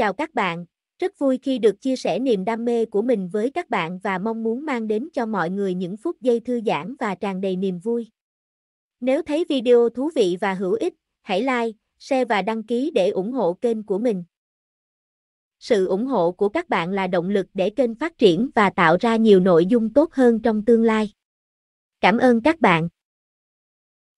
Chào các bạn, rất vui khi được chia sẻ niềm đam mê của mình với các bạn và mong muốn mang đến cho mọi người những phút giây thư giãn và tràn đầy niềm vui. Nếu thấy video thú vị và hữu ích, hãy like, share và đăng ký để ủng hộ kênh của mình. Sự ủng hộ của các bạn là động lực để kênh phát triển và tạo ra nhiều nội dung tốt hơn trong tương lai. Cảm ơn các bạn.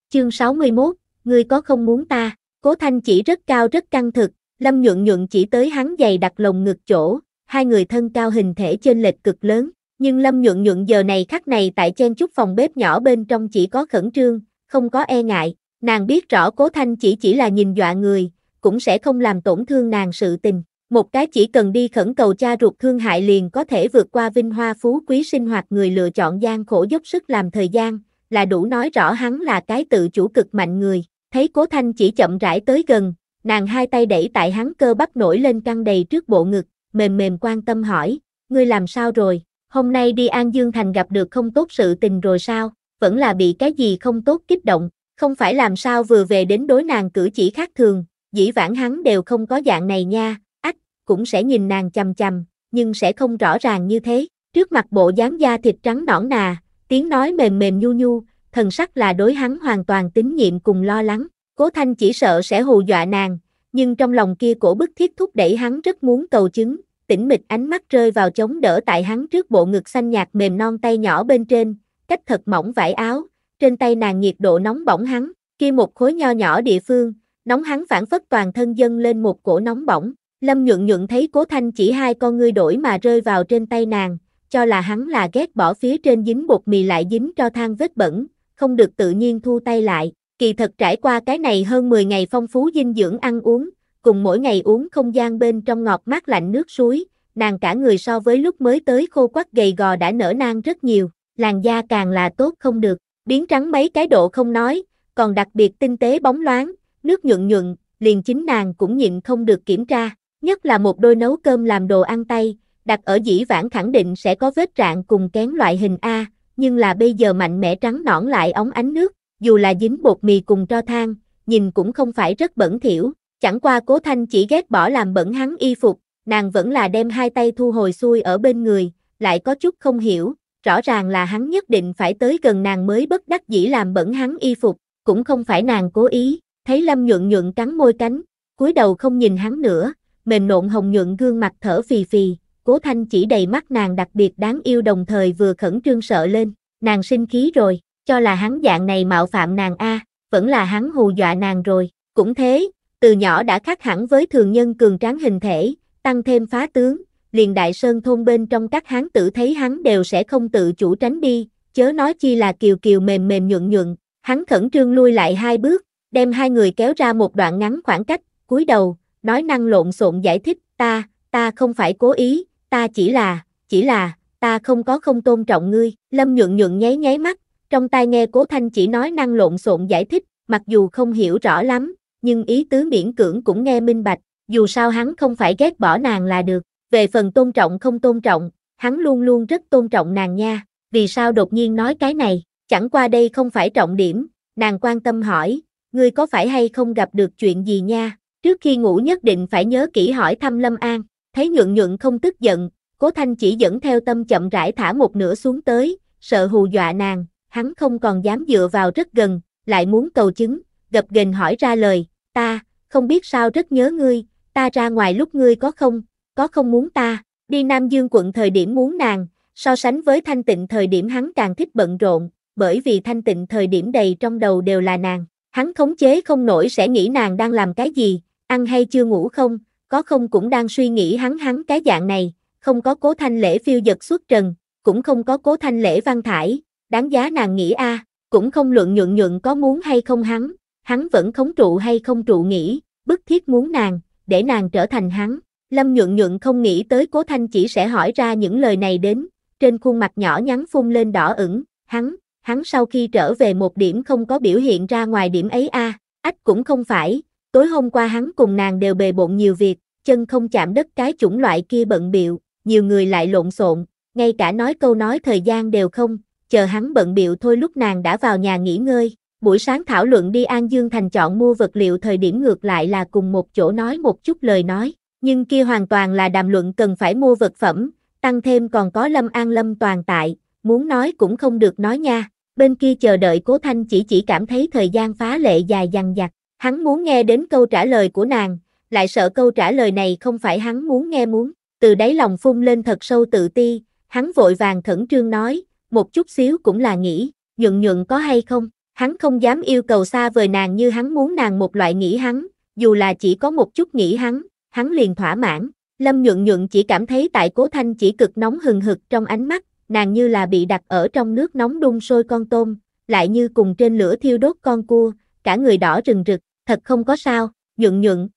Chương 61, người có không muốn ta? Cố Thanh chỉ rất cao rất căng thực, Lâm nhuận nhuận chỉ tới hắn giày đặt lồng ngực chỗ, hai người thân cao hình thể trên lệch cực lớn, nhưng Lâm nhuận nhuận giờ này khắc này tại chen chút phòng bếp nhỏ bên trong chỉ có khẩn trương, không có e ngại, nàng biết rõ cố thanh chỉ chỉ là nhìn dọa người, cũng sẽ không làm tổn thương nàng sự tình. Một cái chỉ cần đi khẩn cầu cha ruột thương hại liền có thể vượt qua vinh hoa phú quý sinh hoạt người lựa chọn gian khổ dốc sức làm thời gian, là đủ nói rõ hắn là cái tự chủ cực mạnh người. Thấy cố thanh chỉ chậm rãi tới gần, Nàng hai tay đẩy tại hắn cơ bắp nổi lên căng đầy trước bộ ngực, mềm mềm quan tâm hỏi, ngươi làm sao rồi, hôm nay đi An Dương Thành gặp được không tốt sự tình rồi sao, vẫn là bị cái gì không tốt kích động, không phải làm sao vừa về đến đối nàng cử chỉ khác thường, dĩ vãng hắn đều không có dạng này nha, ách, cũng sẽ nhìn nàng chầm chầm, nhưng sẽ không rõ ràng như thế, trước mặt bộ dáng da thịt trắng nõn nà, tiếng nói mềm mềm nhu nhu, thần sắc là đối hắn hoàn toàn tín nhiệm cùng lo lắng, Cố Thanh chỉ sợ sẽ hù dọa nàng, nhưng trong lòng kia cổ bức thiết thúc đẩy hắn rất muốn cầu chứng, tĩnh mịch ánh mắt rơi vào chống đỡ tại hắn trước bộ ngực xanh nhạt mềm non tay nhỏ bên trên, cách thật mỏng vải áo, trên tay nàng nhiệt độ nóng bỏng hắn, kia một khối nho nhỏ địa phương, nóng hắn phản phất toàn thân dâng lên một cổ nóng bỏng. Lâm Nhượng Nhượng thấy cố thanh chỉ hai con ngươi đổi mà rơi vào trên tay nàng, cho là hắn là ghét bỏ phía trên dính bột mì lại dính cho than vết bẩn, không được tự nhiên thu tay lại, Kỳ thật trải qua cái này hơn 10 ngày phong phú dinh dưỡng ăn uống, cùng mỗi ngày uống không gian bên trong ngọt mát lạnh nước suối, nàng cả người so với lúc mới tới khô quắc gầy gò đã nở nang rất nhiều, làn da càng là tốt không được, biến trắng mấy cái độ không nói, còn đặc biệt tinh tế bóng loáng, nước nhuận nhuận, liền chính nàng cũng nhịn không được kiểm tra, nhất là một đôi nấu cơm làm đồ ăn tay, đặt ở dĩ vãng khẳng định sẽ có vết rạn cùng kén loại hình A, nhưng là bây giờ mạnh mẽ trắng nõn lại ống ánh nước, dù là dính bột mì cùng tro than, nhìn cũng không phải rất bẩn thỉu, chẳng qua cố thanh chỉ ghét bỏ làm bẩn hắn y phục, nàng vẫn là đem hai tay thu hồi xuôi ở bên người, lại có chút không hiểu, rõ ràng là hắn nhất định phải tới gần nàng mới bất đắc dĩ làm bẩn hắn y phục, cũng không phải nàng cố ý, thấy Lâm nhuận nhuận cắn môi cánh, cúi đầu không nhìn hắn nữa, mềm nộn hồng nhuận gương mặt thở phì phì, cố thanh chỉ đầy mắt nàng đặc biệt đáng yêu đồng thời vừa khẩn trương sợ lên, nàng sinh khí rồi cho là hắn dạng này mạo phạm nàng a, vẫn là hắn hù dọa nàng rồi, cũng thế, từ nhỏ đã khác hẳn với thường nhân cường tráng hình thể, tăng thêm phá tướng, liền đại sơn thôn bên trong các hán tử thấy hắn đều sẽ không tự chủ tránh đi, chớ nói chi là kiều kiều mềm mềm nhuận nhuận, hắn khẩn trương lui lại hai bước, đem hai người kéo ra một đoạn ngắn khoảng cách, cúi đầu, nói năng lộn xộn giải thích, ta, ta không phải cố ý, ta chỉ là, chỉ là, ta không có không tôn trọng ngươi, lâm nhuận nhuận nháy nháy mắt, trong tai nghe Cố Thanh chỉ nói năng lộn xộn giải thích, mặc dù không hiểu rõ lắm, nhưng ý tứ miễn cưỡng cũng nghe minh bạch, dù sao hắn không phải ghét bỏ nàng là được. Về phần tôn trọng không tôn trọng, hắn luôn luôn rất tôn trọng nàng nha, vì sao đột nhiên nói cái này, chẳng qua đây không phải trọng điểm, nàng quan tâm hỏi, ngươi có phải hay không gặp được chuyện gì nha, trước khi ngủ nhất định phải nhớ kỹ hỏi thăm Lâm An, thấy nhượng nhượng không tức giận, cố thanh chỉ dẫn theo tâm chậm rãi thả một nửa xuống tới, sợ hù dọa nàng, hắn không còn dám dựa vào rất gần, lại muốn cầu chứng, gập ghềnh hỏi ra lời, ta, không biết sao rất nhớ ngươi, ta ra ngoài lúc ngươi có không, có không muốn ta, đi Nam Dương quận thời điểm muốn nàng, so sánh với thanh tịnh thời điểm hắn càng thích bận rộn, bởi vì thanh tịnh thời điểm đầy trong đầu đều là nàng, hắn khống chế không nổi sẽ nghĩ nàng đang làm cái gì, ăn hay chưa ngủ không, có không cũng đang suy nghĩ hắn hắn cái dạng này, không có cố thanh lễ phiêu giật suốt trần, cũng không có cố thanh lễ văn thải, đáng giá nàng nghĩ a, à, cũng không luận nhuận nhuận có muốn hay không hắn, hắn vẫn khống trụ hay không trụ nghĩ, bức thiết muốn nàng, để nàng trở thành hắn. Lâm nhuận nhuận không nghĩ tới cố thanh chỉ sẽ hỏi ra những lời này đến, trên khuôn mặt nhỏ nhắn phun lên đỏ ửng, hắn, hắn sau khi trở về một điểm không có biểu hiện ra ngoài điểm ấy a, à, ách cũng không phải, tối hôm qua hắn cùng nàng đều bề bộn nhiều việc, chân không chạm đất cái chủng loại kia bận biệu, nhiều người lại lộn xộn, ngay cả nói câu nói thời gian đều không, chờ hắn bận biệu thôi lúc nàng đã vào nhà nghỉ ngơi. Buổi sáng thảo luận đi An Dương Thành chọn mua vật liệu thời điểm ngược lại là cùng một chỗ nói một chút lời nói, nhưng kia hoàn toàn là đàm luận cần phải mua vật phẩm, tăng thêm còn có Lâm An Lâm toàn tại, muốn nói cũng không được nói nha. Bên kia chờ đợi Cố Thanh chỉ chỉ cảm thấy thời gian phá lệ dài dằng dặc, hắn muốn nghe đến câu trả lời của nàng, lại sợ câu trả lời này không phải hắn muốn nghe muốn, từ đáy lòng phun lên thật sâu tự ti, hắn vội vàng khẩn trương nói, một chút xíu cũng là nghĩ, nhuận nhuận có hay không, hắn không dám yêu cầu xa vời nàng như hắn muốn nàng một loại nghĩ hắn, dù là chỉ có một chút nghĩ hắn, hắn liền thỏa mãn, lâm nhuận nhuận chỉ cảm thấy tại cố thanh chỉ cực nóng hừng hực trong ánh mắt, nàng như là bị đặt ở trong nước nóng đun sôi con tôm, lại như cùng trên lửa thiêu đốt con cua, cả người đỏ rừng rực, thật không có sao, nhuận nhuận.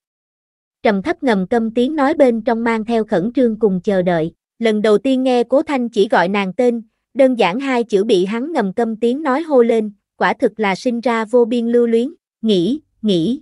Trầm thấp ngầm câm tiếng nói bên trong mang theo khẩn trương cùng chờ đợi, lần đầu tiên nghe cố thanh chỉ gọi nàng tên, Đơn giản hai chữ bị hắn ngầm câm tiếng nói hô lên, quả thực là sinh ra vô biên lưu luyến, nghĩ, nghĩ.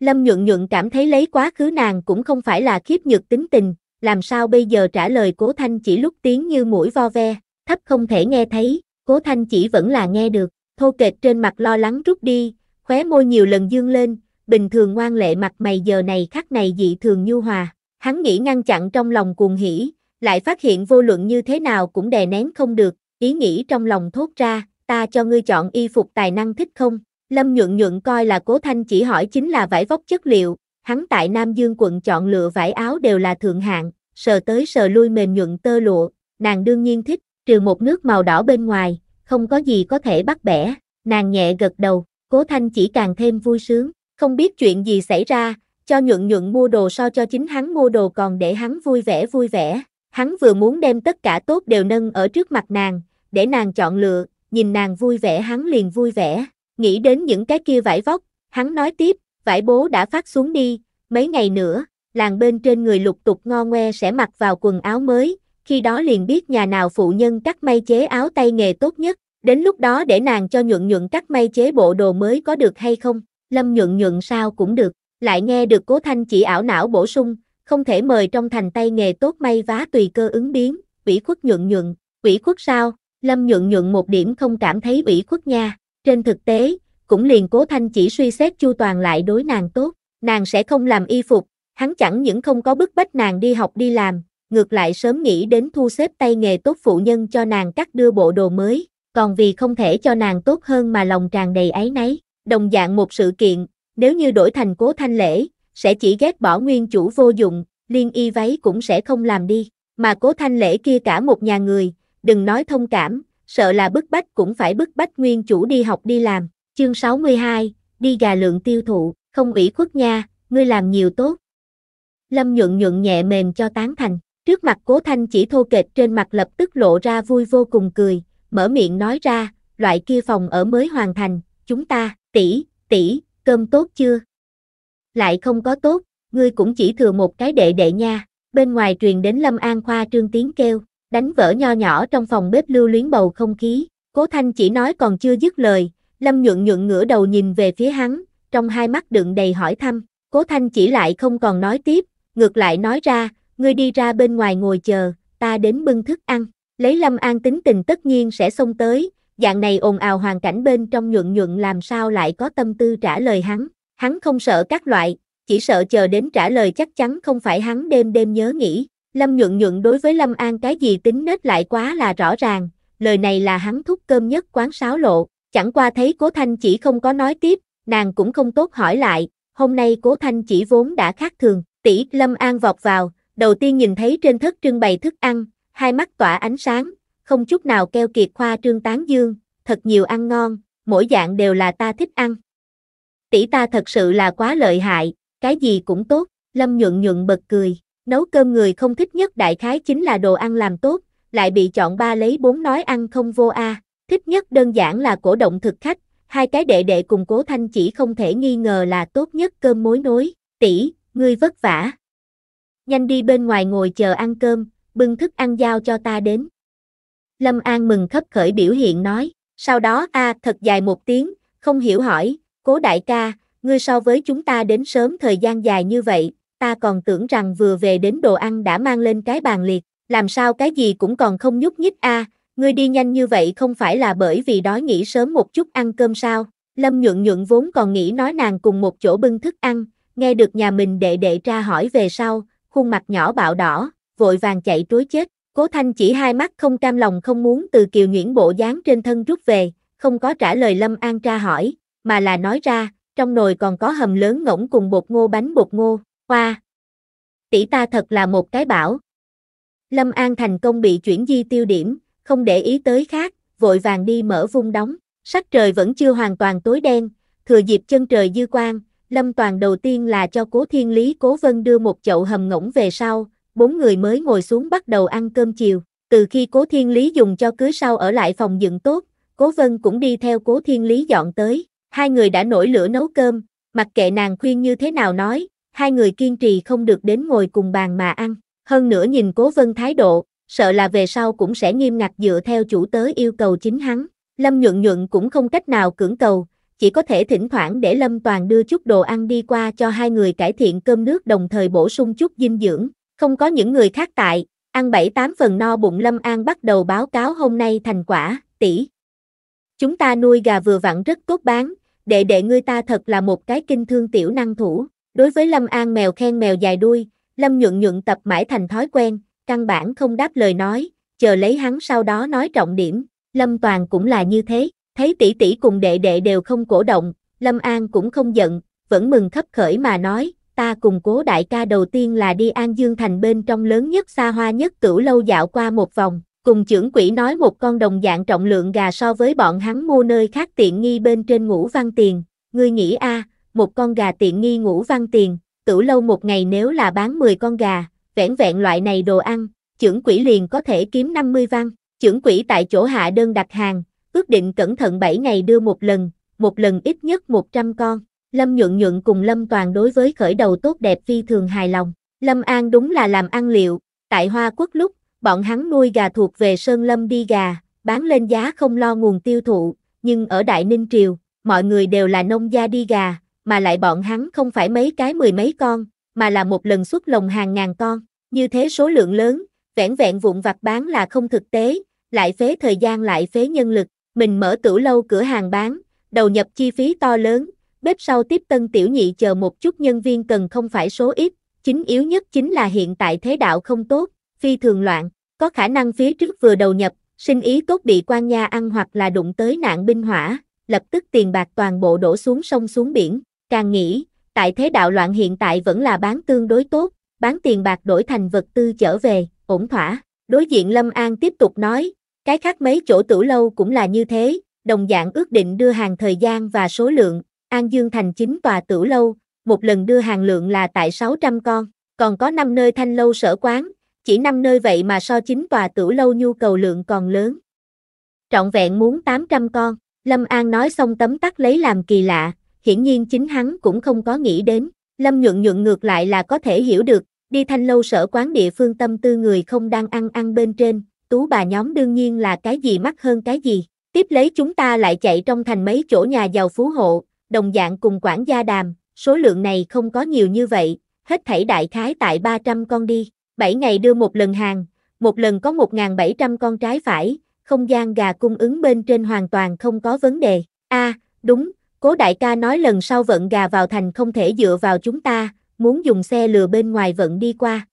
Lâm nhuận nhuận cảm thấy lấy quá khứ nàng cũng không phải là khiếp nhược tính tình, làm sao bây giờ trả lời cố thanh chỉ lúc tiếng như mũi vo ve, thấp không thể nghe thấy, cố thanh chỉ vẫn là nghe được, thô kệch trên mặt lo lắng rút đi, khóe môi nhiều lần dương lên, bình thường ngoan lệ mặt mày giờ này khắc này dị thường nhu hòa, hắn nghĩ ngăn chặn trong lòng cuồng hỉ, lại phát hiện vô luận như thế nào cũng đè nén không được, ý nghĩ trong lòng thốt ra, ta cho ngươi chọn y phục tài năng thích không? Lâm nhuận nhuận coi là cố thanh chỉ hỏi chính là vải vóc chất liệu, hắn tại Nam Dương quận chọn lựa vải áo đều là thượng hạng, sờ tới sờ lui mềm nhuận tơ lụa, nàng đương nhiên thích, trừ một nước màu đỏ bên ngoài, không có gì có thể bắt bẻ, nàng nhẹ gật đầu, cố thanh chỉ càng thêm vui sướng, không biết chuyện gì xảy ra, cho nhuận nhuận mua đồ so cho chính hắn mua đồ còn để hắn vui vẻ vui vẻ. Hắn vừa muốn đem tất cả tốt đều nâng ở trước mặt nàng, để nàng chọn lựa, nhìn nàng vui vẻ hắn liền vui vẻ, nghĩ đến những cái kia vải vóc, hắn nói tiếp, vải bố đã phát xuống đi, mấy ngày nữa, làng bên trên người lục tục ngo ngoe sẽ mặc vào quần áo mới, khi đó liền biết nhà nào phụ nhân cắt may chế áo tay nghề tốt nhất, đến lúc đó để nàng cho nhuận nhuận cắt may chế bộ đồ mới có được hay không, lâm nhuận nhuận sao cũng được, lại nghe được cố thanh chỉ ảo não bổ sung, không thể mời trong thành tay nghề tốt may vá tùy cơ ứng biến, ủy khuất nhượng nhượng, ủy khuất sao, lâm nhượng nhượng một điểm không cảm thấy ủy khuất nha, trên thực tế, cũng liền cố thanh chỉ suy xét chu toàn lại đối nàng tốt, nàng sẽ không làm y phục, hắn chẳng những không có bức bách nàng đi học đi làm, ngược lại sớm nghĩ đến thu xếp tay nghề tốt phụ nhân cho nàng cắt đưa bộ đồ mới, còn vì không thể cho nàng tốt hơn mà lòng tràn đầy ấy nấy đồng dạng một sự kiện, nếu như đổi thành cố thanh lễ, sẽ chỉ ghét bỏ nguyên chủ vô dụng, liên y váy cũng sẽ không làm đi. Mà cố thanh lễ kia cả một nhà người, đừng nói thông cảm, sợ là bức bách cũng phải bức bách nguyên chủ đi học đi làm. Chương 62, đi gà lượng tiêu thụ, không ủy khuất nha, ngươi làm nhiều tốt. Lâm nhuận nhuận nhẹ mềm cho tán thành, trước mặt cố thanh chỉ thô kệch trên mặt lập tức lộ ra vui vô cùng cười, mở miệng nói ra, loại kia phòng ở mới hoàn thành, chúng ta, tỷ, tỷ, cơm tốt chưa? lại không có tốt, ngươi cũng chỉ thừa một cái đệ đệ nha. Bên ngoài truyền đến Lâm An Khoa trương tiếng kêu, đánh vỡ nho nhỏ trong phòng bếp lưu luyến bầu không khí. Cố Thanh chỉ nói còn chưa dứt lời, Lâm nhuận nhuận ngửa đầu nhìn về phía hắn, trong hai mắt đựng đầy hỏi thăm. Cố Thanh chỉ lại không còn nói tiếp, ngược lại nói ra, ngươi đi ra bên ngoài ngồi chờ, ta đến bưng thức ăn. Lấy Lâm An tính tình tất nhiên sẽ xông tới, dạng này ồn ào hoàn cảnh bên trong nhuận nhuận làm sao lại có tâm tư trả lời hắn. Hắn không sợ các loại, chỉ sợ chờ đến trả lời chắc chắn không phải hắn đêm đêm nhớ nghĩ. Lâm nhuận nhuận đối với Lâm An cái gì tính nết lại quá là rõ ràng, lời này là hắn thúc cơm nhất quán sáo lộ, chẳng qua thấy Cố Thanh chỉ không có nói tiếp, nàng cũng không tốt hỏi lại, hôm nay Cố Thanh chỉ vốn đã khác thường, tỷ Lâm An vọt vào, đầu tiên nhìn thấy trên thất trưng bày thức ăn, hai mắt tỏa ánh sáng, không chút nào keo kiệt khoa trương tán dương, thật nhiều ăn ngon, mỗi dạng đều là ta thích ăn, tỷ ta thật sự là quá lợi hại, cái gì cũng tốt, Lâm nhuận nhuận bật cười, nấu cơm người không thích nhất đại khái chính là đồ ăn làm tốt, lại bị chọn ba lấy bốn nói ăn không vô a, thích nhất đơn giản là cổ động thực khách, hai cái đệ đệ cùng cố thanh chỉ không thể nghi ngờ là tốt nhất cơm mối nối, tỷ, ngươi vất vả. Nhanh đi bên ngoài ngồi chờ ăn cơm, bưng thức ăn giao cho ta đến. Lâm An mừng khấp khởi biểu hiện nói, sau đó a thật dài một tiếng, không hiểu hỏi, Cố đại ca, ngươi so với chúng ta đến sớm thời gian dài như vậy, ta còn tưởng rằng vừa về đến đồ ăn đã mang lên cái bàn liệt, làm sao cái gì cũng còn không nhúc nhích a, ngươi đi nhanh như vậy không phải là bởi vì đói nghỉ sớm một chút ăn cơm sao? Lâm nhuận nhuận vốn còn nghĩ nói nàng cùng một chỗ bưng thức ăn, nghe được nhà mình đệ đệ tra hỏi về sau, khuôn mặt nhỏ bạo đỏ, vội vàng chạy trối chết. Cố Thanh chỉ hai mắt không cam lòng không muốn từ kiều nhuyễn bộ dáng trên thân rút về, không có trả lời Lâm An tra hỏi, mà là nói ra, trong nồi còn có hầm lớn ngỗng cùng bột ngô bánh bột ngô, hoa. Tỷ ta thật là một cái bảo. Lâm An thành công bị chuyển di tiêu điểm, không để ý tới khác, vội vàng đi mở vung đóng, sắc trời vẫn chưa hoàn toàn tối đen, thừa dịp chân trời dư quang, Lâm Toàn đầu tiên là cho Cố Thiên Lý Cố Vân đưa một chậu hầm ngỗng về sau, bốn người mới ngồi xuống bắt đầu ăn cơm chiều, từ khi Cố Thiên Lý dùng cho cưới sau ở lại phòng dựng tốt, Cố Vân cũng đi theo Cố Thiên Lý dọn tới, Hai người đã nổi lửa nấu cơm, mặc kệ nàng khuyên như thế nào nói, hai người kiên trì không được đến ngồi cùng bàn mà ăn. Hơn nữa nhìn Cố Vân thái độ, sợ là về sau cũng sẽ nghiêm ngặt dựa theo chủ tớ yêu cầu chính hắn. Lâm nhuận nhuận cũng không cách nào cưỡng cầu, chỉ có thể thỉnh thoảng để Lâm Toàn đưa chút đồ ăn đi qua cho hai người cải thiện cơm nước đồng thời bổ sung chút dinh dưỡng. Không có những người khác tại, ăn bảy tám phần no bụng Lâm An bắt đầu báo cáo hôm nay thành quả, tỷ. Chúng ta nuôi gà vừa vặn rất tốt bán, đệ đệ ngươi ta thật là một cái kinh thương tiểu năng thủ. Đối với Lâm An mèo khen mèo dài đuôi, Lâm nhuận nhuận tập mãi thành thói quen, căn bản không đáp lời nói, chờ lấy hắn sau đó nói trọng điểm. Lâm Toàn cũng là như thế, thấy tỷ tỷ cùng đệ đệ đều không cổ động, Lâm An cũng không giận, vẫn mừng khấp khởi mà nói, ta cùng cố đại ca đầu tiên là đi An Dương Thành bên trong lớn nhất xa hoa nhất tửu lâu dạo qua một vòng, cùng trưởng quỹ nói một con đồng dạng trọng lượng gà so với bọn hắn mua nơi khác tiện nghi bên trên ngũ văn tiền, ngươi nghĩ a, à, một con gà tiện nghi ngũ văn tiền, tử lâu một ngày nếu là bán 10 con gà, vẻn vẹn loại này đồ ăn, trưởng quỹ liền có thể kiếm 50 văn, trưởng quỹ tại chỗ hạ đơn đặt hàng, ước định cẩn thận 7 ngày đưa một lần, một lần ít nhất 100 con. Lâm nhuận nhuận cùng Lâm Toàn đối với khởi đầu tốt đẹp phi thường hài lòng. Lâm An đúng là làm ăn liệu, tại Hoa Quốc lúc, bọn hắn nuôi gà thuộc về Sơn Lâm đi gà, bán lên giá không lo nguồn tiêu thụ, nhưng ở Đại Ninh Triều, mọi người đều là nông gia đi gà, mà lại bọn hắn không phải mấy cái mười mấy con, mà là một lần xuất lồng hàng ngàn con, như thế số lượng lớn, vẻn vẹn vụn vặt bán là không thực tế, lại phế thời gian lại phế nhân lực, mình mở tửu lâu cửa hàng bán, đầu nhập chi phí to lớn, bếp sau tiếp tân tiểu nhị chờ một chút nhân viên cần không phải số ít, chính yếu nhất chính là hiện tại thế đạo không tốt, phi thường loạn, có khả năng phía trước vừa đầu nhập, sinh ý tốt bị quan nha ăn hoặc là đụng tới nạn binh hỏa, lập tức tiền bạc toàn bộ đổ xuống sông xuống biển, càng nghĩ, tại thế đạo loạn hiện tại vẫn là bán tương đối tốt, bán tiền bạc đổi thành vật tư trở về, ổn thỏa. Đối diện Lâm An tiếp tục nói, cái khác mấy chỗ tử lâu cũng là như thế, đồng dạng ước định đưa hàng thời gian và số lượng, An Dương thành chính tòa tử lâu, một lần đưa hàng lượng là tại 600 con, còn có 5 nơi thanh lâu sở quán, chỉ năm nơi vậy mà so chính tòa tử lâu nhu cầu lượng còn lớn. Trọn vẹn muốn 800 con, Lâm An nói xong tấm tắc lấy làm kỳ lạ, hiển nhiên chính hắn cũng không có nghĩ đến, Lâm nhuận nhuận ngược lại là có thể hiểu được, đi thanh lâu sở quán địa phương tâm tư người không đang ăn ăn bên trên, tú bà nhóm đương nhiên là cái gì mắc hơn cái gì, tiếp lấy chúng ta lại chạy trong thành mấy chỗ nhà giàu phú hộ, đồng dạng cùng quản gia đàm, số lượng này không có nhiều như vậy, hết thảy đại khái tại 300 con đi. 7 ngày đưa một lần hàng, một lần có 1.700 con trái phải, không gian gà cung ứng bên trên hoàn toàn không có vấn đề. A, à, đúng, cố đại ca nói lần sau vận gà vào thành không thể dựa vào chúng ta, muốn dùng xe lừa bên ngoài vận đi qua.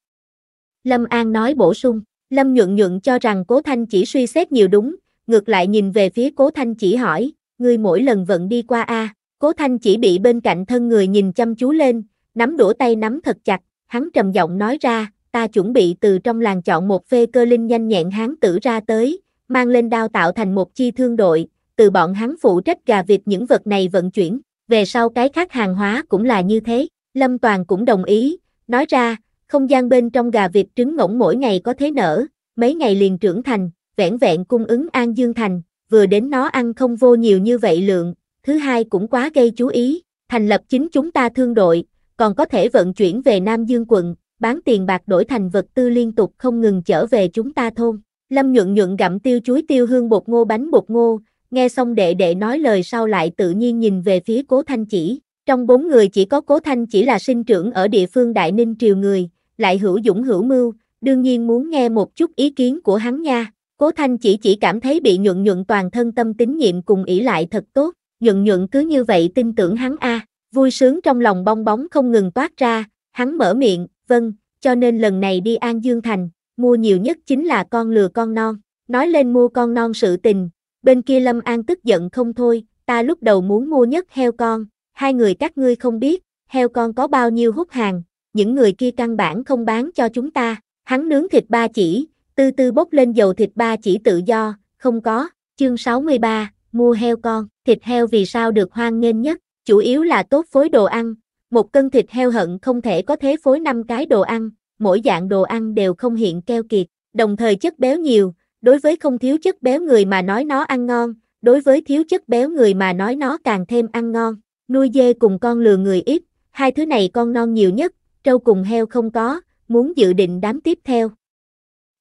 Lâm An nói bổ sung, Lâm nhuận nhuận cho rằng cố thanh chỉ suy xét nhiều đúng, ngược lại nhìn về phía cố thanh chỉ hỏi, ngươi mỗi lần vận đi qua A, cố thanh chỉ bị bên cạnh thân người nhìn chăm chú lên, nắm đũa tay nắm thật chặt, hắn trầm giọng nói ra, ta chuẩn bị từ trong làng chọn một phê cơ linh nhanh nhẹn hán tử ra tới, mang lên đao tạo thành một chi thương đội, từ bọn hắn phụ trách gà vịt những vật này vận chuyển, về sau cái khác hàng hóa cũng là như thế, Lâm Toàn cũng đồng ý, nói ra, không gian bên trong gà vịt trứng ngỗng mỗi ngày có thế nở, mấy ngày liền trưởng thành, vẻn vẹn cung ứng An Dương Thành, vừa đến nó ăn không vô nhiều như vậy lượng, thứ hai cũng quá gây chú ý, thành lập chính chúng ta thương đội, còn có thể vận chuyển về Nam Dương quận, bán tiền bạc đổi thành vật tư liên tục không ngừng trở về chúng ta thôn. Lâm nhuận nhuận gặm tiêu chuối tiêu hương bột ngô bánh bột ngô, nghe xong đệ đệ nói lời sau lại tự nhiên nhìn về phía cố thanh chỉ. Trong bốn người chỉ có cố thanh chỉ là sinh trưởng ở địa phương Đại Ninh Triều người, lại hữu dũng hữu mưu, đương nhiên muốn nghe một chút ý kiến của hắn nha. Cố thanh chỉ chỉ cảm thấy bị nhuận nhuận toàn thân tâm tín nhiệm cùng ỷ lại thật tốt, nhuận nhuận cứ như vậy tin tưởng hắn a vui sướng trong lòng bong bóng không ngừng toát ra, hắn mở miệng, vân, cho nên lần này đi An Dương Thành, mua nhiều nhất chính là con lừa con non. Nói lên mua con non sự tình, bên kia Lâm An tức giận không thôi, ta lúc đầu muốn mua nhất heo con, hai người các ngươi không biết, heo con có bao nhiêu hút hàng, những người kia căn bản không bán cho chúng ta, hắn nướng thịt ba chỉ, tư tư bốc lên dầu thịt ba chỉ tự do, không có, chương 63, mua heo con, thịt heo vì sao được hoan nghênh nhất, chủ yếu là tốt phối đồ ăn, một cân thịt heo hận không thể có thế phối 5 cái đồ ăn, mỗi dạng đồ ăn đều không hiện keo kiệt, đồng thời chất béo nhiều, đối với không thiếu chất béo người mà nói nó ăn ngon, đối với thiếu chất béo người mà nói nó càng thêm ăn ngon. Nuôi dê cùng con lừa người ít, hai thứ này con non nhiều nhất, trâu cùng heo không có, muốn dự định đám tiếp theo.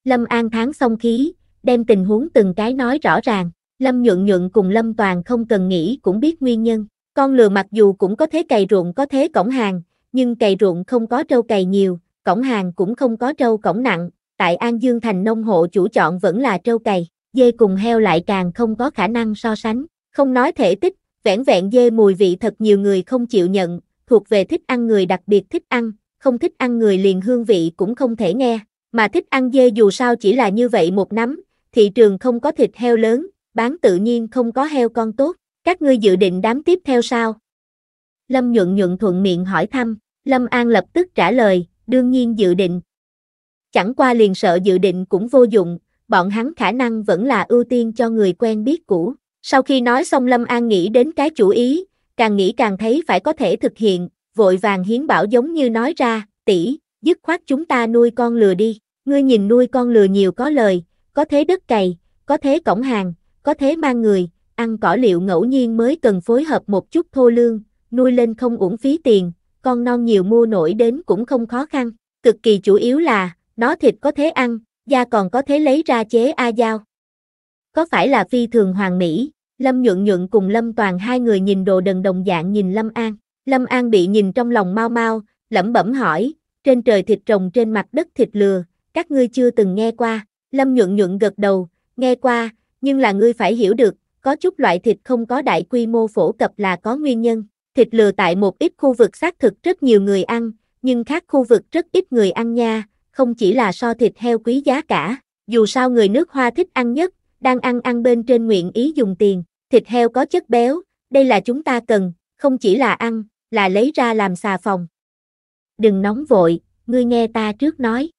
Lâm An tháng xong khí, đem tình huống từng cái nói rõ ràng, Lâm Nhượng Nhượng cùng Lâm Toàn không cần nghĩ cũng biết nguyên nhân. Con lừa mặc dù cũng có thế cày ruộng có thế cổng hàng, nhưng cày ruộng không có trâu cày nhiều, cổng hàng cũng không có trâu cổng nặng, tại An Dương thành nông hộ chủ chọn vẫn là trâu cày, dê cùng heo lại càng không có khả năng so sánh, không nói thể tích, vẻn vẹn dê mùi vị thật nhiều người không chịu nhận, thuộc về thích ăn người đặc biệt thích ăn, không thích ăn người liền hương vị cũng không thể nghe, mà thích ăn dê dù sao chỉ là như vậy một nắm, thị trường không có thịt heo lớn, bán tự nhiên không có heo con tốt các ngươi dự định đám tiếp theo sao? Lâm nhuận nhuận thuận miệng hỏi thăm, Lâm An lập tức trả lời, đương nhiên dự định. Chẳng qua liền sợ dự định cũng vô dụng, bọn hắn khả năng vẫn là ưu tiên cho người quen biết cũ. Sau khi nói xong Lâm An nghĩ đến cái chủ ý, càng nghĩ càng thấy phải có thể thực hiện, vội vàng hiến bảo giống như nói ra, tỷ, dứt khoát chúng ta nuôi con lừa đi, ngươi nhìn nuôi con lừa nhiều có lời, có thế đất cày, có thế cổng hàng, có thế mang người, ăn cỏ liệu ngẫu nhiên mới cần phối hợp một chút thô lương, nuôi lên không uổng phí tiền, con non nhiều mua nổi đến cũng không khó khăn, cực kỳ chủ yếu là, nó thịt có thế ăn, da còn có thế lấy ra chế a dao. Có phải là phi thường hoàng mỹ, Lâm Nhuận Nhuận cùng Lâm Toàn hai người nhìn đồ đần đồng dạng nhìn Lâm An, Lâm An bị nhìn trong lòng mau mau, lẩm bẩm hỏi, trên trời thịt rồng trên mặt đất thịt lừa, các ngươi chưa từng nghe qua, Lâm Nhuận Nhuận gật đầu, nghe qua, nhưng là ngươi phải hiểu được, có chút loại thịt không có đại quy mô phổ cập là có nguyên nhân. Thịt lừa tại một ít khu vực xác thực rất nhiều người ăn, nhưng khác khu vực rất ít người ăn nha, không chỉ là so thịt heo quý giá cả. Dù sao người nước hoa thích ăn nhất, đang ăn ăn bên trên nguyện ý dùng tiền. Thịt heo có chất béo, đây là chúng ta cần, không chỉ là ăn, là lấy ra làm xà phòng. Đừng nóng vội, ngươi nghe ta trước nói.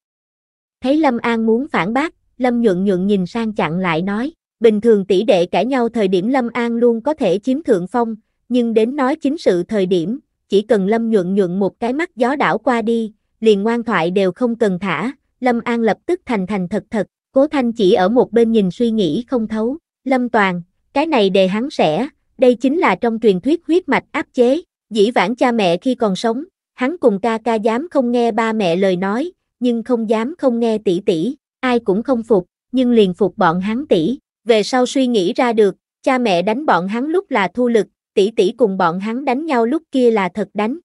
Thấy Lâm An muốn phản bác, Lâm nhuận nhuận nhìn sang chặn lại nói. Bình thường tỷ đệ cãi nhau thời điểm Lâm An luôn có thể chiếm thượng phong, nhưng đến nói chính sự thời điểm, chỉ cần Lâm nhuận nhuận một cái mắt gió đảo qua đi, liền ngoan thoại đều không cần thả, Lâm An lập tức thành thành thật thật, Cố Thanh chỉ ở một bên nhìn suy nghĩ không thấu, Lâm Toàn, cái này đề hắn sẽ, đây chính là trong truyền thuyết huyết mạch áp chế, dĩ vãng cha mẹ khi còn sống, hắn cùng ca ca dám không nghe ba mẹ lời nói, nhưng không dám không nghe tỷ tỷ, ai cũng không phục, nhưng liền phục bọn hắn tỷ, về sau suy nghĩ ra được, cha mẹ đánh bọn hắn lúc là thu lực, tỷ tỷ cùng bọn hắn đánh nhau lúc kia là thật đánh.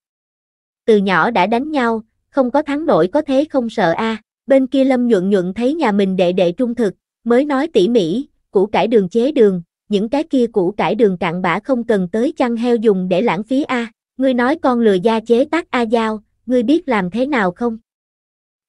Từ nhỏ đã đánh nhau, không có thắng nổi có thế không sợ a. Bên kia Lâm nhuận nhuận thấy nhà mình đệ đệ trung thực, mới nói tỉ mỉ, củ cải đường chế đường, những cái kia củ cải đường cặn bã không cần tới chăn heo dùng để lãng phí a. Ngươi nói con lừa da chế tác a dao, ngươi biết làm thế nào không?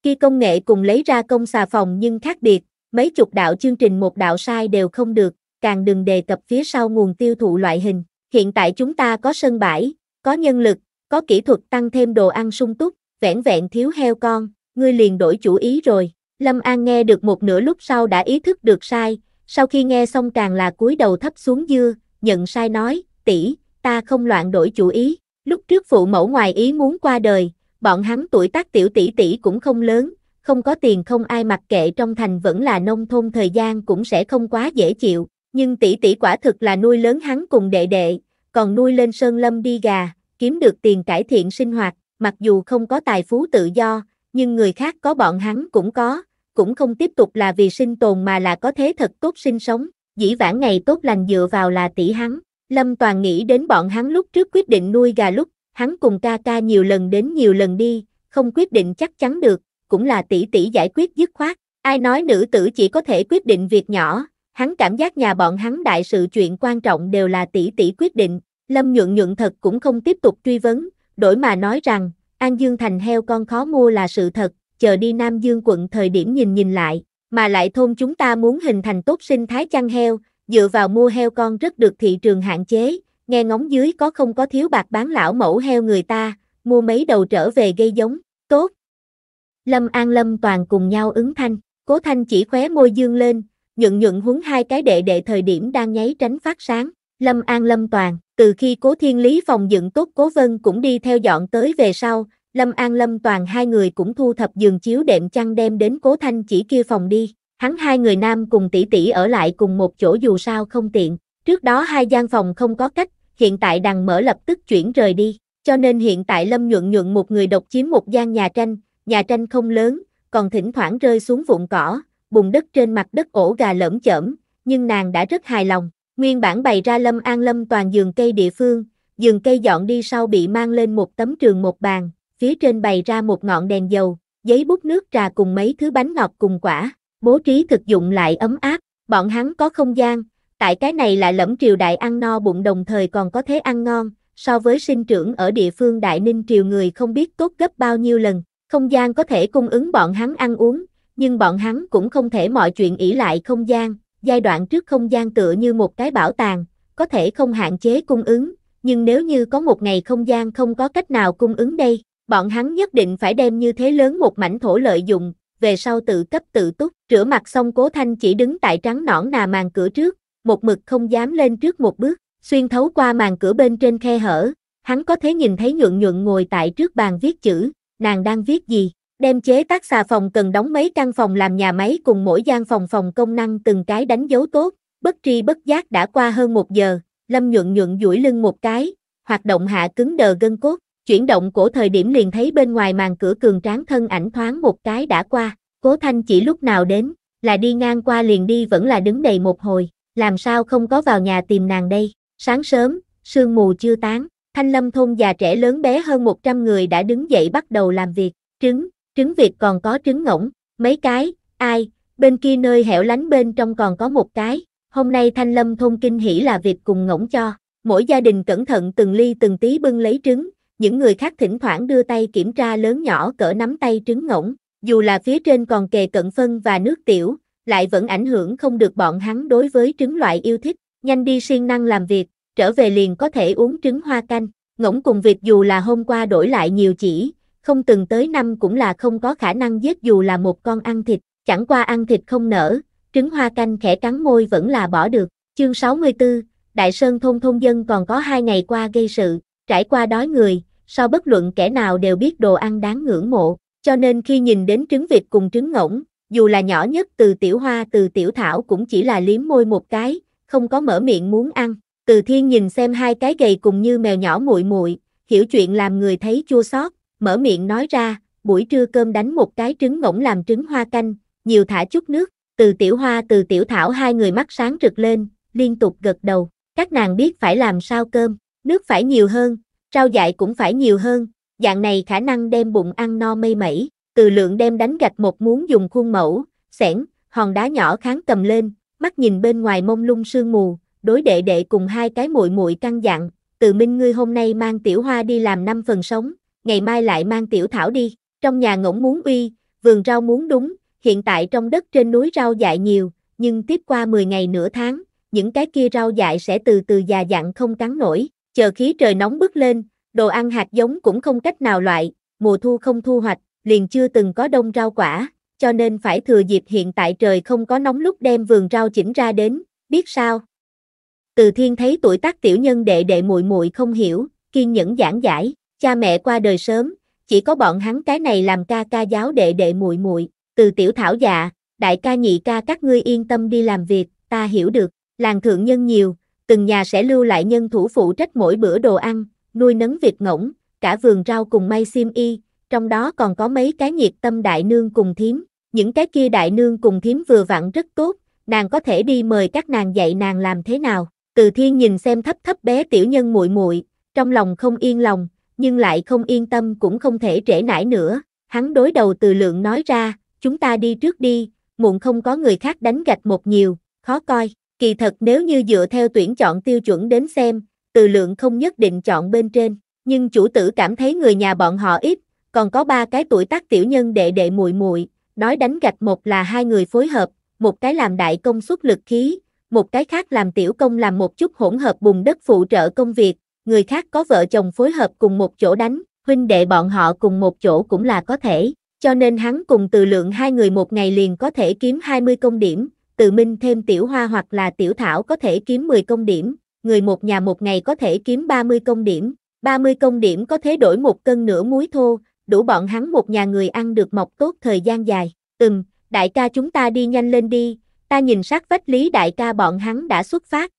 Kia công nghệ cùng lấy ra công xà phòng nhưng khác biệt, Mấy chục đạo chương trình một đạo sai đều không được, càng đừng đề cập phía sau nguồn tiêu thụ loại hình. Hiện tại chúng ta có sân bãi, có nhân lực, có kỹ thuật tăng thêm đồ ăn sung túc, vẻn vẹn thiếu heo con, ngươi liền đổi chủ ý rồi. Lâm An nghe được một nửa lúc sau đã ý thức được sai, sau khi nghe xong càng là cúi đầu thấp xuống dưa, nhận sai nói, tỷ, ta không loạn đổi chủ ý. Lúc trước phụ mẫu ngoài ý muốn qua đời, bọn hắn tuổi tác tiểu tỷ tỷ cũng không lớn, không có tiền không ai mặc kệ trong thành vẫn là nông thôn thời gian cũng sẽ không quá dễ chịu, nhưng tỷ tỷ quả thực là nuôi lớn hắn cùng đệ đệ, còn nuôi lên sơn lâm đi gà, kiếm được tiền cải thiện sinh hoạt, mặc dù không có tài phú tự do, nhưng người khác có bọn hắn cũng có, cũng không tiếp tục là vì sinh tồn mà là có thế thật tốt sinh sống, dĩ vãng ngày tốt lành dựa vào là tỷ hắn. Lâm Toàn nghĩ đến bọn hắn lúc trước quyết định nuôi gà lúc, hắn cùng ca ca nhiều lần đến nhiều lần đi, không quyết định chắc chắn được, cũng là tỷ tỷ giải quyết dứt khoát. Ai nói nữ tử chỉ có thể quyết định việc nhỏ, hắn cảm giác nhà bọn hắn đại sự chuyện quan trọng đều là tỷ tỷ quyết định. Lâm nhượng nhượng thật cũng không tiếp tục truy vấn, đổi mà nói rằng, An Dương thành heo con khó mua là sự thật, chờ đi Nam Dương quận thời điểm nhìn nhìn lại, mà lại thôn chúng ta muốn hình thành tốt sinh thái chăn heo, dựa vào mua heo con rất được thị trường hạn chế, nghe ngóng dưới có không có thiếu bạc bán lão mẫu heo người ta, mua mấy đầu trở về gây giống, tốt, Lâm An Lâm Toàn cùng nhau ứng thanh, cố thanh chỉ khóe môi dương lên, nhuận nhuận huấn hai cái đệ đệ thời điểm đang nháy tránh phát sáng, Lâm An Lâm Toàn, từ khi cố thiên lý phòng dựng tốt cố vân cũng đi theo dọn tới về sau, Lâm An Lâm Toàn hai người cũng thu thập giường chiếu đệm chăn đem đến cố thanh chỉ kia phòng đi, hắn hai người nam cùng tỷ tỷ ở lại cùng một chỗ dù sao không tiện, trước đó hai gian phòng không có cách, hiện tại đằng mở lập tức chuyển rời đi, cho nên hiện tại Lâm nhuận nhuận một người độc chiếm một gian nhà tranh, nhà tranh không lớn, còn thỉnh thoảng rơi xuống vụn cỏ, bùn đất trên mặt đất ổ gà lởm chởm, nhưng nàng đã rất hài lòng. Nguyên bản bày ra lâm an lâm toàn giường cây địa phương, giường cây dọn đi sau bị mang lên một tấm trường một bàn, phía trên bày ra một ngọn đèn dầu, giấy bút nước trà cùng mấy thứ bánh ngọt cùng quả, bố trí thực dụng lại ấm áp, bọn hắn có không gian, tại cái này là lẫm triều đại ăn no bụng đồng thời còn có thế ăn ngon, so với sinh trưởng ở địa phương Đại Ninh triều người không biết tốt gấp bao nhiêu lần, không gian có thể cung ứng bọn hắn ăn uống, nhưng bọn hắn cũng không thể mọi chuyện ỷ lại không gian. Giai đoạn trước không gian tựa như một cái bảo tàng, có thể không hạn chế cung ứng, nhưng nếu như có một ngày không gian không có cách nào cung ứng đây, bọn hắn nhất định phải đem như thế lớn một mảnh thổ lợi dụng, về sau tự cấp tự túc, rửa mặt xong cố thanh chỉ đứng tại trắng nõn nà màn cửa trước, một mực không dám lên trước một bước, xuyên thấu qua màn cửa bên trên khe hở, hắn có thể nhìn thấy nhuận nhuận ngồi tại trước bàn viết chữ, nàng đang viết gì, đem chế tác xà phòng cần đóng mấy căn phòng làm nhà máy cùng mỗi gian phòng phòng công năng từng cái đánh dấu tốt, bất tri bất giác đã qua hơn một giờ, lâm nhuận nhuận duỗi lưng một cái, hoạt động hạ cứng đờ gân cốt, chuyển động cổ thời điểm liền thấy bên ngoài màn cửa cường tráng thân ảnh thoáng một cái đã qua, cố thanh chỉ lúc nào đến, là đi ngang qua liền đi vẫn là đứng đầy một hồi, làm sao không có vào nhà tìm nàng đây, sáng sớm, sương mù chưa tán, Thanh Lâm thôn già trẻ lớn bé hơn 100 người đã đứng dậy bắt đầu làm việc, trứng, trứng Việt còn có trứng ngỗng, mấy cái, ai, bên kia nơi hẻo lánh bên trong còn có một cái, hôm nay Thanh Lâm thôn kinh hỉ là việc cùng ngỗng cho, mỗi gia đình cẩn thận từng ly từng tí bưng lấy trứng, những người khác thỉnh thoảng đưa tay kiểm tra lớn nhỏ cỡ nắm tay trứng ngỗng, dù là phía trên còn kề cận phân và nước tiểu, lại vẫn ảnh hưởng không được bọn hắn đối với trứng loại yêu thích, nhanh đi siêng năng làm việc, trở về liền có thể uống trứng hoa canh, ngỗng cùng vịt dù là hôm qua đổi lại nhiều chỉ, không từng tới năm cũng là không có khả năng giết dù là một con ăn thịt, chẳng qua ăn thịt không nở, trứng hoa canh khẽ cắn môi vẫn là bỏ được. Chương 64, Đại Sơn Thôn Thôn Dân còn có hai ngày qua gây sự, trải qua đói người, sau bất luận kẻ nào đều biết đồ ăn đáng ngưỡng mộ, cho nên khi nhìn đến trứng vịt cùng trứng ngỗng, dù là nhỏ nhất từ tiểu hoa từ tiểu thảo cũng chỉ là liếm môi một cái, không có mở miệng muốn ăn, từ Thiên nhìn xem hai cái gầy cùng như mèo nhỏ muội muội, hiểu chuyện làm người thấy chua xót, mở miệng nói ra, buổi trưa cơm đánh một cái trứng ngỗng làm trứng hoa canh, nhiều thả chút nước, từ tiểu hoa từ tiểu thảo hai người mắt sáng rực lên, liên tục gật đầu, các nàng biết phải làm sao cơm, nước phải nhiều hơn, rau dại cũng phải nhiều hơn, dạng này khả năng đem bụng ăn no mây mẩy, từ lượng đem đánh gạch một muốn dùng khuôn mẫu, sẻn, hòn đá nhỏ kháng cầm lên, mắt nhìn bên ngoài mông lung sương mù, đối đệ đệ cùng hai cái muội muội căn dặn, từ minh ngươi hôm nay mang tiểu hoa đi làm năm phần sống, ngày mai lại mang tiểu thảo đi, trong nhà ngỗng muốn uy, vườn rau muốn đúng, hiện tại trong đất trên núi rau dại nhiều, nhưng tiếp qua 10 ngày nửa tháng, những cái kia rau dại sẽ từ từ già dặn không cắn nổi, chờ khí trời nóng bức lên, đồ ăn hạt giống cũng không cách nào loại, mùa thu không thu hoạch, liền chưa từng có đông rau quả, cho nên phải thừa dịp hiện tại trời không có nóng lúc đem vườn rau chỉnh ra đến, biết sao? Từ Thiên thấy tuổi tác tiểu nhân đệ đệ muội muội không hiểu, kiên nhẫn giảng giải, cha mẹ qua đời sớm, chỉ có bọn hắn cái này làm ca ca giáo đệ đệ muội muội, từ tiểu thảo dạ, đại ca nhị ca các ngươi yên tâm đi làm việc, ta hiểu được, làng thượng nhân nhiều, từng nhà sẽ lưu lại nhân thủ phụ trách mỗi bữa đồ ăn, nuôi nấng việc ngỗng, cả vườn rau cùng may xiêm y, trong đó còn có mấy cái nhiệt tâm đại nương cùng thím, những cái kia đại nương cùng thím vừa vặn rất tốt, nàng có thể đi mời các nàng dạy nàng làm thế nào, từ Thiên nhìn xem thấp thấp bé tiểu nhân muội muội, trong lòng không yên lòng, nhưng lại không yên tâm cũng không thể trễ nải nữa, hắn đối đầu Từ Lượng nói ra, chúng ta đi trước đi, muộn không có người khác đánh gạch một nhiều, khó coi. Kỳ thật nếu như dựa theo tuyển chọn tiêu chuẩn đến xem, Từ Lượng không nhất định chọn bên trên, nhưng chủ tử cảm thấy người nhà bọn họ ít, còn có ba cái tuổi tác tiểu nhân đệ đệ muội muội, nói đánh gạch một là hai người phối hợp, một cái làm đại công suất lực khí, một cái khác làm tiểu công làm một chút hỗn hợp bùn đất phụ trợ công việc, người khác có vợ chồng phối hợp cùng một chỗ đánh, huynh đệ bọn họ cùng một chỗ cũng là có thể, cho nên hắn cùng từ lượng hai người một ngày liền có thể kiếm 20 công điểm, từ minh thêm tiểu hoa hoặc là tiểu thảo có thể kiếm 10 công điểm, người một nhà một ngày có thể kiếm 30 công điểm, 30 công điểm có thể đổi một cân nửa muối thô, đủ bọn hắn một nhà người ăn được mọc tốt thời gian dài. Ừm, đại ca chúng ta đi nhanh lên đi, Ta nhìn sát vách Lý Đại ca bọn hắn đã xuất phát.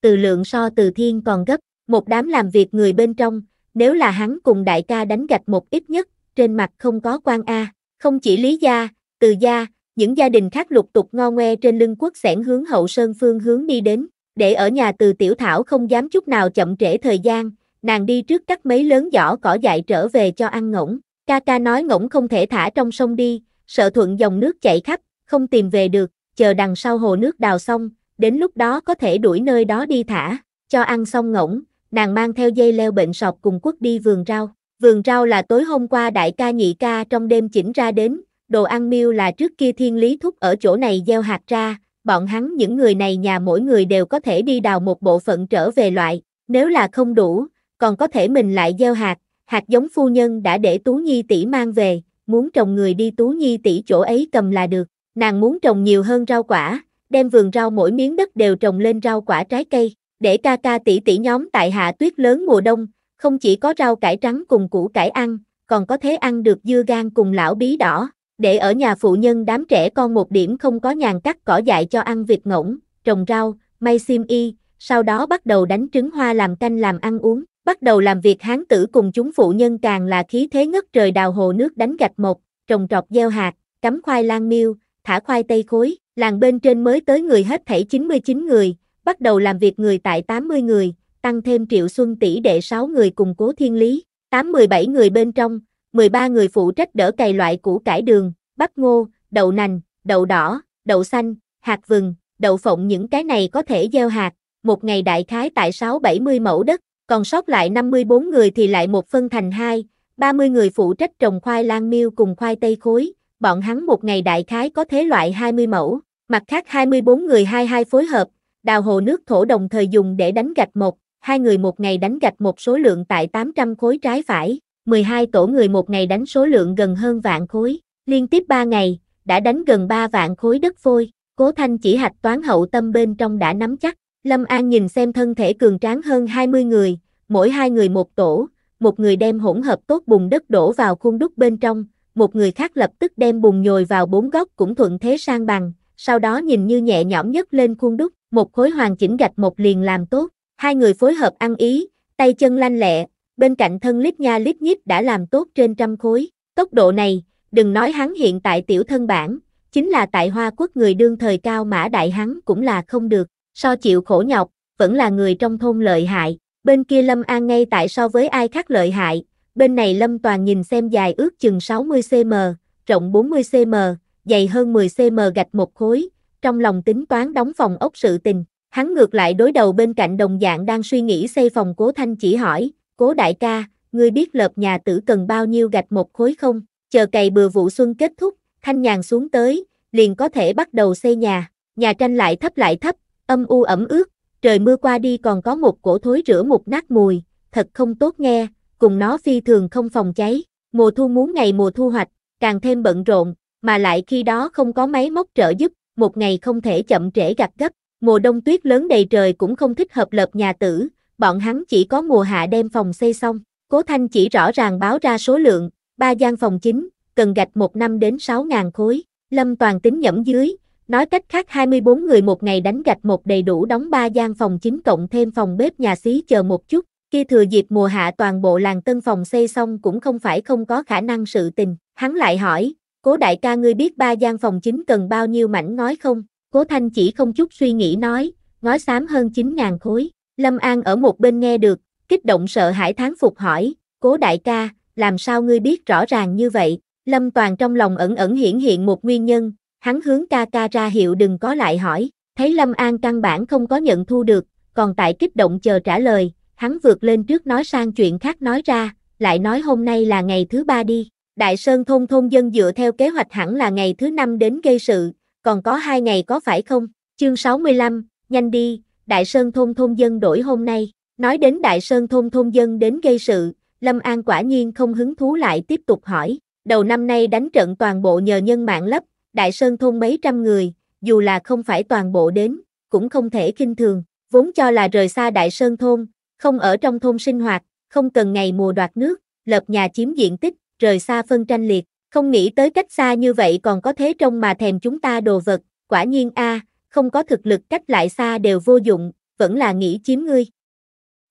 Từ lượng so từ thiên còn gấp, một đám làm việc người bên trong, nếu là hắn cùng đại ca đánh gạch một ít nhất, trên mặt không có quan A, không chỉ Lý gia, từ gia, những gia đình khác lục tục ngo ngoe trên lưng quốc sẻn hướng hậu sơn phương hướng đi đến, để ở nhà từ tiểu thảo không dám chút nào chậm trễ thời gian, nàng đi trước cắt mấy lớn giỏ cỏ dại trở về cho ăn ngỗng, ca ca nói ngỗng không thể thả trong sông đi, sợ thuận dòng nước chảy khắp, không tìm về được, chờ đằng sau hồ nước đào xong, đến lúc đó có thể đuổi nơi đó đi thả, cho ăn xong ngỗng, nàng mang theo dây leo bệnh sọc cùng quất đi vườn rau. Vườn rau là tối hôm qua đại ca nhị ca trong đêm chỉnh ra đến, đồ ăn miêu là trước kia thiên lý thúc ở chỗ này gieo hạt ra, bọn hắn những người này nhà mỗi người đều có thể đi đào một bộ phận trở về loại, nếu là không đủ, còn có thể mình lại gieo hạt, hạt giống phu nhân đã để Tú Nhi tỷ mang về, muốn trồng người đi Tú Nhi tỷ chỗ ấy cầm là được. Nàng muốn trồng nhiều hơn rau quả, đem vườn rau mỗi miếng đất đều trồng lên rau quả trái cây, để ca ca tỷ tỷ nhóm tại hạ tuyết lớn mùa đông, không chỉ có rau cải trắng cùng củ cải ăn, còn có thế ăn được dưa gan cùng lão bí đỏ, để ở nhà phụ nhân đám trẻ con một điểm không có nhàn cắt cỏ dại cho ăn vịt ngỗng, trồng rau, may sim y, sau đó bắt đầu đánh trứng hoa làm canh làm ăn uống, bắt đầu làm việc hán tử cùng chúng phụ nhân càng là khí thế ngất trời đào hồ nước đánh gạch một, trồng trọt gieo hạt, cắm khoai lang miêu, thả khoai tây khối, làng bên trên mới tới người hết thảy 99 người, bắt đầu làm việc người tại 80 người, tăng thêm Triệu Xuân tỷ đệ 6 người cùng cố thiên lý, 8-17 người bên trong, 13 người phụ trách đỡ cày loại củ cải đường, bắp ngô, đậu nành, đậu đỏ, đậu xanh, hạt vừng, đậu phộng những cái này có thể gieo hạt, một ngày đại khái tại 6-70 mẫu đất, còn sót lại 54 người thì lại một phân thành hai, 30 người phụ trách trồng khoai lang miêu cùng khoai tây khối, bọn hắn một ngày đại khái có thế loại 20 mẫu, mặt khác 24 người hai hai phối hợp, đào hồ nước thổ đồng thời dùng để đánh gạch một, hai người một ngày đánh gạch một số lượng tại 800 khối trái phải, 12 tổ người một ngày đánh số lượng gần hơn vạn khối, liên tiếp 3 ngày, đã đánh gần 3 vạn khối đất phôi, cố thanh chỉ hạch toán hậu tâm bên trong đã nắm chắc, Lâm An nhìn xem thân thể cường tráng hơn 20 người, mỗi hai người một tổ, một người đem hỗn hợp tốt bùn đất đổ vào khuôn đúc bên trong, một người khác lập tức đem bùn nhồi vào bốn góc cũng thuận thế sang bằng, sau đó nhìn như nhẹ nhõm nhất lên khuôn đúc, một khối hoàn chỉnh gạch một liền làm tốt, hai người phối hợp ăn ý, tay chân lanh lẹ, bên cạnh thân lít nha lít nhít đã làm tốt trên trăm khối, tốc độ này, đừng nói hắn hiện tại tiểu thân bản, chính là tại Hoa Quốc người đương thời cao mã đại hắn cũng là không được, so chịu khổ nhọc, vẫn là người trong thôn lợi hại, bên kia Lâm An ngay tại so với ai khác lợi hại, Bên này Lâm Toàn nhìn xem dài ước chừng 60cm, rộng 40cm, dày hơn 10cm gạch một khối, trong lòng tính toán đóng phòng ốc sự tình. Hắn ngược lại đối đầu bên cạnh đồng dạng đang suy nghĩ xây phòng cố thanh chỉ hỏi, cố đại ca, ngươi biết lợp nhà tử cần bao nhiêu gạch một khối không, chờ cày bừa vụ xuân kết thúc, thanh nhàn xuống tới, liền có thể bắt đầu xây nhà, nhà tranh lại thấp lại thấp, âm u ẩm ướt, trời mưa qua đi còn có một cổ thối rửa một nát mùi, thật không tốt nghe, cùng nó phi thường không phòng cháy. Mùa thu muốn ngày mùa thu hoạch, càng thêm bận rộn, mà lại khi đó không có máy móc trợ giúp, một ngày không thể chậm trễ gặt gấp. Mùa đông tuyết lớn đầy trời cũng không thích hợp lợp nhà tử, bọn hắn chỉ có mùa hạ đem phòng xây xong. Cố Thanh chỉ rõ ràng báo ra số lượng, ba gian phòng chính, cần gạch một năm đến 6 ngàn khối. Lâm Toàn tính nhẫm dưới, nói cách khác 24 người một ngày đánh gạch một đầy đủ đóng ba gian phòng chính cộng thêm phòng bếp nhà xí chờ một chút, kia thừa dịp mùa hạ toàn bộ làng tân phòng xây xong cũng không phải không có khả năng sự tình. Hắn lại hỏi, cố đại ca ngươi biết ba gian phòng chính cần bao nhiêu mảnh ngói không? Cố thanh chỉ không chút suy nghĩ nói, ngói xám hơn 9.000 khối. Lâm An ở một bên nghe được, kích động sợ hãi tháng phục hỏi, cố đại ca, làm sao ngươi biết rõ ràng như vậy? Lâm Toàn trong lòng ẩn ẩn hiển hiện một nguyên nhân, hắn hướng ca ca ra hiệu đừng có lại hỏi, thấy Lâm An căn bản không có nhận thu được, còn tại kích động chờ trả lời, hắn vượt lên trước nói sang chuyện khác nói ra, lại nói hôm nay là ngày thứ ba đi. Đại Sơn thôn thôn dân dựa theo kế hoạch hẳn là ngày thứ năm đến gây sự, còn có hai ngày có phải không? Chương 65, nhanh đi, Đại Sơn thôn thôn dân đổi hôm nay. Nói đến Đại Sơn thôn thôn dân đến gây sự, Lâm An quả nhiên không hứng thú lại tiếp tục hỏi. Đầu năm nay đánh trận toàn bộ nhờ nhân mạng lấp, Đại Sơn thôn mấy trăm người, dù là không phải toàn bộ đến, cũng không thể kinh thường. Vốn cho là rời xa Đại Sơn thôn, không ở trong thôn sinh hoạt, không cần ngày mùa đoạt nước, lập nhà chiếm diện tích, rời xa phân tranh liệt, không nghĩ tới cách xa như vậy còn có thế trông mà thèm chúng ta đồ vật, quả nhiên a, à, không có thực lực cách lại xa đều vô dụng, vẫn là nghĩ chiếm ngươi.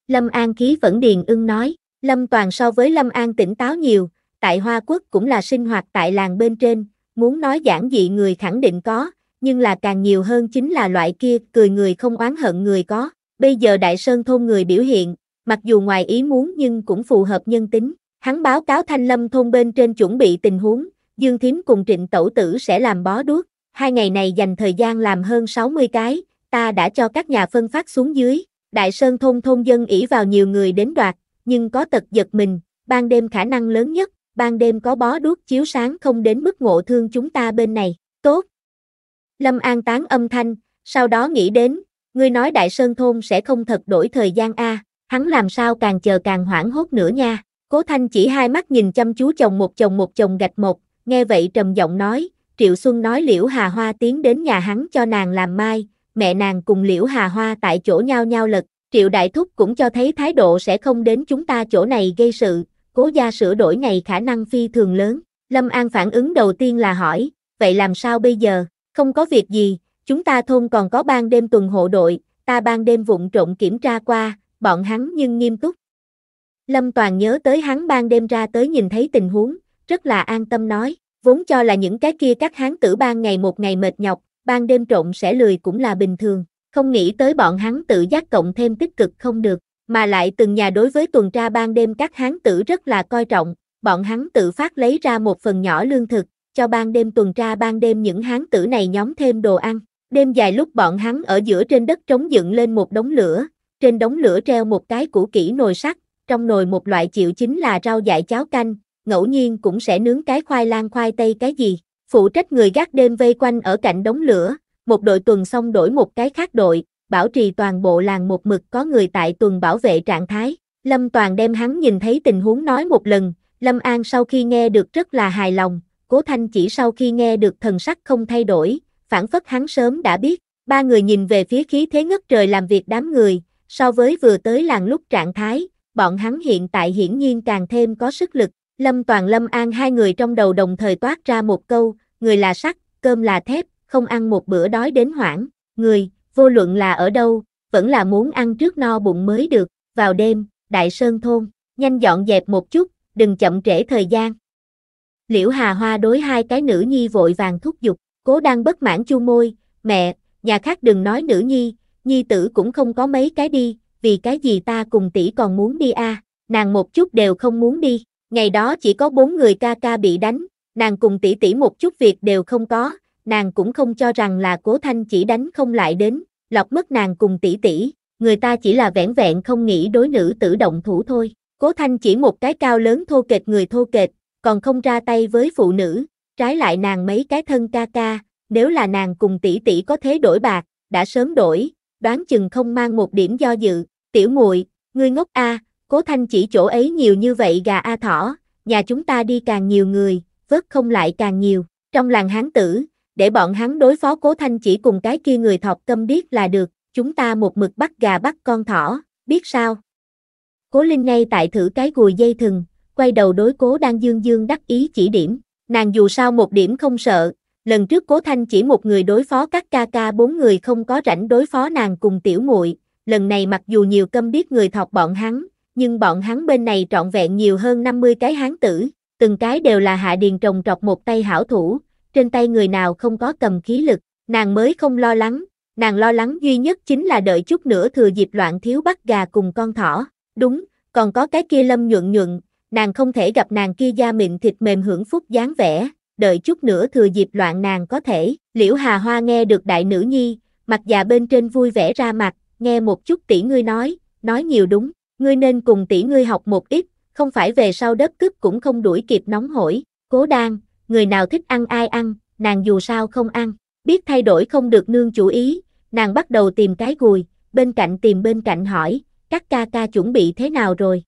Lâm An ký vẫn điền ưng nói, Lâm Toàn so với Lâm An tỉnh táo nhiều, tại Hoa Quốc cũng là sinh hoạt tại làng bên trên, muốn nói giản dị người khẳng định có, nhưng là càng nhiều hơn chính là loại kia cười người không oán hận người có bây giờ Đại Sơn thôn người biểu hiện, mặc dù ngoài ý muốn nhưng cũng phù hợp nhân tính. Hắn báo cáo Thanh Lâm thôn bên trên chuẩn bị tình huống, Dương Thím cùng Trịnh Tẩu Tử sẽ làm bó đuốc. Hai ngày này dành thời gian làm hơn 60 cái, ta đã cho các nhà phân phát xuống dưới. Đại Sơn thôn thôn dân ỷ vào nhiều người đến đoạt, nhưng có tật giật mình, ban đêm khả năng lớn nhất, ban đêm có bó đuốc chiếu sáng không đến mức ngộ thương chúng ta bên này. Tốt. Lâm An tán âm thanh, sau đó nghĩ đến, Ngươi nói Đại Sơn Thôn sẽ không thật đổi thời gian a hắn làm sao càng chờ càng hoảng hốt nữa nha. Cố Thanh chỉ hai mắt nhìn chăm chú chồng một chồng một chồng gạch một, nghe vậy trầm giọng nói, Triệu Xuân nói Liễu Hà Hoa tiến đến nhà hắn cho nàng làm mai, mẹ nàng cùng Liễu Hà Hoa tại chỗ nhau nhau lật, Triệu Đại Thúc cũng cho thấy thái độ sẽ không đến chúng ta chỗ này gây sự, cố gia sửa đổi này khả năng phi thường lớn. Lâm An phản ứng đầu tiên là hỏi, vậy làm sao bây giờ, không có việc gì, Chúng ta thôn còn có ban đêm tuần hộ đội, ta ban đêm vụng trộn kiểm tra qua, bọn hắn nhưng nghiêm túc. Lâm Toàn nhớ tới hắn ban đêm ra tới nhìn thấy tình huống, rất là an tâm nói, vốn cho là những cái kia các hắn tử ban ngày một ngày mệt nhọc, ban đêm trộn sẽ lười cũng là bình thường, không nghĩ tới bọn hắn tự giác cộng thêm tích cực không được, mà lại từng nhà đối với tuần tra ban đêm các hắn tử rất là coi trọng, bọn hắn tự phát lấy ra một phần nhỏ lương thực, cho ban đêm tuần tra ban đêm những hắn tử này nhóm thêm đồ ăn, Đêm dài lúc bọn hắn ở giữa trên đất trống dựng lên một đống lửa, trên đống lửa treo một cái củ kỹ nồi sắt, trong nồi một loại chịu chính là rau dại cháo canh, ngẫu nhiên cũng sẽ nướng cái khoai lang khoai tây cái gì. Phụ trách người gác đêm vây quanh ở cạnh đống lửa, một đội tuần xong đổi một cái khác đội, bảo trì toàn bộ làng một mực có người tại tuần bảo vệ trạng thái. Lâm Toàn đem hắn nhìn thấy tình huống nói một lần, Lâm An sau khi nghe được rất là hài lòng, Cố Thanh chỉ sau khi nghe được thần sắc không thay đổi, phản phất hắn sớm đã biết, ba người nhìn về phía khí thế ngất trời làm việc đám người, so với vừa tới làng lúc trạng thái, bọn hắn hiện tại hiển nhiên càng thêm có sức lực, Lâm Toàn Lâm An hai người trong đầu đồng thời toát ra một câu, người là sắt, cơm là thép, không ăn một bữa đói đến hoảng, người, vô luận là ở đâu, vẫn là muốn ăn trước no bụng mới được, vào đêm, Đại Sơn Thôn, nhanh dọn dẹp một chút, đừng chậm trễ thời gian. Liễu Hà Hoa đối hai cái nữ nhi vội vàng thúc giục. Cố đang bất mãn chu môi, mẹ, nhà khác đừng nói nữ nhi, nhi tử cũng không có mấy cái đi, vì cái gì ta cùng tỷ còn muốn đi a à? nàng một chút đều không muốn đi, ngày đó chỉ có bốn người ca ca bị đánh, nàng cùng tỷ tỷ một chút việc đều không có, nàng cũng không cho rằng là cố thanh chỉ đánh không lại đến, lọc mất nàng cùng tỷ tỷ, người ta chỉ là vẻn vẹn không nghĩ đối nữ tử động thủ thôi, cố thanh chỉ một cái cao lớn thô kệch người thô kệch, còn không ra tay với phụ nữ, Trái lại nàng mấy cái thân ca ca, nếu là nàng cùng tỷ tỷ có thế đổi bạc, đã sớm đổi, đoán chừng không mang một điểm do dự, tiểu muội, ngươi ngốc a, Cố Thanh chỉ chỗ ấy nhiều như vậy gà a thỏ, nhà chúng ta đi càng nhiều người, vớt không lại càng nhiều, trong làng hán tử, để bọn hắn đối phó Cố Thanh chỉ cùng cái kia người thọc câm biết là được, chúng ta một mực bắt gà bắt con thỏ, biết sao? Cố Linh ngay tại thử cái gùi dây thừng, quay đầu đối Cố đang dương dương đắc ý chỉ điểm. Nàng dù sao một điểm không sợ, lần trước Cố Thanh chỉ một người đối phó các ca ca bốn người không có rảnh đối phó nàng cùng tiểu muội, lần này mặc dù nhiều câm biết người thọc bọn hắn, nhưng bọn hắn bên này trọn vẹn nhiều hơn 50 cái hán tử, từng cái đều là hạ điền trồng trọc một tay hảo thủ, trên tay người nào không có cầm khí lực, nàng mới không lo lắng, nàng lo lắng duy nhất chính là đợi chút nữa thừa dịp loạn thiếu bắt gà cùng con thỏ, đúng, còn có cái kia lâm nhuận nhuận, nàng không thể gặp nàng kia da mịn thịt mềm hưởng phúc dáng vẻ, đợi chút nữa thừa dịp loạn nàng có thể. Liễu Hà Hoa nghe được đại nữ nhi, mặt già bên trên vui vẻ ra mặt, nghe một chút tỷ ngươi nói, nói nhiều đúng, ngươi nên cùng tỷ ngươi học một ít, không phải về sau đất cướp cũng không đuổi kịp nóng hổi, cố đan, người nào thích ăn ai ăn, nàng dù sao không ăn, biết thay đổi không được nương chủ ý, nàng bắt đầu tìm cái gùi, bên cạnh tìm bên cạnh hỏi, các ca ca chuẩn bị thế nào rồi,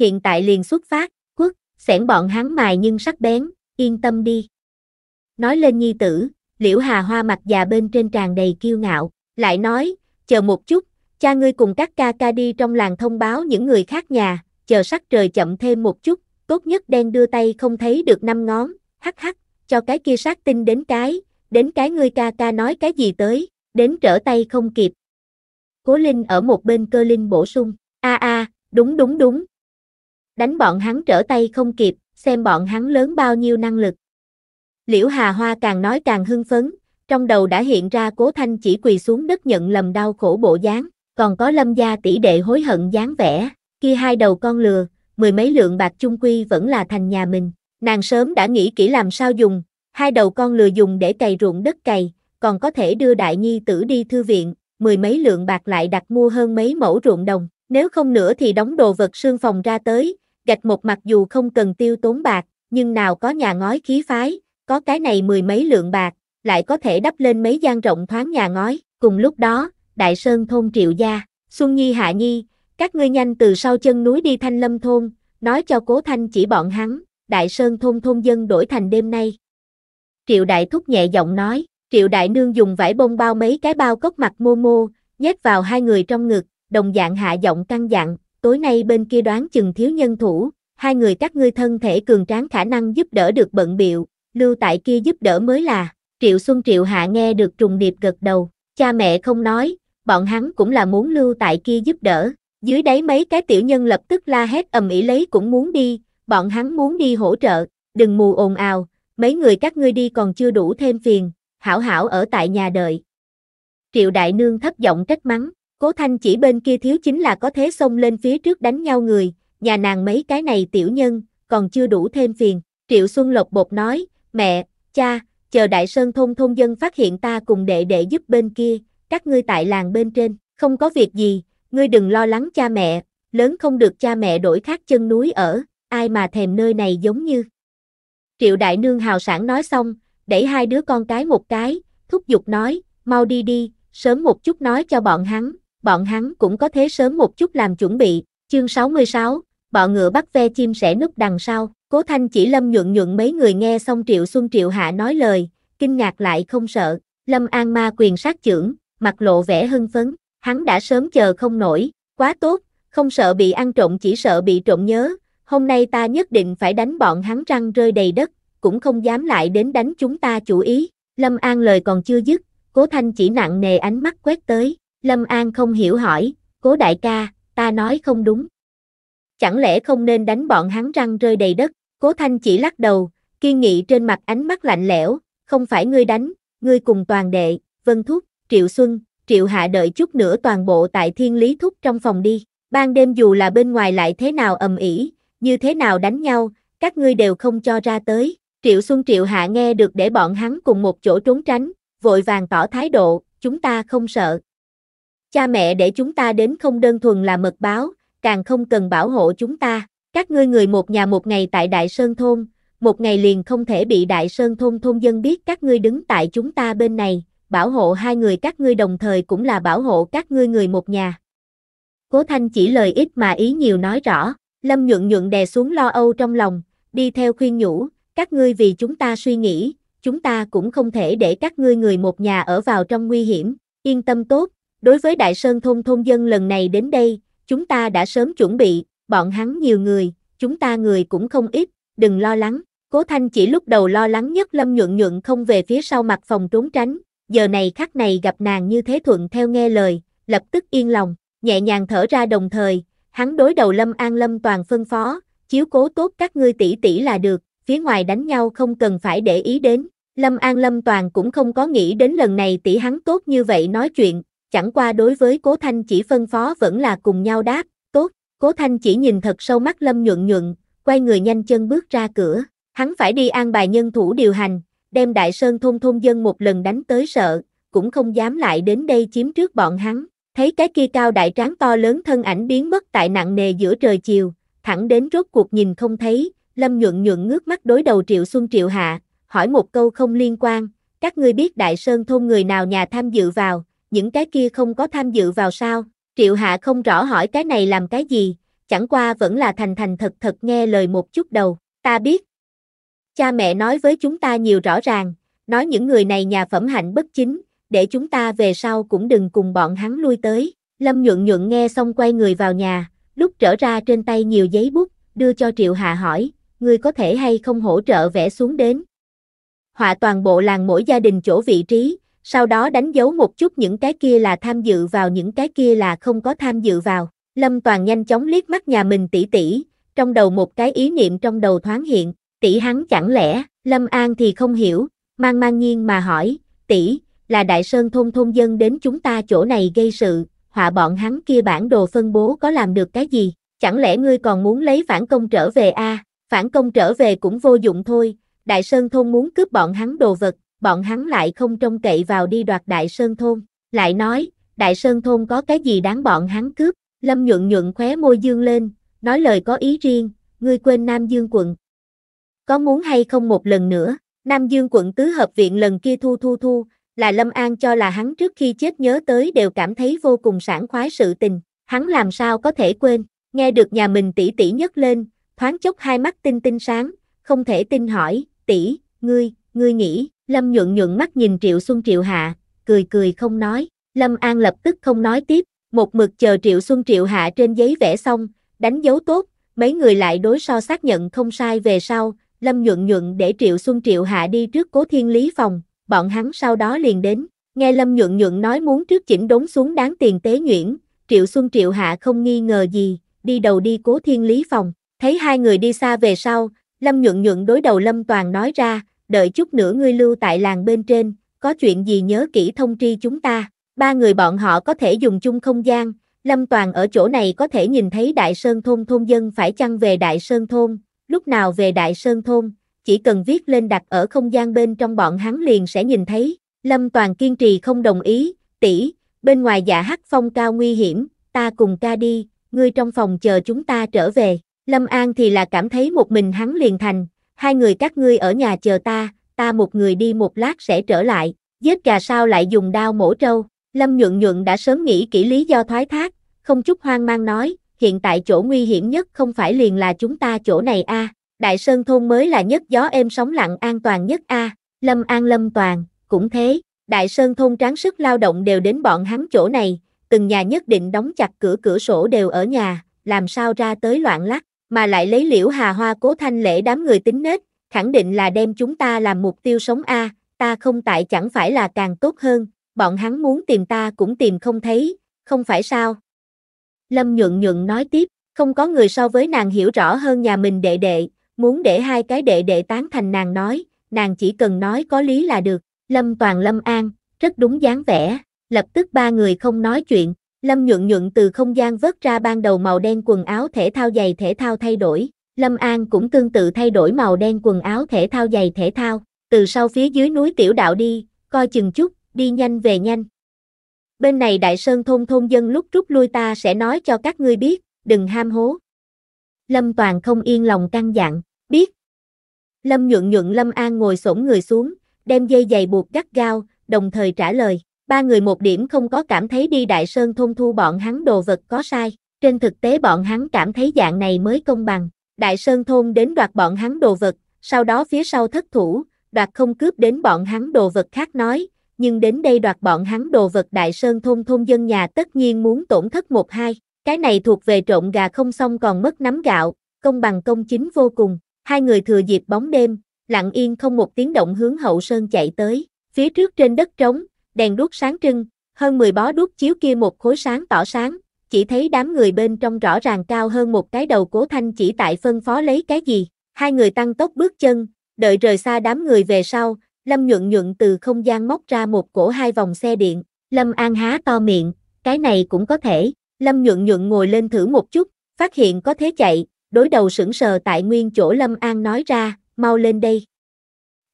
hiện tại liền xuất phát, quất, xẻn bọn hắn mài nhưng sắc bén, yên tâm đi. Nói lên nhi tử, liễu hà hoa mặt già bên trên tràn đầy kiêu ngạo, lại nói, chờ một chút, cha ngươi cùng các ca ca đi trong làng thông báo những người khác nhà, chờ sắc trời chậm thêm một chút, tốt nhất đen đưa tay không thấy được năm ngón, hắc hắc, cho cái kia sát tinh đến cái, đến cái ngươi ca ca nói cái gì tới, đến trở tay không kịp. Cố Linh ở một bên cơ Linh bổ sung, a a, đúng đúng đúng, đánh bọn hắn trở tay không kịp, xem bọn hắn lớn bao nhiêu năng lực. Liễu Hà Hoa càng nói càng hưng phấn, trong đầu đã hiện ra Cố Thanh chỉ quỳ xuống đất nhận lầm đau khổ bộ dáng, còn có Lâm gia tỷ đệ hối hận dáng vẻ, kia hai đầu con lừa, mười mấy lượng bạc chung quy vẫn là thành nhà mình, nàng sớm đã nghĩ kỹ làm sao dùng, hai đầu con lừa dùng để cày ruộng đất cày, còn có thể đưa đại nhi tử đi thư viện, mười mấy lượng bạc lại đặt mua hơn mấy mẫu ruộng đồng, nếu không nữa thì đóng đồ vật xương phòng ra tới, gạch một mặc dù không cần tiêu tốn bạc, nhưng nào có nhà ngói khí phái, có cái này mười mấy lượng bạc, lại có thể đắp lên mấy gian rộng thoáng nhà ngói, cùng lúc đó, Đại Sơn thôn Triệu gia, Xuân Nhi Hạ Nhi, các ngươi nhanh từ sau chân núi đi Thanh Lâm thôn, nói cho Cố Thanh chỉ bọn hắn, Đại Sơn thôn thôn dân đổi thành đêm nay. Triệu Đại thúc nhẹ giọng nói, Triệu Đại nương dùng vải bông bao mấy cái bao cốc mặt mô mô, nhét vào hai người trong ngực, đồng dạng hạ giọng căng dặn, tối nay bên kia đoán chừng thiếu nhân thủ, hai người các ngươi thân thể cường tráng khả năng giúp đỡ được bận biệu, lưu tại kia giúp đỡ mới là. Triệu Xuân Triệu Hạ nghe được trùng điệp gật đầu, cha mẹ không nói, bọn hắn cũng là muốn lưu tại kia giúp đỡ. Dưới đáy mấy cái tiểu nhân lập tức la hét ầm ĩ lấy cũng muốn đi, bọn hắn muốn đi hỗ trợ, đừng mù ồn ào, mấy người các ngươi đi còn chưa đủ thêm phiền, hảo hảo ở tại nhà đợi. Triệu Đại Nương thất vọng trách mắng, Cố thanh chỉ bên kia thiếu chính là có thế xông lên phía trước đánh nhau người, nhà nàng mấy cái này tiểu nhân, còn chưa đủ thêm phiền. Triệu Xuân Lộc bột nói, mẹ, cha, chờ đại sơn thôn thôn dân phát hiện ta cùng đệ đệ giúp bên kia, các ngươi tại làng bên trên, không có việc gì, ngươi đừng lo lắng cha mẹ, lớn không được cha mẹ đổi khác chân núi ở, ai mà thèm nơi này giống như. Triệu Đại Nương hào sản nói xong, đẩy hai đứa con cái một cái, thúc giục nói, mau đi đi, sớm một chút nói cho bọn hắn, bọn hắn cũng có thế sớm một chút làm chuẩn bị. Chương 66, bọ ngựa bắt ve chim sẻ núp đằng sau. Cố Thanh chỉ Lâm nhuận nhuận mấy người nghe xong Triệu Xuân Triệu Hạ nói lời, kinh ngạc lại không sợ. Lâm An Ma quyền sát trưởng, mặt lộ vẻ hưng phấn, hắn đã sớm chờ không nổi, quá tốt, không sợ bị ăn trộm chỉ sợ bị trộm nhớ, hôm nay ta nhất định phải đánh bọn hắn răng rơi đầy đất, cũng không dám lại đến đánh chúng ta chủ ý. Lâm An lời còn chưa dứt, Cố Thanh chỉ nặng nề ánh mắt quét tới, Lâm An không hiểu hỏi, cố đại ca, ta nói không đúng. Chẳng lẽ không nên đánh bọn hắn răng rơi đầy đất, cố thanh chỉ lắc đầu, kiên nghị trên mặt ánh mắt lạnh lẽo, không phải ngươi đánh, ngươi cùng toàn đệ, vân thúc, triệu xuân, triệu hạ đợi chút nữa toàn bộ tại thiên lý thúc trong phòng đi. Ban đêm dù là bên ngoài lại thế nào ầm ĩ, như thế nào đánh nhau, các ngươi đều không cho ra tới. Triệu Xuân Triệu Hạ nghe được để bọn hắn cùng một chỗ trốn tránh, vội vàng tỏ thái độ, chúng ta không sợ. Cha mẹ để chúng ta đến không đơn thuần là mật báo, càng không cần bảo hộ chúng ta. Các ngươi người một nhà một ngày tại Đại Sơn Thôn, một ngày liền không thể bị Đại Sơn Thôn thôn dân biết các ngươi đứng tại chúng ta bên này, bảo hộ hai người các ngươi đồng thời cũng là bảo hộ các ngươi người một nhà. Cố Thanh chỉ lời ít mà ý nhiều nói rõ, Lâm Nhượng Nhượng đè xuống lo âu trong lòng, đi theo khuyên nhủ, các ngươi vì chúng ta suy nghĩ, chúng ta cũng không thể để các ngươi người một nhà ở vào trong nguy hiểm, yên tâm tốt, Đối với Đại Sơn Thôn Thôn Dân lần này đến đây, chúng ta đã sớm chuẩn bị, bọn hắn nhiều người, chúng ta người cũng không ít, đừng lo lắng. Cố Thanh chỉ lúc đầu lo lắng nhất Lâm Nhuận Nhuận không về phía sau mặt phòng trốn tránh, giờ này khắc này gặp nàng như thế thuận theo nghe lời, lập tức yên lòng, nhẹ nhàng thở ra đồng thời, hắn đối đầu Lâm An Lâm toàn phân phó, chiếu cố tốt các ngươi tỷ tỷ là được, phía ngoài đánh nhau không cần phải để ý đến. Lâm An Lâm toàn cũng không có nghĩ đến lần này tỷ hắn tốt như vậy nói chuyện, chẳng qua đối với Cố Thanh chỉ phân phó vẫn là cùng nhau đáp, tốt, Cố Thanh chỉ nhìn thật sâu mắt Lâm nhuận nhuận, quay người nhanh chân bước ra cửa, hắn phải đi an bài nhân thủ điều hành, đem Đại Sơn thôn thôn dân một lần đánh tới sợ, cũng không dám lại đến đây chiếm trước bọn hắn, thấy cái kia cao đại tráng to lớn thân ảnh biến mất tại nặng nề giữa trời chiều, thẳng đến rốt cuộc nhìn không thấy, Lâm nhuận nhuận ngước mắt đối đầu Triệu Xuân Triệu Hạ, hỏi một câu không liên quan, các ngươi biết Đại Sơn thôn người nào nhà tham dự vào, những cái kia không có tham dự vào sao? Triệu Hạ không rõ hỏi cái này làm cái gì, chẳng qua vẫn là thành thành thật thật nghe lời một chút đầu, ta biết. Cha mẹ nói với chúng ta nhiều rõ ràng, nói những người này nhà phẩm hạnh bất chính, để chúng ta về sau cũng đừng cùng bọn hắn lui tới. Lâm nhuận nhuận nghe xong quay người vào nhà, lúc trở ra trên tay nhiều giấy bút, đưa cho Triệu Hạ hỏi, người có thể hay không hỗ trợ vẽ xuống đến. Họa toàn bộ làng mỗi gia đình chỗ vị trí, sau đó đánh dấu một chút những cái kia là tham dự vào những cái kia là không có tham dự vào. Lâm Toàn nhanh chóng liếc mắt nhà mình tỷ tỷ, trong đầu một cái ý niệm trong đầu thoáng hiện, tỷ hắn chẳng lẽ, Lâm An thì không hiểu, mang mang nhiên mà hỏi, tỷ, là Đại Sơn thôn thôn dân đến chúng ta chỗ này gây sự, họa bọn hắn kia bản đồ phân bố có làm được cái gì, chẳng lẽ ngươi còn muốn lấy phản công trở về a? À? phản công trở về cũng vô dụng thôi, Đại Sơn thôn muốn cướp bọn hắn đồ vật, bọn hắn lại không trông cậy vào đi đoạt Đại Sơn Thôn, lại nói, Đại Sơn Thôn có cái gì đáng bọn hắn cướp, Lâm nhuận nhuận khóe môi dương lên, nói lời có ý riêng, ngươi quên Nam Dương quận. Có muốn hay không một lần nữa, Nam Dương quận tứ hợp viện lần kia thu thu thu, là Lâm An cho là hắn trước khi chết nhớ tới đều cảm thấy vô cùng sảng khoái sự tình, hắn làm sao có thể quên, nghe được nhà mình tỷ tỷ nhấc lên, thoáng chốc hai mắt tinh tinh sáng, không thể tin hỏi, tỷ, ngươi, ngươi nghĩ, Lâm nhuận nhuận mắt nhìn Triệu Xuân Triệu Hạ, cười cười không nói. Lâm An lập tức không nói tiếp, một mực chờ Triệu Xuân Triệu Hạ trên giấy vẽ xong, đánh dấu tốt, mấy người lại đối so xác nhận không sai về sau, Lâm nhuận nhuận để Triệu Xuân Triệu Hạ đi trước cố thiên lý phòng, bọn hắn sau đó liền đến, nghe Lâm nhuận nhuận nói muốn trước chỉnh đốn xuống đáng tiền tế nhuyễn, Triệu Xuân Triệu Hạ không nghi ngờ gì, đi đầu đi cố thiên lý phòng, thấy hai người đi xa về sau, Lâm nhuận nhuận đối đầu Lâm Toàn nói ra, đợi chút nữa ngươi lưu tại làng bên trên, có chuyện gì nhớ kỹ thông tri chúng ta. Ba người bọn họ có thể dùng chung không gian, Lâm Toàn ở chỗ này có thể nhìn thấy Đại Sơn Thôn thôn dân phải chăng về Đại Sơn Thôn, lúc nào về Đại Sơn Thôn, chỉ cần viết lên đặt ở không gian bên trong bọn hắn liền sẽ nhìn thấy. Lâm Toàn kiên trì không đồng ý, tỷ, bên ngoài giả dạ hắc phong cao nguy hiểm, ta cùng ca đi, ngươi trong phòng chờ chúng ta trở về. Lâm An thì là cảm thấy một mình hắn liền thành, hai người các ngươi ở nhà chờ ta, ta một người đi một lát sẽ trở lại, giết gà sao lại dùng đao mổ trâu, Lâm Nhượng Nhượng đã sớm nghĩ kỹ lý do thoái thác, không chút hoang mang nói, hiện tại chỗ nguy hiểm nhất không phải liền là chúng ta chỗ này a, à. Đại Sơn Thôn mới là nhất gió êm sóng lặng an toàn nhất a, Lâm An Lâm Toàn, cũng thế, Đại Sơn Thôn tráng sức lao động đều đến bọn hắn chỗ này, từng nhà nhất định đóng chặt cửa cửa sổ đều ở nhà, làm sao ra tới loạn lắc mà lại lấy liễu hà hoa cố thanh lễ đám người tính nết, khẳng định là đem chúng ta làm mục tiêu sống A, ta không tại chẳng phải là càng tốt hơn, bọn hắn muốn tìm ta cũng tìm không thấy, không phải sao? Lâm nhuận nhuận nói tiếp, không có người so với nàng hiểu rõ hơn nhà mình đệ đệ, muốn để hai cái đệ đệ tán thành nàng nói, nàng chỉ cần nói có lý là được, Lâm Toàn Lâm An, rất đúng dáng vẻ, lập tức ba người không nói chuyện, Lâm nhuận nhuận từ không gian vớt ra ban đầu màu đen quần áo thể thao giày thể thao thay đổi, Lâm An cũng tương tự thay đổi màu đen quần áo thể thao giày thể thao, từ sau phía dưới núi tiểu đạo đi, coi chừng chút, đi nhanh về nhanh. Bên này đại sơn thôn thôn dân lúc rút lui ta sẽ nói cho các ngươi biết, đừng ham hố. Lâm Toàn không yên lòng căng dặn, biết. Lâm nhuận nhuận Lâm An ngồi xổm người xuống, đem dây giày buộc gắt gao, đồng thời trả lời ba người một điểm không có cảm thấy đi Đại Sơn thôn thu bọn hắn đồ vật có sai, trên thực tế bọn hắn cảm thấy dạng này mới công bằng. Đại Sơn thôn đến đoạt bọn hắn đồ vật, sau đó phía sau thất thủ, đoạt không cướp đến bọn hắn đồ vật khác nói, nhưng đến đây đoạt bọn hắn đồ vật Đại Sơn thôn thôn dân nhà tất nhiên muốn tổn thất một hai, cái này thuộc về trộn gà không xong còn mất nắm gạo, công bằng công chính vô cùng, hai người thừa dịp bóng đêm, lặng yên không một tiếng động hướng hậu sơn chạy tới, phía trước trên đất trống, đèn đuốc sáng trưng, hơn 10 bó đuốc chiếu kia một khối sáng tỏ sáng, chỉ thấy đám người bên trong rõ ràng cao hơn một cái đầu cố thanh chỉ tại phân phó lấy cái gì. Hai người tăng tốc bước chân, đợi rời xa đám người về sau, Lâm nhuận nhuận từ không gian móc ra một cổ hai vòng xe điện, Lâm An há to miệng, cái này cũng có thể, Lâm nhuận nhuận ngồi lên thử một chút, phát hiện có thế chạy, đối đầu sững sờ tại nguyên chỗ Lâm An nói ra, mau lên đây.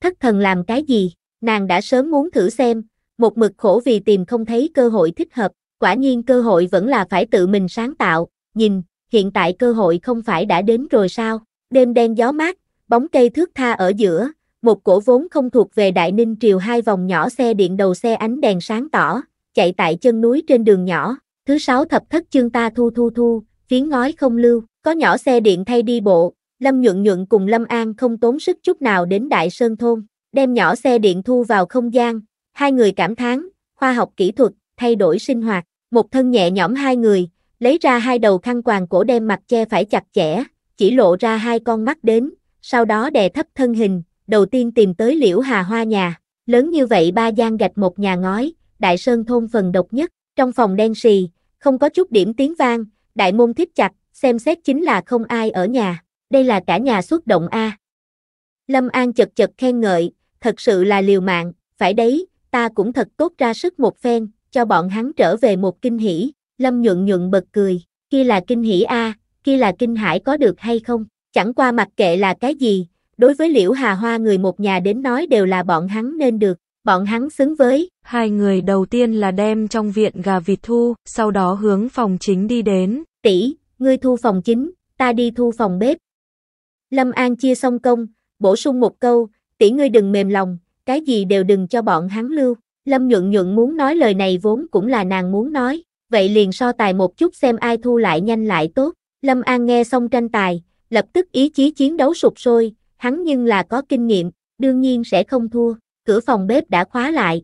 Thất thần làm cái gì, nàng đã sớm muốn thử xem, một mực khổ vì tìm không thấy cơ hội thích hợp, quả nhiên cơ hội vẫn là phải tự mình sáng tạo, nhìn, hiện tại cơ hội không phải đã đến rồi sao, đêm đen gió mát, bóng cây thước tha ở giữa, một cổ vốn không thuộc về Đại Ninh Triều hai vòng nhỏ xe điện đầu xe ánh đèn sáng tỏ, chạy tại chân núi trên đường nhỏ, thứ sáu thập thất chương ta thu thu thu, phiến ngói không lưu, có nhỏ xe điện thay đi bộ, Lâm Nhuận Nhuận cùng Lâm An không tốn sức chút nào đến Đại Sơn Thôn, đem nhỏ xe điện thu vào không gian, Hai người cảm thán, khoa học kỹ thuật, thay đổi sinh hoạt, một thân nhẹ nhõm hai người, lấy ra hai đầu khăn quàng cổ đem mặt che phải chặt chẽ, chỉ lộ ra hai con mắt đến, sau đó đè thấp thân hình, đầu tiên tìm tới liễu hà hoa nhà, lớn như vậy ba gian gạch một nhà ngói, đại sơn thôn phần độc nhất, trong phòng đen sì không có chút điểm tiếng vang, đại môn thiếp chặt, xem xét chính là không ai ở nhà, đây là cả nhà xuất động A. Lâm An chật chật khen ngợi, thật sự là liều mạng, phải đấy, ta cũng thật tốt ra sức một phen, cho bọn hắn trở về một kinh hỉ, Lâm nhuận nhuận bật cười, kia là kinh hỉ a, à, kia là kinh hải có được hay không, chẳng qua mặc kệ là cái gì, đối với Liễu Hà Hoa người một nhà đến nói đều là bọn hắn nên được, bọn hắn xứng với. Hai người đầu tiên là đem trong viện gà vịt thu, sau đó hướng phòng chính đi đến. Tỷ, ngươi thu phòng chính, ta đi thu phòng bếp. Lâm An chia xong công, bổ sung một câu, tỷ ngươi đừng mềm lòng, cái gì đều đừng cho bọn hắn lưu. Lâm nhuận nhuận muốn nói lời này vốn cũng là nàng muốn nói, vậy liền so tài một chút xem ai thu lại nhanh lại tốt. Lâm An nghe xong tranh tài, lập tức ý chí chiến đấu sụp sôi, hắn nhưng là có kinh nghiệm, đương nhiên sẽ không thua, cửa phòng bếp đã khóa lại.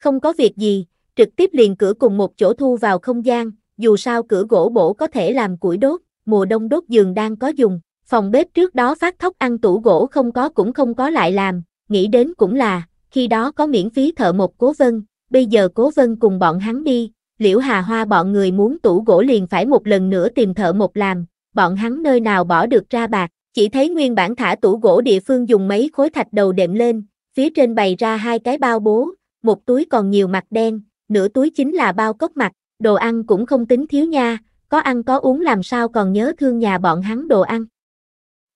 Không có việc gì, trực tiếp liền cửa cùng một chỗ thu vào không gian, dù sao cửa gỗ bổ có thể làm củi đốt, mùa đông đốt giường đang có dùng, phòng bếp trước đó phát thóc ăn tủ gỗ không có cũng không có lại làm, nghĩ đến cũng là, khi đó có miễn phí thợ một cố vân, bây giờ cố vân cùng bọn hắn đi, liễu hà hoa bọn người muốn tủ gỗ liền phải một lần nữa tìm thợ một làm, bọn hắn nơi nào bỏ được ra bạc, chỉ thấy nguyên bản thả tủ gỗ địa phương dùng mấy khối thạch đầu đệm lên, phía trên bày ra hai cái bao bố, một túi còn nhiều mặt đen, nửa túi chính là bao cốc mặt, đồ ăn cũng không tính thiếu nha, có ăn có uống làm sao còn nhớ thương nhà bọn hắn đồ ăn.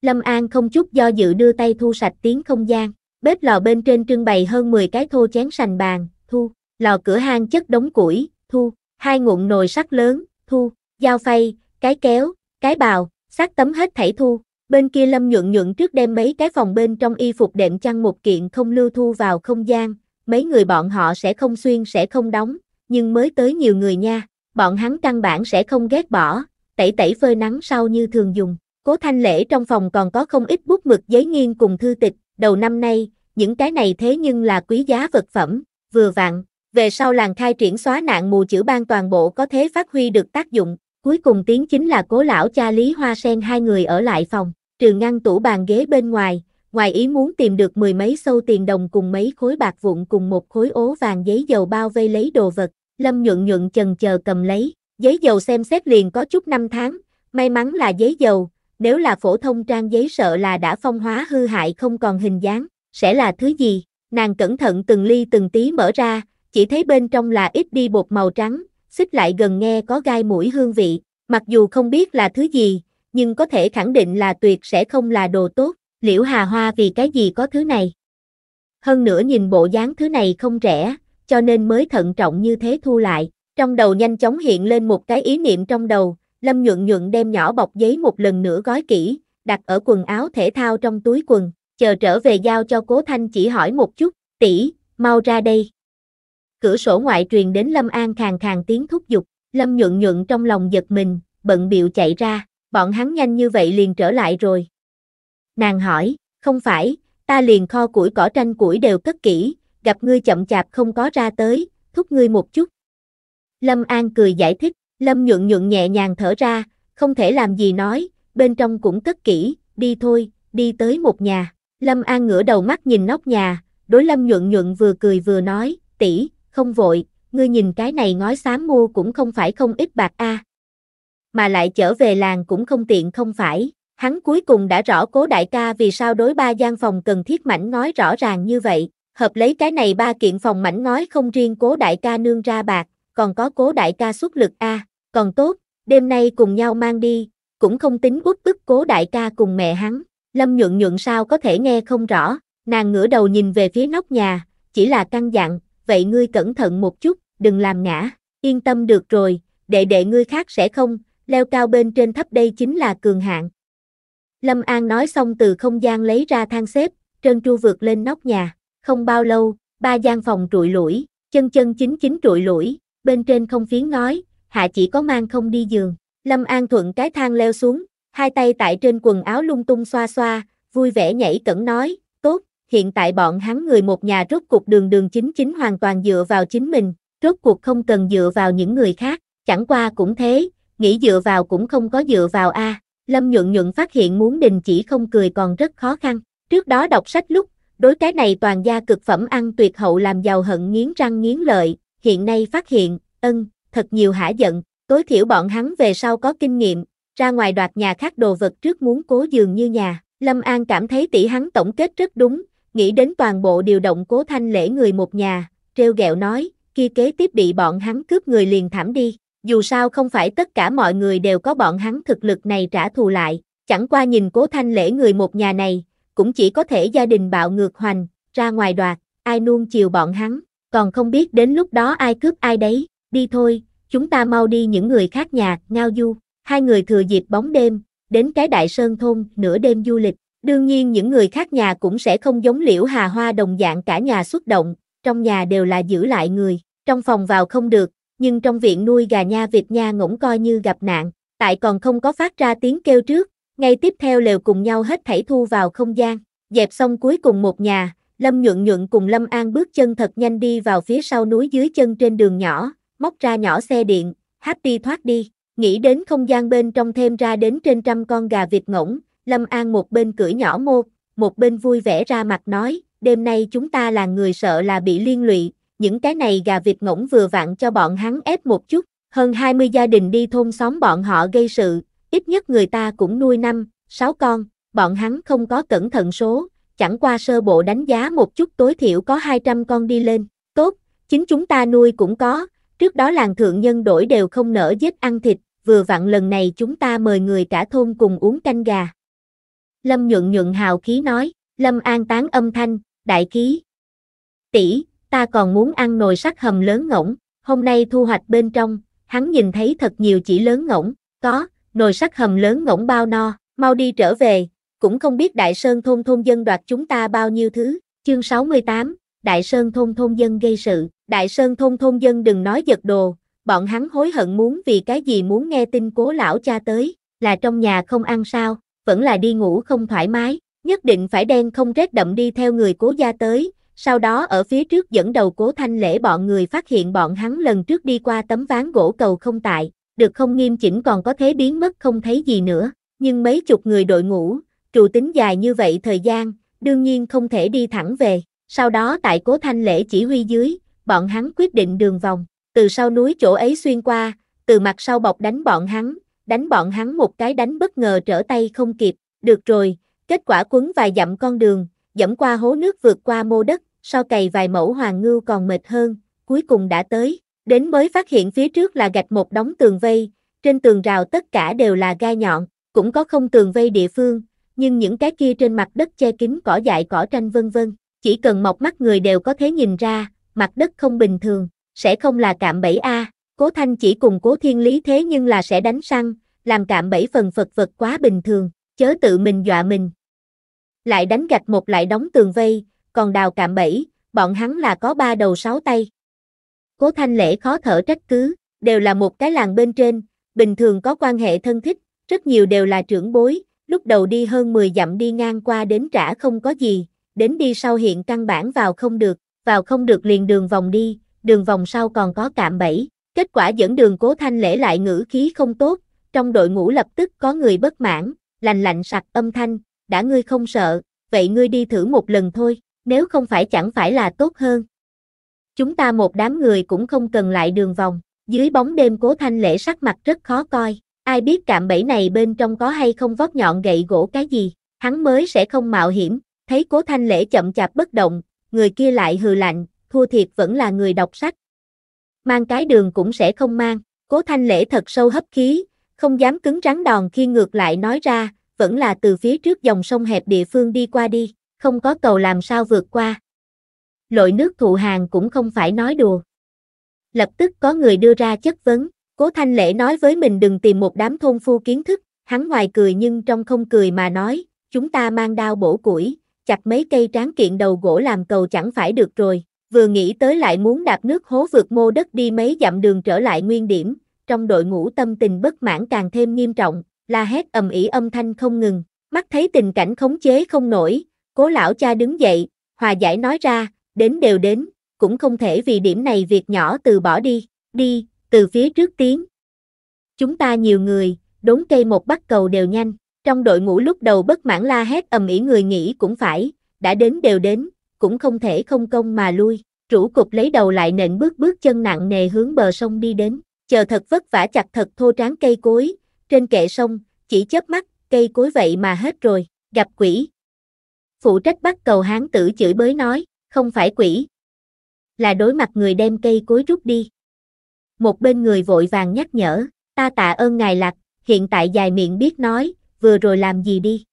Lâm An không chút do dự đưa tay thu sạch tiếng không gian. Bếp lò bên trên trưng bày hơn 10 cái thô chén sành bàn, thu, lò cửa hang chất đống củi, thu, hai ngụm nồi sắt lớn, thu, dao phay, cái kéo, cái bào, sắt tấm hết thảy thu. Bên kia Lâm nhuận nhuận trước đem mấy cái phòng bên trong y phục đệm chăn một kiện không lưu thu vào không gian, mấy người bọn họ sẽ không xuyên sẽ không đóng, nhưng mới tới nhiều người nha, bọn hắn căn bản sẽ không ghét bỏ, tẩy tẩy phơi nắng sau như thường dùng. Cố Thanh Lễ trong phòng còn có không ít bút mực giấy nghiêng cùng thư tịch, đầu năm nay, những cái này thế nhưng là quý giá vật phẩm, vừa vặn, về sau làng khai triển xóa nạn mù chữ ban toàn bộ có thế phát huy được tác dụng, cuối cùng tiếng chính là cố lão cha Lý Hoa Sen hai người ở lại phòng, trừ ngăn tủ bàn ghế bên ngoài, ngoài ý muốn tìm được mười mấy sâu tiền đồng cùng mấy khối bạc vụn cùng một khối ố vàng giấy dầu bao vây lấy đồ vật, Lâm nhuận nhuận chần chờ cầm lấy, giấy dầu xem xét liền có chút năm tháng, may mắn là giấy dầu, nếu là phổ thông trang giấy sợ là đã phong hóa hư hại không còn hình dáng, sẽ là thứ gì? Nàng cẩn thận từng ly từng tí mở ra, chỉ thấy bên trong là ít đi bột màu trắng, xích lại gần nghe có gai mũi hương vị, mặc dù không biết là thứ gì, nhưng có thể khẳng định là tuyệt sẽ không là đồ tốt, liễu hà hoa vì cái gì có thứ này. Hơn nữa nhìn bộ dáng thứ này không rẻ, cho nên mới thận trọng như thế thu lại, trong đầu nhanh chóng hiện lên một cái ý niệm trong đầu, Lâm nhuận nhuận đem nhỏ bọc giấy một lần nữa gói kỹ, đặt ở quần áo thể thao trong túi quần, chờ trở về giao cho cố thanh chỉ hỏi một chút, tỷ, mau ra đây. Cửa sổ ngoại truyền đến Lâm An khàn khàn tiếng thúc giục, Lâm nhuận nhuận trong lòng giật mình, bận biệu chạy ra, bọn hắn nhanh như vậy liền trở lại rồi. Nàng hỏi, không phải, ta liền kho củi cỏ tranh củi đều cất kỹ, gặp ngươi chậm chạp không có ra tới, thúc ngươi một chút. Lâm An cười giải thích, Lâm nhuận nhuận nhẹ nhàng thở ra, không thể làm gì nói, bên trong cũng cất kỹ, đi thôi, đi tới một nhà. Lâm An ngửa đầu mắt nhìn nóc nhà, đối Lâm nhuận nhuận vừa cười vừa nói, tỷ, không vội, ngươi nhìn cái này ngói xám mua cũng không phải không ít bạc a. À. Mà lại trở về làng cũng không tiện không phải, hắn cuối cùng đã rõ cố đại ca vì sao đối ba gian phòng cần thiết mảnh ngói rõ ràng như vậy, hợp lấy cái này ba kiện phòng mảnh ngói không riêng cố đại ca nương ra bạc, còn có cố đại ca xuất lực a, à, còn tốt, đêm nay cùng nhau mang đi, cũng không tính quất tức cố đại ca cùng mẹ hắn. Lâm nhuận nhuận sao có thể nghe không rõ, nàng ngửa đầu nhìn về phía nóc nhà, chỉ là căn dặn, vậy ngươi cẩn thận một chút, đừng làm ngã, yên tâm được rồi, đệ đệ ngươi khác sẽ không, leo cao bên trên thấp đây chính là cường hạng. Lâm An nói xong từ không gian lấy ra thang xếp, trơn tru vượt lên nóc nhà, không bao lâu, ba gian phòng trụi lũi, chân chân chính chính trụi lũi, bên trên không phiến nói, hạ chỉ có mang không đi giường. Lâm An thuận cái thang leo xuống, hai tay tại trên quần áo lung tung xoa xoa, vui vẻ nhảy cẩn nói, tốt, hiện tại bọn hắn người một nhà rốt cuộc đường đường chính chính hoàn toàn dựa vào chính mình, rốt cuộc không cần dựa vào những người khác, chẳng qua cũng thế, nghĩ dựa vào cũng không có dựa vào a. Lâm nhuận nhuận phát hiện muốn đình chỉ không cười còn rất khó khăn, trước đó đọc sách lúc, đối cái này toàn gia cực phẩm ăn tuyệt hậu làm giàu hận nghiến răng nghiến lợi, hiện nay phát hiện, ân, thật nhiều hả giận, tối thiểu bọn hắn về sau có kinh nghiệm, ra ngoài đoạt nhà khác đồ vật trước muốn cố dường như nhà. Lâm An cảm thấy tỷ hắn tổng kết rất đúng, nghĩ đến toàn bộ điều động cố thanh lễ người một nhà, treo gẹo nói, kia kế tiếp bị bọn hắn cướp người liền thảm đi, dù sao không phải tất cả mọi người đều có bọn hắn thực lực này trả thù lại, chẳng qua nhìn cố thanh lễ người một nhà này, cũng chỉ có thể gia đình bạo ngược hoành, ra ngoài đoạt, ai nuông chiều bọn hắn, còn không biết đến lúc đó ai cướp ai đấy, đi thôi, chúng ta mau đi những người khác nhà, ngao du. Hai người thừa dịp bóng đêm, đến cái đại sơn thôn, nửa đêm du lịch. Đương nhiên những người khác nhà cũng sẽ không giống liễu hà hoa đồng dạng cả nhà xuất động, trong nhà đều là giữ lại người, trong phòng vào không được, nhưng trong viện nuôi gà nha vịt nha ngỗng coi như gặp nạn, tại còn không có phát ra tiếng kêu trước, ngay tiếp theo lều cùng nhau hết thảy thu vào không gian, dẹp xong cuối cùng một nhà, Lâm nhuận nhuận cùng Lâm An bước chân thật nhanh đi vào phía sau núi dưới chân trên đường nhỏ, móc ra nhỏ xe điện, happy thoát đi, nghĩ đến không gian bên trong thêm ra đến trên trăm con gà vịt ngỗng, Lâm An một bên cưỡi nhỏ mô, một bên vui vẻ ra mặt nói, đêm nay chúng ta là người sợ là bị liên lụy, những cái này gà vịt ngỗng vừa vặn cho bọn hắn ép một chút, hơn 20 gia đình đi thôn xóm bọn họ gây sự, ít nhất người ta cũng nuôi năm, sáu con, bọn hắn không có cẩn thận số, chẳng qua sơ bộ đánh giá một chút tối thiểu có 200 con đi lên. Tốt, chính chúng ta nuôi cũng có, trước đó làng thượng nhân đổi đều không nỡ giết ăn thịt, vừa vặn lần này chúng ta mời người cả thôn cùng uống canh gà. Lâm nhuận nhuận hào khí nói, Lâm an tán âm thanh, đại khí. tỷ ta còn muốn ăn nồi sắt hầm lớn ngỗng, hôm nay thu hoạch bên trong, hắn nhìn thấy thật nhiều chỉ lớn ngỗng, có, nồi sắt hầm lớn ngỗng bao no, mau đi trở về, cũng không biết Đại Sơn Thôn Thôn Dân đoạt chúng ta bao nhiêu thứ, chương 68, Đại Sơn Thôn Thôn Dân gây sự, Đại Sơn Thôn Thôn Dân đừng nói giật đồ, bọn hắn hối hận muốn vì cái gì muốn nghe tin cố lão cha tới, là trong nhà không ăn sao, vẫn là đi ngủ không thoải mái, nhất định phải đen không rét đậm đi theo người cố gia tới, sau đó ở phía trước dẫn đầu cố thanh lễ bọn người phát hiện bọn hắn lần trước đi qua tấm ván gỗ cầu không tại, được không nghiêm chỉnh còn có thế biến mất không thấy gì nữa, nhưng mấy chục người đội ngũ, trụ tính dài như vậy thời gian, đương nhiên không thể đi thẳng về. Sau đó tại cố thanh lễ chỉ huy dưới, bọn hắn quyết định đường vòng, từ sau núi chỗ ấy xuyên qua, từ mặt sau bọc đánh bọn hắn, đánh bọn hắn một cái đánh bất ngờ trở tay không kịp, được rồi, kết quả quấn vài dặm con đường, dẫm qua hố nước vượt qua mô đất, sau cày vài mẫu hoàng ngưu còn mệt hơn, cuối cùng đã tới, đến mới phát hiện phía trước là gạch một đống tường vây, trên tường rào tất cả đều là gai nhọn, cũng có không tường vây địa phương, nhưng những cái kia trên mặt đất che kín cỏ dại cỏ tranh vân vân, chỉ cần mọc mắt người đều có thể nhìn ra, mặt đất không bình thường, sẽ không là cạm bẫy A, cố thanh chỉ cùng cố thiên lý thế nhưng là sẽ đánh săn, làm cạm bẫy phần phật vật quá bình thường, chớ tự mình dọa mình. Lại đánh gạch một lại đóng tường vây, còn đào cạm bẫy, bọn hắn là có ba đầu sáu tay. Cố thanh lễ khó thở trách cứ, đều là một cái làng bên trên, bình thường có quan hệ thân thích, rất nhiều đều là trưởng bối, lúc đầu đi hơn 10 dặm đi ngang qua đến trả không có gì, đến đi sau hiện căn bản vào không được, vào không được liền đường vòng đi, đường vòng sau còn có cạm bẫy, kết quả dẫn đường cố thanh lễ lại ngữ khí không tốt, trong đội ngũ lập tức có người bất mãn, lành lạnh sặc âm thanh, đã ngươi không sợ, vậy ngươi đi thử một lần thôi, nếu không phải chẳng phải là tốt hơn. Chúng ta một đám người cũng không cần lại đường vòng, dưới bóng đêm cố thanh lễ sắc mặt rất khó coi, Ai biết cạm bẫy này bên trong có hay không vót nhọn gậy gỗ cái gì, hắn mới sẽ không mạo hiểm, thấy cố thanh lễ chậm chạp bất động, người kia lại hừ lạnh, thua thiệt vẫn là người đọc sách. Mang cái đường cũng sẽ không mang, cố thanh lễ thật sâu hấp khí, không dám cứng rắn đòn khi ngược lại nói ra, vẫn là từ phía trước dòng sông hẹp địa phương đi qua đi, không có cầu làm sao vượt qua. Lội nước thụ hàng cũng không phải nói đùa. Lập tức có người đưa ra chất vấn. Cố Thanh Lễ nói với mình đừng tìm một đám thôn phu kiến thức, hắn ngoài cười nhưng trong không cười mà nói, chúng ta mang đao bổ củi, chặt mấy cây tráng kiện đầu gỗ làm cầu chẳng phải được rồi. Vừa nghĩ tới lại muốn đạp nước hố vượt mô đất đi mấy dặm đường trở lại nguyên điểm, trong đội ngũ tâm tình bất mãn càng thêm nghiêm trọng, la hét ầm ĩ âm thanh không ngừng, mắt thấy tình cảnh khống chế không nổi, cố lão cha đứng dậy, hòa giải nói ra, đến đều đến, cũng không thể vì điểm này việc nhỏ từ bỏ đi, đi, từ phía trước tiến. Chúng ta nhiều người, đốn cây một bắt cầu đều nhanh, trong đội ngũ lúc đầu bất mãn la hét ầm ĩ người nghĩ cũng phải, đã đến đều đến, cũng không thể không công mà lui, chủ cục lấy đầu lại nện bước bước chân nặng nề hướng bờ sông đi đến, chờ thật vất vả chặt thật thô tráng cây cối, trên kệ sông, chỉ chớp mắt, cây cối vậy mà hết rồi, gặp quỷ. Phụ trách bắt cầu hán tử chửi bới nói, không phải quỷ, là đối mặt người đem cây cối rút đi một bên người vội vàng nhắc nhở, ta tạ ơn ngài lạc, hiện tại dài miệng biết nói, vừa rồi làm gì đi.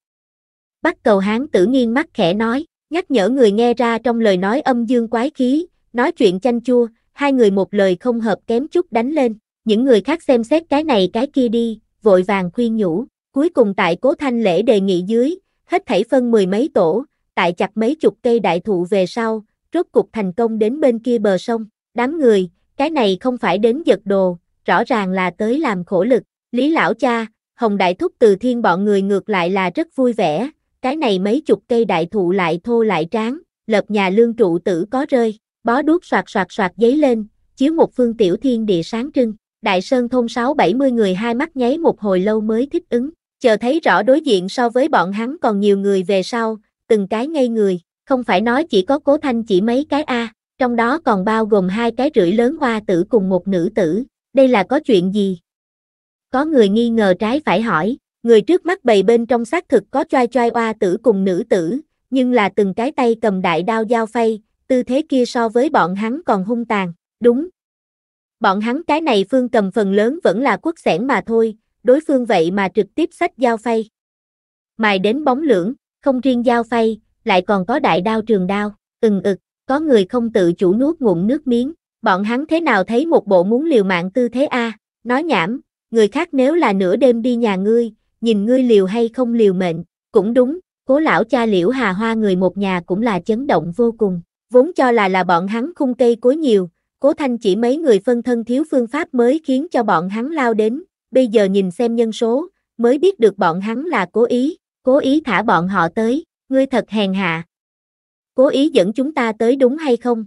Bắt cầu hán tử nghiêng mắt khẽ nói, nhắc nhở người nghe ra trong lời nói âm dương quái khí, nói chuyện chanh chua, hai người một lời không hợp kém chút đánh lên, những người khác xem xét cái này cái kia đi, vội vàng khuyên nhủ, cuối cùng tại cố thanh lễ đề nghị dưới, hết thảy phân mười mấy tổ, tại chặt mấy chục cây đại thụ về sau, rốt cục thành công đến bên kia bờ sông, đám người, cái này không phải đến giật đồ, rõ ràng là tới làm khổ lực. Lý lão cha, Hồng Đại Thúc từ thiên bọn người ngược lại là rất vui vẻ, cái này mấy chục cây đại thụ lại thô lại tráng, lập nhà lương trụ tử có rơi, bó đuốc soạt soạt soạt giấy lên, chiếu một phương tiểu thiên địa sáng trưng. Đại Sơn thôn 6-70 người hai mắt nháy một hồi lâu mới thích ứng, chờ thấy rõ đối diện so với bọn hắn còn nhiều người về sau, từng cái ngây người, không phải nói chỉ có cố thanh chỉ mấy cái A, à. Trong đó còn bao gồm hai cái rưỡi lớn hoa tử cùng một nữ tử, đây là có chuyện gì? Có người nghi ngờ trái phải hỏi, người trước mắt bầy bên trong xác thực có choai choai hoa tử cùng nữ tử, nhưng là từng cái tay cầm đại đao dao phay, tư thế kia so với bọn hắn còn hung tàn, đúng. Bọn hắn cái này phương cầm phần lớn vẫn là quốc sẻn mà thôi, đối phương vậy mà trực tiếp sách dao phay. Mài đến bóng lưỡng, không riêng dao phay, lại còn có đại đao trường đao, ừng ực có người không tự chủ nuốt ngụm nước miếng, bọn hắn thế nào thấy một bộ muốn liều mạng tư thế a, nói nhảm, người khác nếu là nửa đêm đi nhà ngươi, nhìn ngươi liều hay không liều mệnh, cũng đúng, cố lão cha liễu hà hoa người một nhà cũng là chấn động vô cùng, vốn cho là là bọn hắn khung cây cối nhiều, cố thanh chỉ mấy người phân thân thiếu phương pháp mới khiến cho bọn hắn lao đến, bây giờ nhìn xem nhân số, mới biết được bọn hắn là cố ý, cố ý thả bọn họ tới, ngươi thật hèn hạ, Cố ý dẫn chúng ta tới đúng hay không?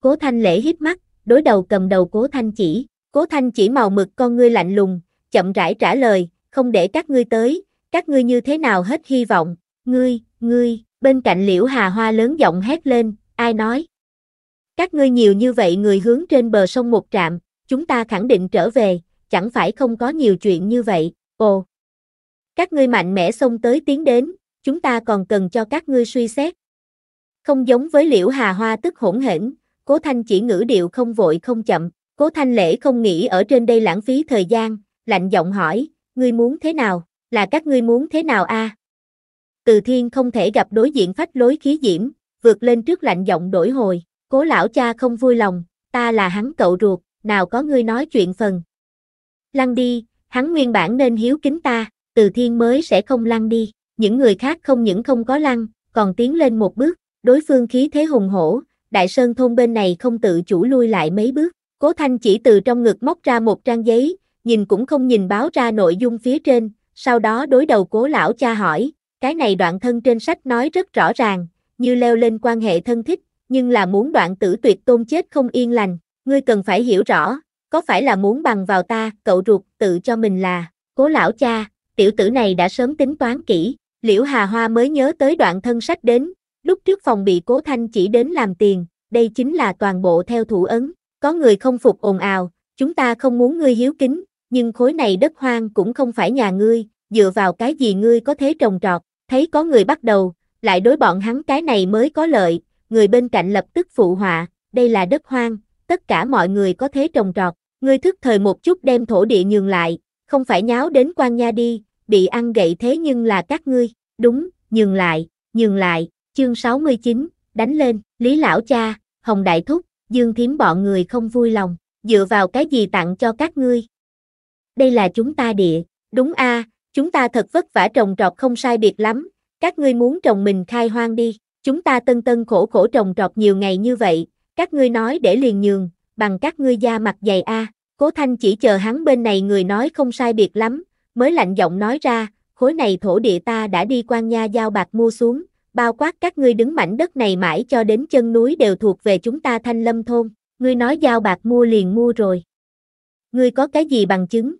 Cố Thanh Lễ hít mắt, đối đầu cầm đầu Cố Thanh Chỉ. Cố Thanh Chỉ màu mực con ngươi lạnh lùng, chậm rãi trả lời, không để các ngươi tới, các ngươi như thế nào hết hy vọng, ngươi, ngươi, bên cạnh liễu hà hoa lớn giọng hét lên, ai nói. Các ngươi nhiều như vậy người hướng trên bờ sông một trạm, chúng ta khẳng định trở về, chẳng phải không có nhiều chuyện như vậy, ồ. Các ngươi mạnh mẽ xông tới tiến đến, chúng ta còn cần cho các ngươi suy xét, không giống với liễu hà hoa tức hỗn hển, cố thanh chỉ ngữ điệu không vội không chậm, cố thanh lễ không nghĩ ở trên đây lãng phí thời gian, lạnh giọng hỏi, ngươi muốn thế nào, là các ngươi muốn thế nào a? À? Từ thiên không thể gặp đối diện phách lối khí diễm, vượt lên trước lạnh giọng đổi hồi, cố lão cha không vui lòng, ta là hắn cậu ruột, nào có ngươi nói chuyện phần. Lăn đi, hắn nguyên bản nên hiếu kính ta, từ thiên mới sẽ không lăn đi, những người khác không những không có lăn, còn tiến lên một bước, đối phương khí thế hùng hổ, đại sơn thôn bên này không tự chủ lui lại mấy bước. Cố Thanh chỉ từ trong ngực móc ra một trang giấy, nhìn cũng không nhìn báo ra nội dung phía trên, sau đó đối đầu cố lão cha hỏi, cái này đoạn thân trên sách nói rất rõ ràng, như leo lên quan hệ thân thích, nhưng là muốn đoạn tử tuyệt tôn chết không yên lành, ngươi cần phải hiểu rõ, có phải là muốn bằng vào ta, cậu ruột tự cho mình là, cố lão cha, tiểu tử này đã sớm tính toán kỹ, liễu hà hoa mới nhớ tới đoạn thân sách đến, Lúc trước phòng bị cố thanh chỉ đến làm tiền, đây chính là toàn bộ theo thủ ấn. Có người không phục ồn ào, chúng ta không muốn ngươi hiếu kính, nhưng khối này đất hoang cũng không phải nhà ngươi, dựa vào cái gì ngươi có thế trồng trọt, thấy có người bắt đầu, lại đối bọn hắn cái này mới có lợi, người bên cạnh lập tức phụ họa, đây là đất hoang, tất cả mọi người có thế trồng trọt, ngươi thức thời một chút đem thổ địa nhường lại, không phải nháo đến quan nha đi, bị ăn gậy thế nhưng là các ngươi, đúng, nhường lại, nhường lại, Chương 69, đánh lên, Lý Lão Cha, Hồng Đại Thúc, Dương Thiếm bọn người không vui lòng, dựa vào cái gì tặng cho các ngươi. Đây là chúng ta địa, đúng a chúng ta thật vất vả trồng trọt không sai biệt lắm, các ngươi muốn trồng mình khai hoang đi, chúng ta tân tân khổ khổ trồng trọt nhiều ngày như vậy, các ngươi nói để liền nhường, bằng các ngươi da mặt dày a cố thanh chỉ chờ hắn bên này người nói không sai biệt lắm, mới lạnh giọng nói ra, khối này thổ địa ta đã đi quan nha giao bạc mua xuống, bao quát các ngươi đứng mảnh đất này mãi cho đến chân núi đều thuộc về chúng ta thanh lâm thôn, ngươi nói giao bạc mua liền mua rồi. Ngươi có cái gì bằng chứng?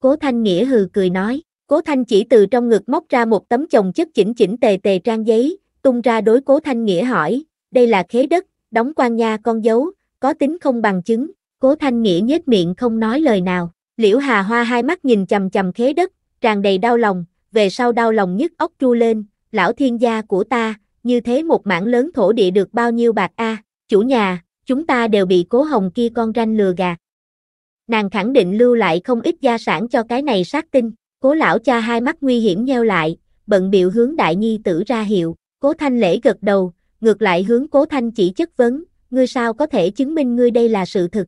Cố Thanh Nghĩa hừ cười nói, Cố Thanh chỉ từ trong ngực móc ra một tấm chồng chất chỉnh chỉnh tề tề trang giấy, tung ra đối Cố Thanh Nghĩa hỏi, đây là khế đất, đóng quan nha con dấu, có tính không bằng chứng, Cố Thanh Nghĩa nhếch miệng không nói lời nào, Liễu Hà Hoa hai mắt nhìn chầm chầm khế đất, tràn đầy đau lòng, về sau đau lòng nhức óc tru lên, lão thiên gia của ta, như thế một mảng lớn thổ địa được bao nhiêu bạc a? Chủ nhà, chúng ta đều bị cố hồng kia con ranh lừa gạt. Nàng khẳng định lưu lại không ít gia sản cho cái này sát tinh, cố lão cha hai mắt nguy hiểm nheo lại, bận biểu hướng đại nhi tử ra hiệu, cố thanh lễ gật đầu, ngược lại hướng cố thanh chỉ chất vấn, ngươi sao có thể chứng minh ngươi đây là sự thực.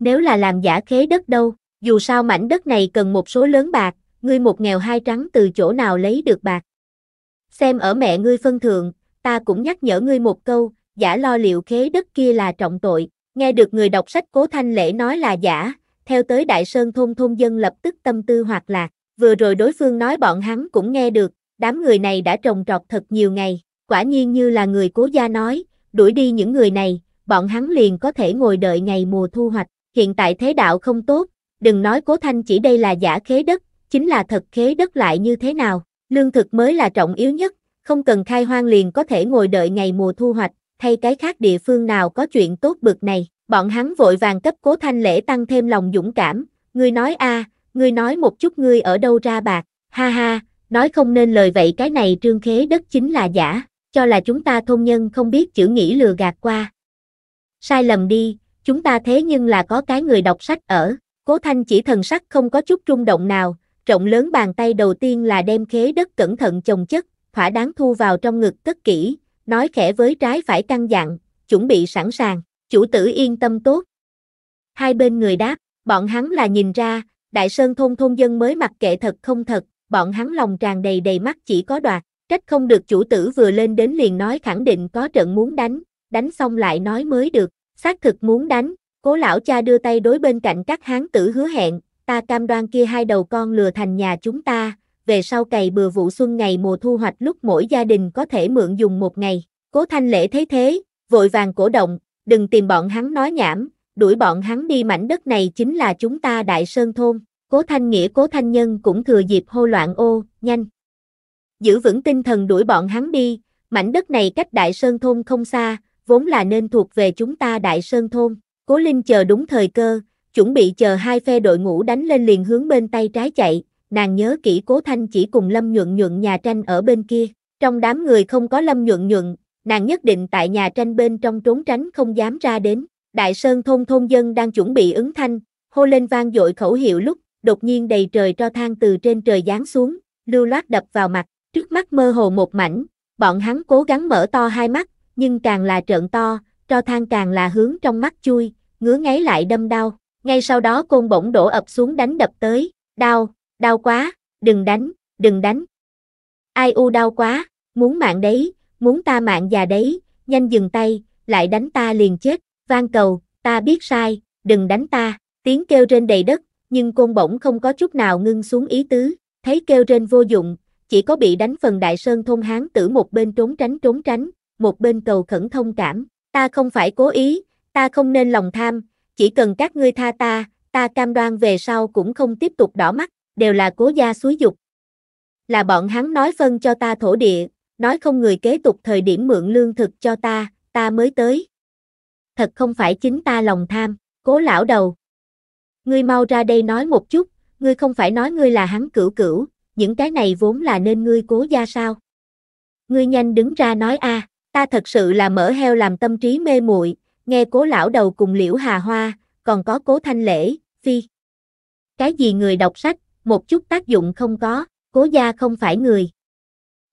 Nếu là làm giả khế đất đâu, dù sao mảnh đất này cần một số lớn bạc, ngươi một nghèo hai trắng từ chỗ nào lấy được bạc. Xem ở mẹ ngươi phân thượng, ta cũng nhắc nhở ngươi một câu, giả lo liệu khế đất kia là trọng tội. Nghe được người đọc sách cố thanh lễ nói là giả, theo tới đại sơn thôn thôn dân lập tức tâm tư hoạt lạc. Vừa rồi đối phương nói bọn hắn cũng nghe được, đám người này đã trồng trọt thật nhiều ngày. Quả nhiên như là người cố gia nói, đuổi đi những người này, bọn hắn liền có thể ngồi đợi ngày mùa thu hoạch. Hiện tại thế đạo không tốt, đừng nói cố thanh chỉ đây là giả khế đất, chính là thật khế đất lại như thế nào. Lương thực mới là trọng yếu nhất, không cần khai hoang liền có thể ngồi đợi ngày mùa thu hoạch, thay cái khác địa phương nào có chuyện tốt bực này. Bọn hắn vội vàng cấp cố thanh lễ tăng thêm lòng dũng cảm, ngươi nói a, à, ngươi nói một chút ngươi ở đâu ra bạc, ha ha, nói không nên lời vậy cái này trương khế đất chính là giả, cho là chúng ta thông nhân không biết chữ nghĩ lừa gạt qua. Sai lầm đi, chúng ta thế nhưng là có cái người đọc sách ở, cố thanh chỉ thần sắc không có chút rung động nào, rộng lớn bàn tay đầu tiên là đem khế đất cẩn thận chồng chất, thỏa đáng thu vào trong ngực cất kỹ, nói khẽ với trái phải căng dặn, chuẩn bị sẵn sàng, chủ tử yên tâm tốt. Hai bên người đáp, bọn hắn là nhìn ra, đại sơn thôn thôn dân mới mặc kệ thật không thật, bọn hắn lòng tràn đầy đầy mắt chỉ có đoạt, trách không được chủ tử vừa lên đến liền nói khẳng định có trận muốn đánh, đánh xong lại nói mới được, xác thực muốn đánh, cố lão cha đưa tay đối bên cạnh các hán tử hứa hẹn, ta cam đoan kia hai đầu con lừa thành nhà chúng ta, về sau cày bừa vụ xuân ngày mùa thu hoạch lúc mỗi gia đình có thể mượn dùng một ngày. Cố Thanh Lễ thấy thế, vội vàng cổ động, đừng tìm bọn hắn nói nhảm, đuổi bọn hắn đi mảnh đất này chính là chúng ta Đại Sơn Thôn. Cố Thanh Nghĩa Cố Thanh Nhân cũng thừa dịp hô loạn ô, nhanh. Giữ vững tinh thần đuổi bọn hắn đi, mảnh đất này cách Đại Sơn Thôn không xa, vốn là nên thuộc về chúng ta Đại Sơn Thôn. Cố Linh chờ đúng thời cơ, chuẩn bị chờ hai phe đội ngũ đánh lên liền hướng bên tay trái chạy, nàng nhớ kỹ cố thanh chỉ cùng Lâm nhuận nhuận nhà tranh ở bên kia, trong đám người không có Lâm nhuận nhuận, nàng nhất định tại nhà tranh bên trong trốn tránh không dám ra đến, đại sơn thôn thôn dân đang chuẩn bị ứng thanh, hô lên vang dội khẩu hiệu lúc, đột nhiên đầy trời cho thang từ trên trời giáng xuống, lưu loát đập vào mặt, trước mắt mơ hồ một mảnh, bọn hắn cố gắng mở to hai mắt, nhưng càng là trợn to, cho thang càng là hướng trong mắt chui, ngứa ngáy lại đâm đau ngay sau đó côn bỗng đổ ập xuống đánh đập tới, đau, đau quá, đừng đánh, đừng đánh. Ai u đau quá, muốn mạng đấy, muốn ta mạng già đấy, nhanh dừng tay, lại đánh ta liền chết, van cầu, ta biết sai, đừng đánh ta, tiếng kêu trên đầy đất, nhưng côn bỗng không có chút nào ngưng xuống ý tứ, thấy kêu trên vô dụng, chỉ có bị đánh phần đại sơn thôn hán tử một bên trốn tránh trốn tránh, một bên cầu khẩn thông cảm, ta không phải cố ý, ta không nên lòng tham, chỉ cần các ngươi tha ta, ta cam đoan về sau cũng không tiếp tục đỏ mắt, đều là cố gia suối dục. Là bọn hắn nói phân cho ta thổ địa, nói không người kế tục thời điểm mượn lương thực cho ta, ta mới tới. Thật không phải chính ta lòng tham, cố lão đầu. Ngươi mau ra đây nói một chút, ngươi không phải nói ngươi là hắn cửu cửu, những cái này vốn là nên ngươi cố gia sao. Ngươi nhanh đứng ra nói a, ta thật sự là mỡ heo làm tâm trí mê muội, nghe cố lão đầu cùng liễu hà hoa, còn có cố thanh lễ, phi. Cái gì người đọc sách, một chút tác dụng không có, cố gia không phải người.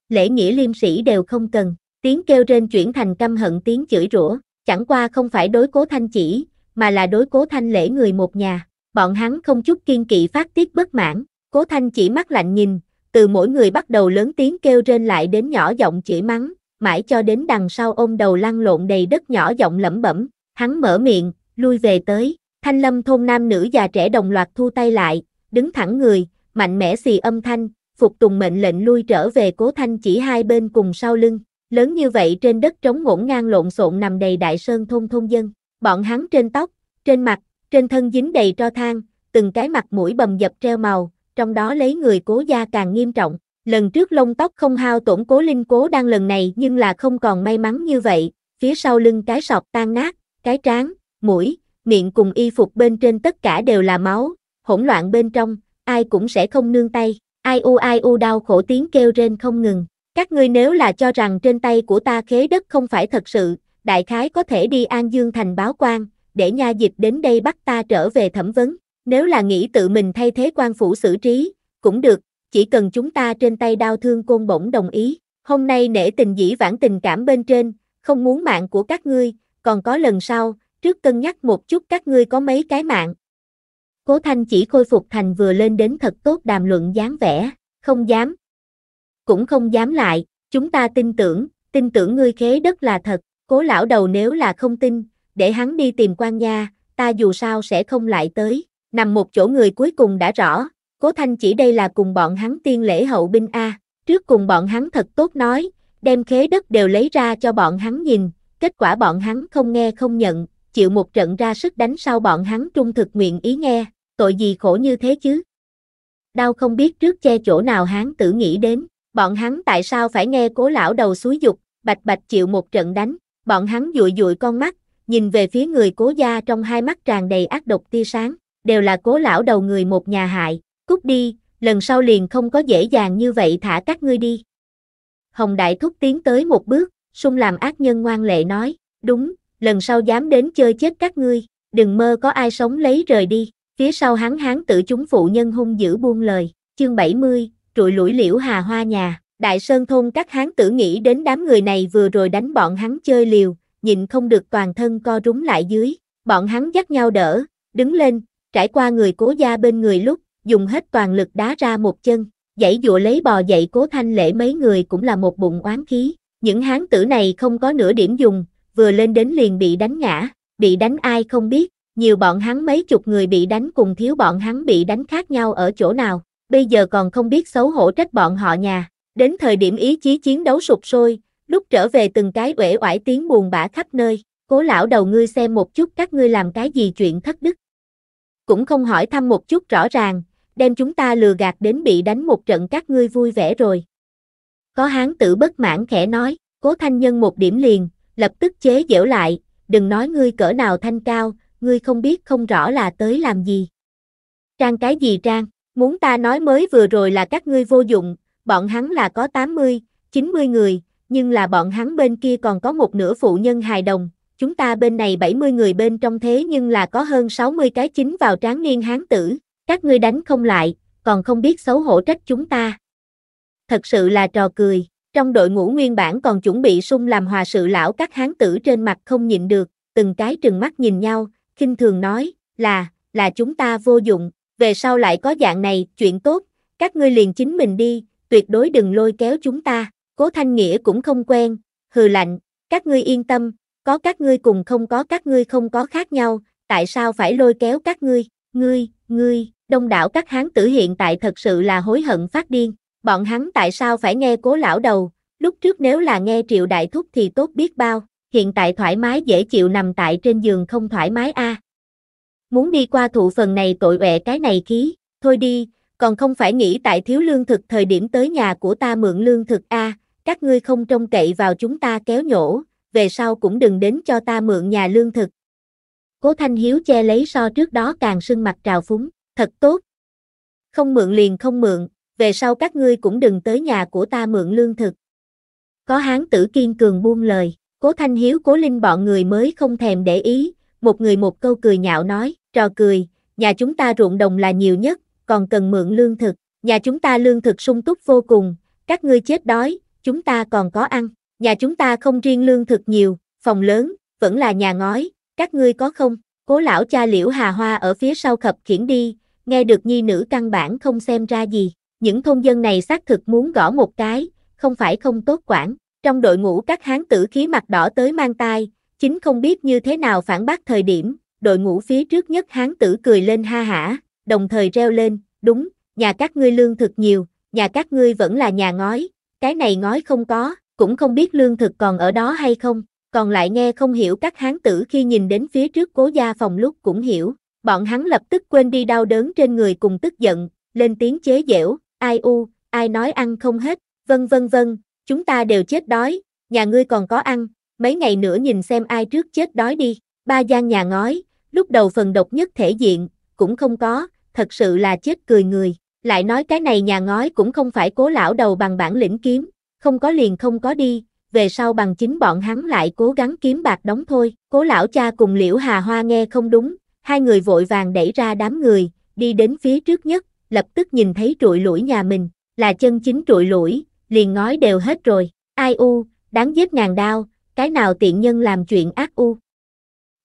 Lễ nghĩa liêm sĩ đều không cần, tiếng kêu trên chuyển thành căm hận tiếng chửi rủa, chẳng qua không phải đối cố thanh chỉ, mà là đối cố thanh lễ người một nhà, bọn hắn không chút kiên kỵ phát tiết bất mãn, cố thanh chỉ mắt lạnh nhìn, từ mỗi người bắt đầu lớn tiếng kêu trên lại đến nhỏ giọng chửi mắng, mãi cho đến đằng sau ôm đầu lăn lộn đầy đất nhỏ giọng lẩm bẩm, hắn mở miệng, lui về tới, thanh lâm thôn nam nữ già trẻ đồng loạt thu tay lại, đứng thẳng người, mạnh mẽ xì âm thanh, phục tùng mệnh lệnh lui trở về cố thanh chỉ hai bên cùng sau lưng, lớn như vậy trên đất trống ngổn ngang lộn xộn nằm đầy đại sơn thôn thôn dân, bọn hắn trên tóc, trên mặt, trên thân dính đầy tro than, từng cái mặt mũi bầm dập treo màu, trong đó lấy người cố gia càng nghiêm trọng, Lần trước lông tóc không hao tổn cố linh cố đang lần này nhưng là không còn may mắn như vậy, phía sau lưng cái sọt tan nát, cái trán, mũi, miệng cùng y phục bên trên tất cả đều là máu, hỗn loạn bên trong, ai cũng sẽ không nương tay, ai u ai u đau khổ tiếng kêu rên không ngừng. Các ngươi nếu là cho rằng trên tay của ta khế đất không phải thật sự, đại khái có thể đi An Dương thành báo quan, để nha dịch đến đây bắt ta trở về thẩm vấn. Nếu là nghĩ tự mình thay thế quan phủ xử trí, cũng được, chỉ cần chúng ta trên tay đau thương côn bổng đồng ý, hôm nay nể tình dĩ vãng tình cảm bên trên, không muốn mạng của các ngươi, còn có lần sau, trước cân nhắc một chút các ngươi có mấy cái mạng. Cố Thanh chỉ khôi phục thành vừa lên đến thật tốt đàm luận dáng vẻ, không dám. Cũng không dám lại, chúng ta tin tưởng, tin tưởng ngươi khế đất là thật, cố lão đầu nếu là không tin, để hắn đi tìm quan nha, ta dù sao sẽ không lại tới, nằm một chỗ người cuối cùng đã rõ, Cố Thanh chỉ đây là cùng bọn hắn tiên lễ hậu binh A, trước cùng bọn hắn thật tốt nói, đem khế đất đều lấy ra cho bọn hắn nhìn, kết quả bọn hắn không nghe không nhận, chịu một trận ra sức đánh sau bọn hắn trung thực nguyện ý nghe, tội gì khổ như thế chứ. Đau không biết trước che chỗ nào hắn tử nghĩ đến, bọn hắn tại sao phải nghe cố lão đầu suối dục, bạch bạch chịu một trận đánh, bọn hắn dụi dụi con mắt, nhìn về phía người cố gia trong hai mắt tràn đầy ác độc tia sáng, đều là cố lão đầu người một nhà hại, cút đi, lần sau liền không có dễ dàng như vậy thả các ngươi đi. Hồng Đại Thúc tiến tới một bước, sung làm ác nhân ngoan lệ nói, đúng, lần sau dám đến chơi chết các ngươi, đừng mơ có ai sống lấy rời đi, phía sau hắn hắn tự chúng phụ nhân hung dữ buông lời, chương 70, trụi lũi liễu hà hoa nhà, Đại Sơn Thôn các hán tử nghĩ đến đám người này vừa rồi đánh bọn hắn chơi liều, nhịn không được toàn thân co rúm lại dưới, bọn hắn dắt nhau đỡ, đứng lên, trải qua người cố gia bên người lúc, dùng hết toàn lực đá ra một chân, dãy dụa lấy bò dậy cố thanh lễ mấy người cũng là một bụng oán khí, những hán tử này không có nửa điểm dùng, vừa lên đến liền bị đánh ngã, bị đánh ai không biết, nhiều bọn hắn mấy chục người bị đánh cùng thiếu bọn hắn bị đánh khác nhau ở chỗ nào, bây giờ còn không biết xấu hổ trách bọn họ nhà, đến thời điểm ý chí chiến đấu sụp sôi, lúc trở về từng cái uể oải tiếng buồn bã khắp nơi, cố lão đầu ngươi xem một chút các ngươi làm cái gì chuyện thất đức. Cũng không hỏi thăm một chút rõ ràng, đem chúng ta lừa gạt đến bị đánh một trận các ngươi vui vẻ rồi. Có hán tử bất mãn khẽ nói, cố thanh nhân một điểm liền, lập tức chế giễu lại, đừng nói ngươi cỡ nào thanh cao, ngươi không biết không rõ là tới làm gì. Trang cái gì trang, muốn ta nói mới vừa rồi là các ngươi vô dụng, bọn hắn là có 80, 90 người, nhưng là bọn hắn bên kia còn có một nửa phụ nhân hài đồng, chúng ta bên này 70 người bên trong thế nhưng là có hơn 60 cái chính vào tráng niên hán tử, các ngươi đánh không lại, còn không biết xấu hổ trách chúng ta. Thật sự là trò cười, trong đội ngũ nguyên bản còn chuẩn bị sung làm hòa sự lão các hán tử trên mặt không nhịn được, từng cái trừng mắt nhìn nhau, khinh thường nói, là, là chúng ta vô dụng, về sau lại có dạng này, chuyện tốt, các ngươi liền chính mình đi, tuyệt đối đừng lôi kéo chúng ta, cố thanh nghĩa cũng không quen, hừ lạnh, các ngươi yên tâm, có các ngươi cùng không có các ngươi không có khác nhau, tại sao phải lôi kéo các ngươi, ngươi, ngươi, đông đảo các hán tử hiện tại thật sự là hối hận phát điên, bọn hắn tại sao phải nghe cố lão đầu, lúc trước nếu là nghe triệu đại thúc thì tốt biết bao, hiện tại thoải mái dễ chịu nằm tại trên giường không thoải mái a. Muốn đi qua thụ phần này tội ẹ cái này khí, thôi đi, còn không phải nghĩ tại thiếu lương thực thời điểm tới nhà của ta mượn lương thực a, các ngươi không trông cậy vào chúng ta kéo nhổ, về sau cũng đừng đến cho ta mượn nhà lương thực. Cố Thanh Hiếu che lấy so trước đó càng sưng mặt trào phúng thật tốt. Không mượn liền không mượn, về sau các ngươi cũng đừng tới nhà của ta mượn lương thực. Có hán tử kiên cường buông lời, cố thanh hiếu cố linh bọn người mới không thèm để ý, một người một câu cười nhạo nói, trò cười, nhà chúng ta ruộng đồng là nhiều nhất, còn cần mượn lương thực, nhà chúng ta lương thực sung túc vô cùng, các ngươi chết đói, chúng ta còn có ăn, nhà chúng ta không riêng lương thực nhiều, phòng lớn, vẫn là nhà ngói, các ngươi có không? Cố lão cha Liễu Hà Hoa ở phía sau khập khiển đi, nghe được nhi nữ căn bản không xem ra gì, những thôn dân này xác thực muốn gõ một cái, không phải không tốt quản, trong đội ngũ các hán tử khí mặt đỏ tới mang tai, chính không biết như thế nào phản bác thời điểm, đội ngũ phía trước nhất hán tử cười lên ha hả, đồng thời reo lên, đúng, nhà các ngươi lương thực nhiều, nhà các ngươi vẫn là nhà ngói, cái này ngói không có, cũng không biết lương thực còn ở đó hay không, còn lại nghe không hiểu các hán tử khi nhìn đến phía trước cố gia phòng lúc cũng hiểu, Bọn hắn lập tức quên đi đau đớn trên người cùng tức giận, lên tiếng chế giễu, ai u, ai nói ăn không hết, vân vân vân, chúng ta đều chết đói, nhà ngươi còn có ăn, mấy ngày nữa nhìn xem ai trước chết đói đi. Ba gian nhà ngói, lúc đầu phần độc nhất thể diện, cũng không có, thật sự là chết cười người. Lại nói cái này nhà ngói cũng không phải cố lão đầu bằng bản lĩnh kiếm, không có liền không có đi, về sau bằng chính bọn hắn lại cố gắng kiếm bạc đóng thôi. Cố lão cha cùng Liễu Hà Hoa nghe không đúng, hai người vội vàng đẩy ra đám người, đi đến phía trước nhất, lập tức nhìn thấy trụi lũi nhà mình, là chân chính trụi lũi, liền ngói đều hết rồi, ai u, đáng giết ngàn đao, cái nào tiện nhân làm chuyện ác u.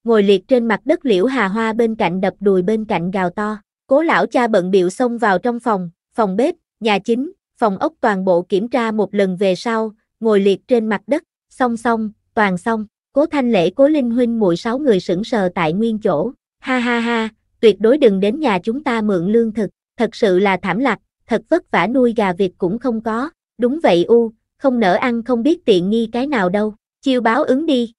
Ngồi liệt trên mặt đất liễu hà hoa bên cạnh đập đùi bên cạnh gào to, cố lão cha bận biệu xông vào trong phòng, phòng bếp, nhà chính, phòng ốc toàn bộ kiểm tra một lần về sau, ngồi liệt trên mặt đất, song song, toàn song, cố thanh lễ cố linh huynh muội sáu người sững sờ tại nguyên chỗ, Ha ha ha, tuyệt đối đừng đến nhà chúng ta mượn lương thực, thật sự là thảm lạc, thật vất vả nuôi gà vịt cũng không có, đúng vậy u, không nỡ ăn không biết tiện nghi cái nào đâu, chiêu báo ứng đi.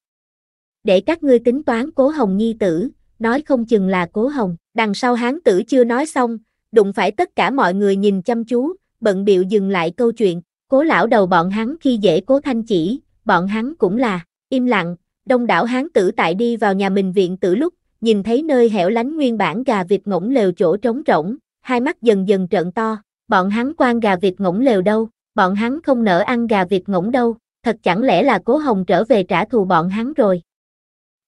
Để các ngươi tính toán cố hồng nhi tử, nói không chừng là cố hồng, đằng sau hán tử chưa nói xong, đụng phải tất cả mọi người nhìn chăm chú, bận biệu dừng lại câu chuyện, cố lão đầu bọn hắn khi dễ cố thanh chỉ, bọn hắn cũng là, im lặng, đông đảo hán tử tại đi vào nhà mình viện tử lúc, nhìn thấy nơi hẻo lánh nguyên bản gà vịt ngỗng lều chỗ trống rỗng, hai mắt dần dần trợn to, bọn hắn quan gà vịt ngỗng lều đâu, bọn hắn không nỡ ăn gà vịt ngỗng đâu, thật chẳng lẽ là cố hồng trở về trả thù bọn hắn rồi.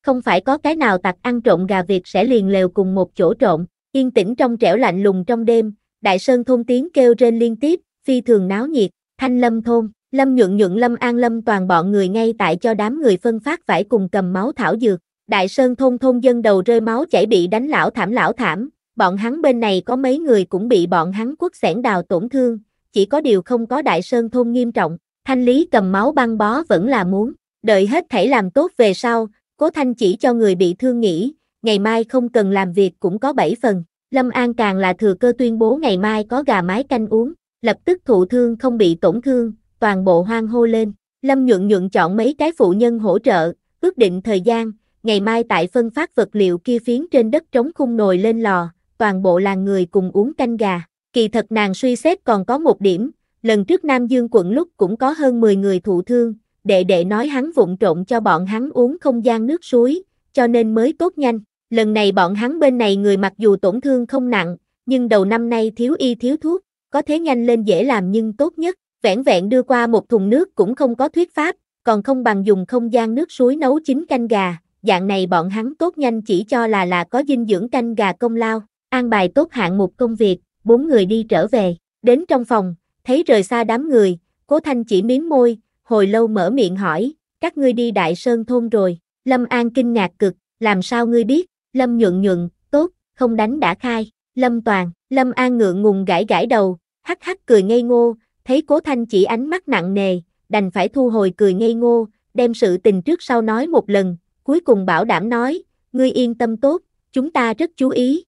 Không phải có cái nào tặc ăn trộm gà vịt sẽ liền lều cùng một chỗ trộn, yên tĩnh trong trẻo lạnh lùng trong đêm, đại sơn thôn tiếng kêu rên liên tiếp, phi thường náo nhiệt, thanh lâm thôn, lâm nhuận nhuận lâm an lâm toàn bọn người ngay tại cho đám người phân phát vải cùng cầm máu thảo dược. Đại Sơn thôn thôn dân đầu rơi máu chảy bị đánh lão thảm lão thảm, bọn hắn bên này có mấy người cũng bị bọn hắn quất sẻn đào tổn thương, chỉ có điều không có Đại Sơn thôn nghiêm trọng, Thanh Lý cầm máu băng bó vẫn là muốn, đợi hết thảy làm tốt về sau, Cố Thanh chỉ cho người bị thương nghỉ, ngày mai không cần làm việc cũng có 7 phần, Lâm An càng là thừa cơ tuyên bố ngày mai có gà mái canh uống, lập tức thụ thương không bị tổn thương, toàn bộ hoang hô lên, Lâm nhuận nhuận chọn mấy cái phụ nhân hỗ trợ, ước định thời gian, ngày mai tại phân phát vật liệu kia phiến trên đất trống khung nồi lên lò, toàn bộ làng người cùng uống canh gà. Kỳ thật nàng suy xét còn có một điểm, lần trước Nam Dương quận lúc cũng có hơn 10 người thụ thương, đệ đệ nói hắn vụng trộn cho bọn hắn uống không gian nước suối, cho nên mới tốt nhanh. Lần này bọn hắn bên này người mặc dù tổn thương không nặng, nhưng đầu năm nay thiếu y thiếu thuốc, có thế nhanh lên dễ làm nhưng tốt nhất, vẻn vẹn đưa qua một thùng nước cũng không có thuyết pháp, còn không bằng dùng không gian nước suối nấu chín canh gà, dạng này bọn hắn tốt nhanh chỉ cho là là có dinh dưỡng canh gà công lao, an bài tốt hạng một công việc, bốn người đi trở về, đến trong phòng, thấy rời xa đám người, cố thanh chỉ miếng môi, hồi lâu mở miệng hỏi, các ngươi đi Đại Sơn Thôn rồi, Lâm An kinh ngạc cực, làm sao ngươi biết, Lâm nhuận nhuận, tốt, không đánh đã khai, Lâm Toàn, Lâm An ngượng ngùng gãi gãi đầu, hắc hắc cười ngây ngô, thấy cố thanh chỉ ánh mắt nặng nề, đành phải thu hồi cười ngây ngô, đem sự tình trước sau nói một lần, cuối cùng bảo đảm nói, ngươi yên tâm tốt, chúng ta rất chú ý.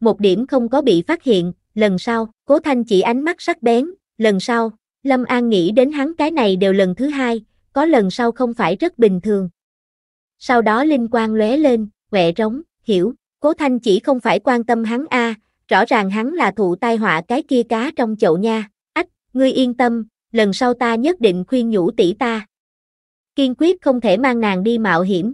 Một điểm không có bị phát hiện, lần sau, cố thanh chỉ ánh mắt sắc bén, lần sau, Lâm An nghĩ đến hắn cái này đều lần thứ hai, có lần sau không phải rất bình thường. Sau đó linh quang lóe lên, quẹ rống, hiểu, cố thanh chỉ không phải quan tâm hắn a, rõ ràng hắn là thụ tai họa cái kia cá trong chậu nha, ách, ngươi yên tâm, lần sau ta nhất định khuyên nhủ tỷ ta. Kiên quyết không thể mang nàng đi mạo hiểm.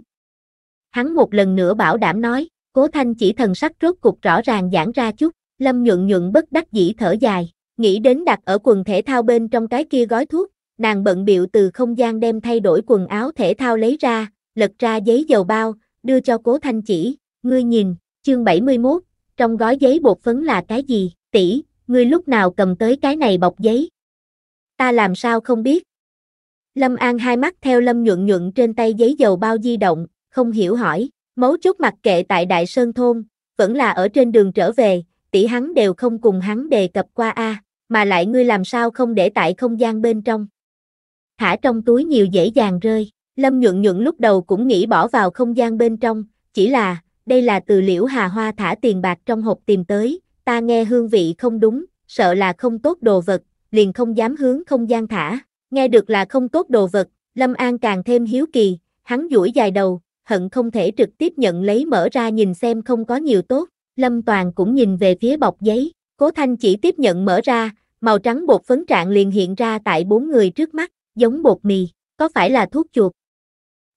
Hắn một lần nữa bảo đảm nói, cố thanh chỉ thần sắc rốt cục rõ ràng giãn ra chút, lâm nhuận nhuận bất đắc dĩ thở dài, nghĩ đến đặt ở quần thể thao bên trong cái kia gói thuốc, nàng bận biểu từ không gian đem thay đổi quần áo thể thao lấy ra, lật ra giấy dầu bao, đưa cho cố thanh chỉ, ngươi nhìn, chương 71, trong gói giấy bột phấn là cái gì, tỷ, ngươi lúc nào cầm tới cái này bọc giấy. Ta làm sao không biết, Lâm An hai mắt theo Lâm nhuận nhuận trên tay giấy dầu bao di động, không hiểu hỏi, mấu chốt mặc kệ tại Đại Sơn Thôn, vẫn là ở trên đường trở về, tỷ hắn đều không cùng hắn đề cập qua a mà lại ngươi làm sao không để tại không gian bên trong. Thả trong túi nhiều dễ dàng rơi, Lâm nhuận nhuận lúc đầu cũng nghĩ bỏ vào không gian bên trong, chỉ là, đây là từ liễu hà hoa thả tiền bạc trong hộp tìm tới, ta nghe hương vị không đúng, sợ là không tốt đồ vật, liền không dám hướng không gian thả. Nghe được là không tốt đồ vật, Lâm An càng thêm hiếu kỳ, hắn duỗi dài đầu, hận không thể trực tiếp nhận lấy mở ra nhìn xem không có nhiều tốt. Lâm Toàn cũng nhìn về phía bọc giấy, Cố Thanh chỉ tiếp nhận mở ra, màu trắng bột phấn trạng liền hiện ra tại bốn người trước mắt, giống bột mì, có phải là thuốc chuột?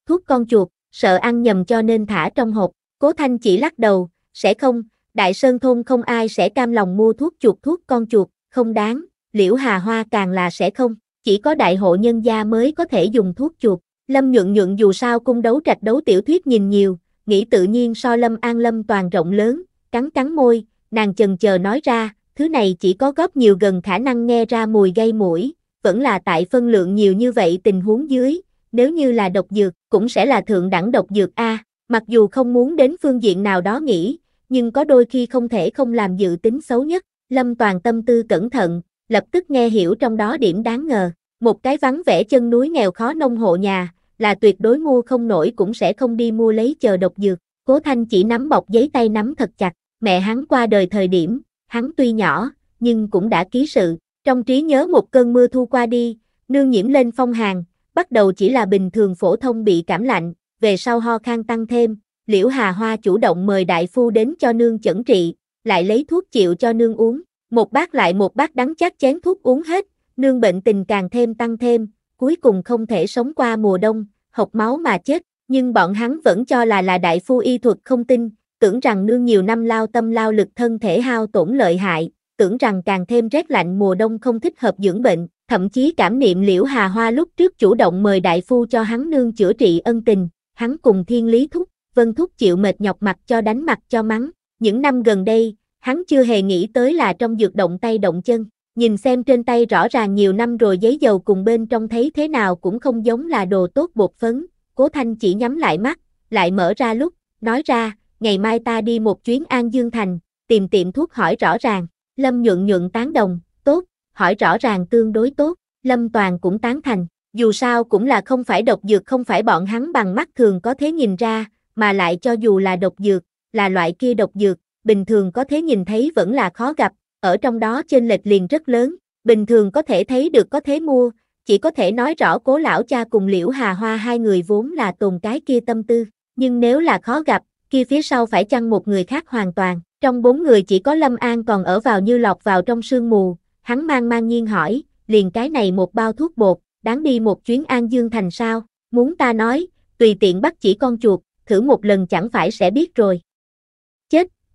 Thuốc con chuột, sợ ăn nhầm cho nên thả trong hộp, Cố Thanh chỉ lắc đầu, sẽ không, Đại Sơn Thôn không ai sẽ cam lòng mua thuốc chuột thuốc con chuột, không đáng, Liễu Hà Hoa càng là sẽ không chỉ có đại hộ nhân gia mới có thể dùng thuốc chuột. Lâm Nhượng Nhượng dù sao cung đấu trạch đấu tiểu thuyết nhìn nhiều, nghĩ tự nhiên so Lâm An Lâm toàn rộng lớn, cắn cắn môi, nàng chần chờ nói ra, thứ này chỉ có góp nhiều gần khả năng nghe ra mùi gây mũi, vẫn là tại phân lượng nhiều như vậy tình huống dưới, nếu như là độc dược, cũng sẽ là thượng đẳng độc dược A, mặc dù không muốn đến phương diện nào đó nghĩ, nhưng có đôi khi không thể không làm dự tính xấu nhất, Lâm toàn tâm tư cẩn thận, lập tức nghe hiểu trong đó điểm đáng ngờ. Một cái vắng vẻ chân núi nghèo khó nông hộ nhà, là tuyệt đối mua không nổi cũng sẽ không đi mua lấy chờ độc dược. Cố Thanh chỉ nắm bọc giấy tay nắm thật chặt, mẹ hắn qua đời thời điểm, hắn tuy nhỏ, nhưng cũng đã ký sự. Trong trí nhớ một cơn mưa thu qua đi, nương nhiễm lên phong hàn, bắt đầu chỉ là bình thường phổ thông bị cảm lạnh, về sau ho khang tăng thêm, Liễu Hà Hoa chủ động mời đại phu đến cho nương chẩn trị, lại lấy thuốc chịu cho nương uống, một bát lại một bát đắng chát chén thuốc uống hết, nương bệnh tình càng thêm tăng thêm, cuối cùng không thể sống qua mùa đông, học máu mà chết, nhưng bọn hắn vẫn cho là là đại phu y thuật không tin, tưởng rằng nương nhiều năm lao tâm lao lực thân thể hao tổn lợi hại, tưởng rằng càng thêm rét lạnh mùa đông không thích hợp dưỡng bệnh, thậm chí cảm niệm liễu hà hoa lúc trước chủ động mời đại phu cho hắn nương chữa trị ân tình, hắn cùng thiên lý thúc, vân thúc chịu mệt nhọc mặt cho đánh mặt cho mắng, những năm gần đây, hắn chưa hề nghĩ tới là trong dược động tay động chân, nhìn xem trên tay rõ ràng nhiều năm rồi giấy dầu cùng bên trong thấy thế nào cũng không giống là đồ tốt bột phấn, cố thanh chỉ nhắm lại mắt, lại mở ra lúc, nói ra, ngày mai ta đi một chuyến An Dương Thành, tìm tiệm thuốc hỏi rõ ràng, Lâm nhuận nhuận tán đồng, tốt, hỏi rõ ràng tương đối tốt, Lâm Toàn cũng tán thành, dù sao cũng là không phải độc dược không phải bọn hắn bằng mắt thường có thế nhìn ra, mà lại cho dù là độc dược, là loại kia độc dược, bình thường có thể nhìn thấy vẫn là khó gặp, ở trong đó trên lệch liền rất lớn, bình thường có thể thấy được có thể mua, chỉ có thể nói rõ cố lão cha cùng liễu hà hoa hai người vốn là tồn cái kia tâm tư, nhưng nếu là khó gặp, kia phía sau phải chăng một người khác hoàn toàn, trong bốn người chỉ có Lâm An còn ở vào như lọc vào trong sương mù, hắn mang mang nhiên hỏi, liền cái này một bao thuốc bột, đáng đi một chuyến An Dương Thành sao, muốn ta nói, tùy tiện bắt chỉ con chuột, thử một lần chẳng phải sẽ biết rồi,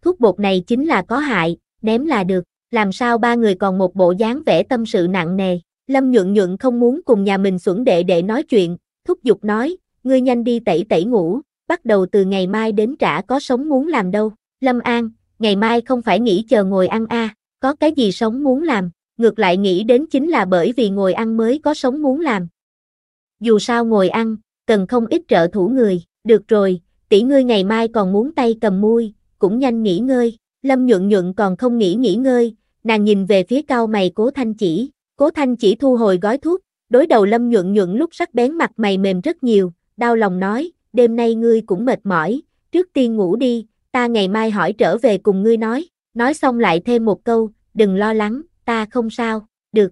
thuốc bột này chính là có hại, ném là được, làm sao ba người còn một bộ dáng vẻ tâm sự nặng nề. Lâm nhuận nhuận không muốn cùng nhà mình xuẩn đệ để nói chuyện, thúc giục nói, ngươi nhanh đi tẩy tẩy ngủ, bắt đầu từ ngày mai đến trả có sống muốn làm đâu. Lâm An, ngày mai không phải nghỉ chờ ngồi ăn a, có cái gì sống muốn làm, ngược lại nghĩ đến chính là bởi vì ngồi ăn mới có sống muốn làm. Dù sao ngồi ăn, cần không ít trợ thủ người, được rồi, tỷ ngươi ngày mai còn muốn tay cầm mui, cũng nhanh nghỉ ngơi, Lâm nhuận nhuận còn không nghỉ nghỉ ngơi, nàng nhìn về phía cao mày cố thanh chỉ, cố thanh chỉ thu hồi gói thuốc, đối đầu Lâm nhuận nhuận lúc sắc bén mặt mày mềm rất nhiều, đau lòng nói, đêm nay ngươi cũng mệt mỏi, trước tiên ngủ đi, ta ngày mai hỏi trở về cùng ngươi nói, nói xong lại thêm một câu, đừng lo lắng, ta không sao, được.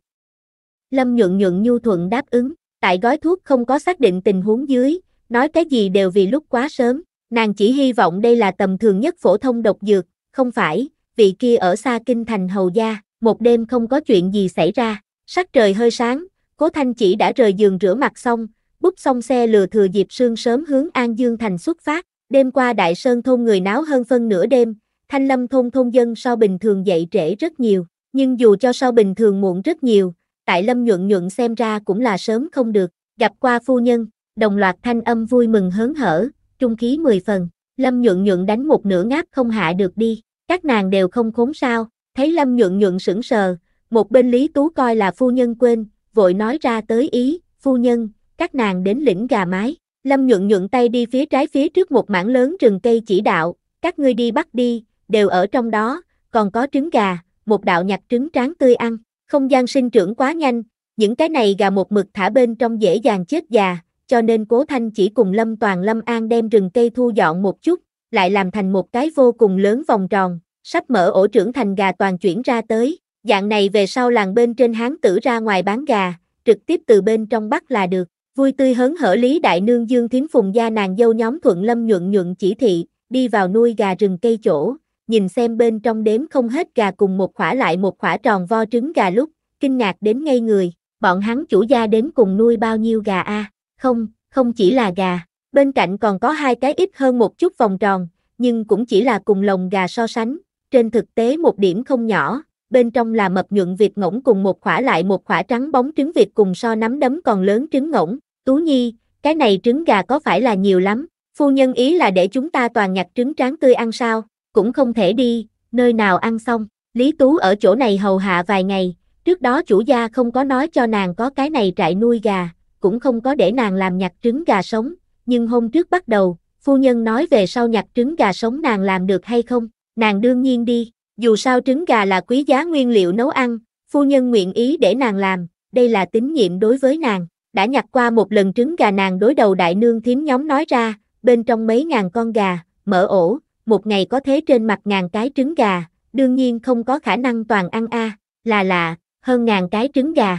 Lâm nhuận nhuận nhu thuận đáp ứng, tại gói thuốc không có xác định tình huống dưới, nói cái gì đều vì lúc quá sớm, Nàng chỉ hy vọng đây là tầm thường nhất phổ thông độc dược, không phải, vị kia ở xa kinh thành hầu gia, một đêm không có chuyện gì xảy ra, sắc trời hơi sáng, cố thanh chỉ đã rời giường rửa mặt xong, bút xong xe lừa thừa dịp sương sớm hướng An Dương thành xuất phát, đêm qua đại sơn thôn người náo hơn phân nửa đêm, thanh lâm thôn thôn dân so bình thường dậy trễ rất nhiều, nhưng dù cho so bình thường muộn rất nhiều, tại lâm nhuận nhuận xem ra cũng là sớm không được, gặp qua phu nhân, đồng loạt thanh âm vui mừng hớn hở, trung khí mười phần, Lâm Nhượng Nhượng đánh một nửa ngáp không hạ được đi, các nàng đều không khốn sao, thấy Lâm Nhượng Nhượng sững sờ, một bên Lý Tú coi là phu nhân quên, vội nói ra tới ý, phu nhân, các nàng đến lĩnh gà mái, Lâm Nhượng Nhượng tay đi phía trái phía trước một mảng lớn rừng cây chỉ đạo, các ngươi đi bắt đi, đều ở trong đó, còn có trứng gà, một đạo nhặt trứng tráng tươi ăn, không gian sinh trưởng quá nhanh, những cái này gà một mực thả bên trong dễ dàng chết già, cho nên Cố Thanh chỉ cùng Lâm Toàn Lâm An đem rừng cây thu dọn một chút, lại làm thành một cái vô cùng lớn vòng tròn, sắp mở ổ trưởng thành gà toàn chuyển ra tới, dạng này về sau làng bên trên hán tử ra ngoài bán gà, trực tiếp từ bên trong bắt là được. Vui tươi hớn hở Lý Đại Nương Dương Thiến Phùng gia nàng dâu nhóm Thuận Lâm nhuận nhuận chỉ thị, đi vào nuôi gà rừng cây chỗ, nhìn xem bên trong đếm không hết gà cùng một khỏa lại một khỏa tròn vo trứng gà lúc, kinh ngạc đến ngây người, bọn hắn chủ gia đến cùng nuôi bao nhiêu gà a à? Không, không chỉ là gà, bên cạnh còn có hai cái ít hơn một chút vòng tròn, nhưng cũng chỉ là cùng lồng gà so sánh, trên thực tế một điểm không nhỏ, bên trong là mập nhuận vịt ngỗng cùng một khỏa lại một khỏa trắng bóng trứng vịt cùng so nắm đấm còn lớn trứng ngỗng, Tú Nhi, cái này trứng gà có phải là nhiều lắm, phu nhân ý là để chúng ta toàn nhặt trứng tráng tươi ăn sao, cũng không thể đi, nơi nào ăn xong, Lý Tú ở chỗ này hầu hạ vài ngày, trước đó chủ gia không có nói cho nàng có cái này trại nuôi gà, cũng không có để nàng làm nhặt trứng gà sống, nhưng hôm trước bắt đầu, phu nhân nói về sau nhặt trứng gà sống nàng làm được hay không, nàng đương nhiên đi, dù sao trứng gà là quý giá nguyên liệu nấu ăn, phu nhân nguyện ý để nàng làm, đây là tín nhiệm đối với nàng, đã nhặt qua một lần trứng gà nàng đối đầu đại nương thím nhóm nói ra, bên trong mấy ngàn con gà, mở ổ, một ngày có thế trên mặt ngàn cái trứng gà, đương nhiên không có khả năng toàn ăn a, là là hơn ngàn cái trứng gà,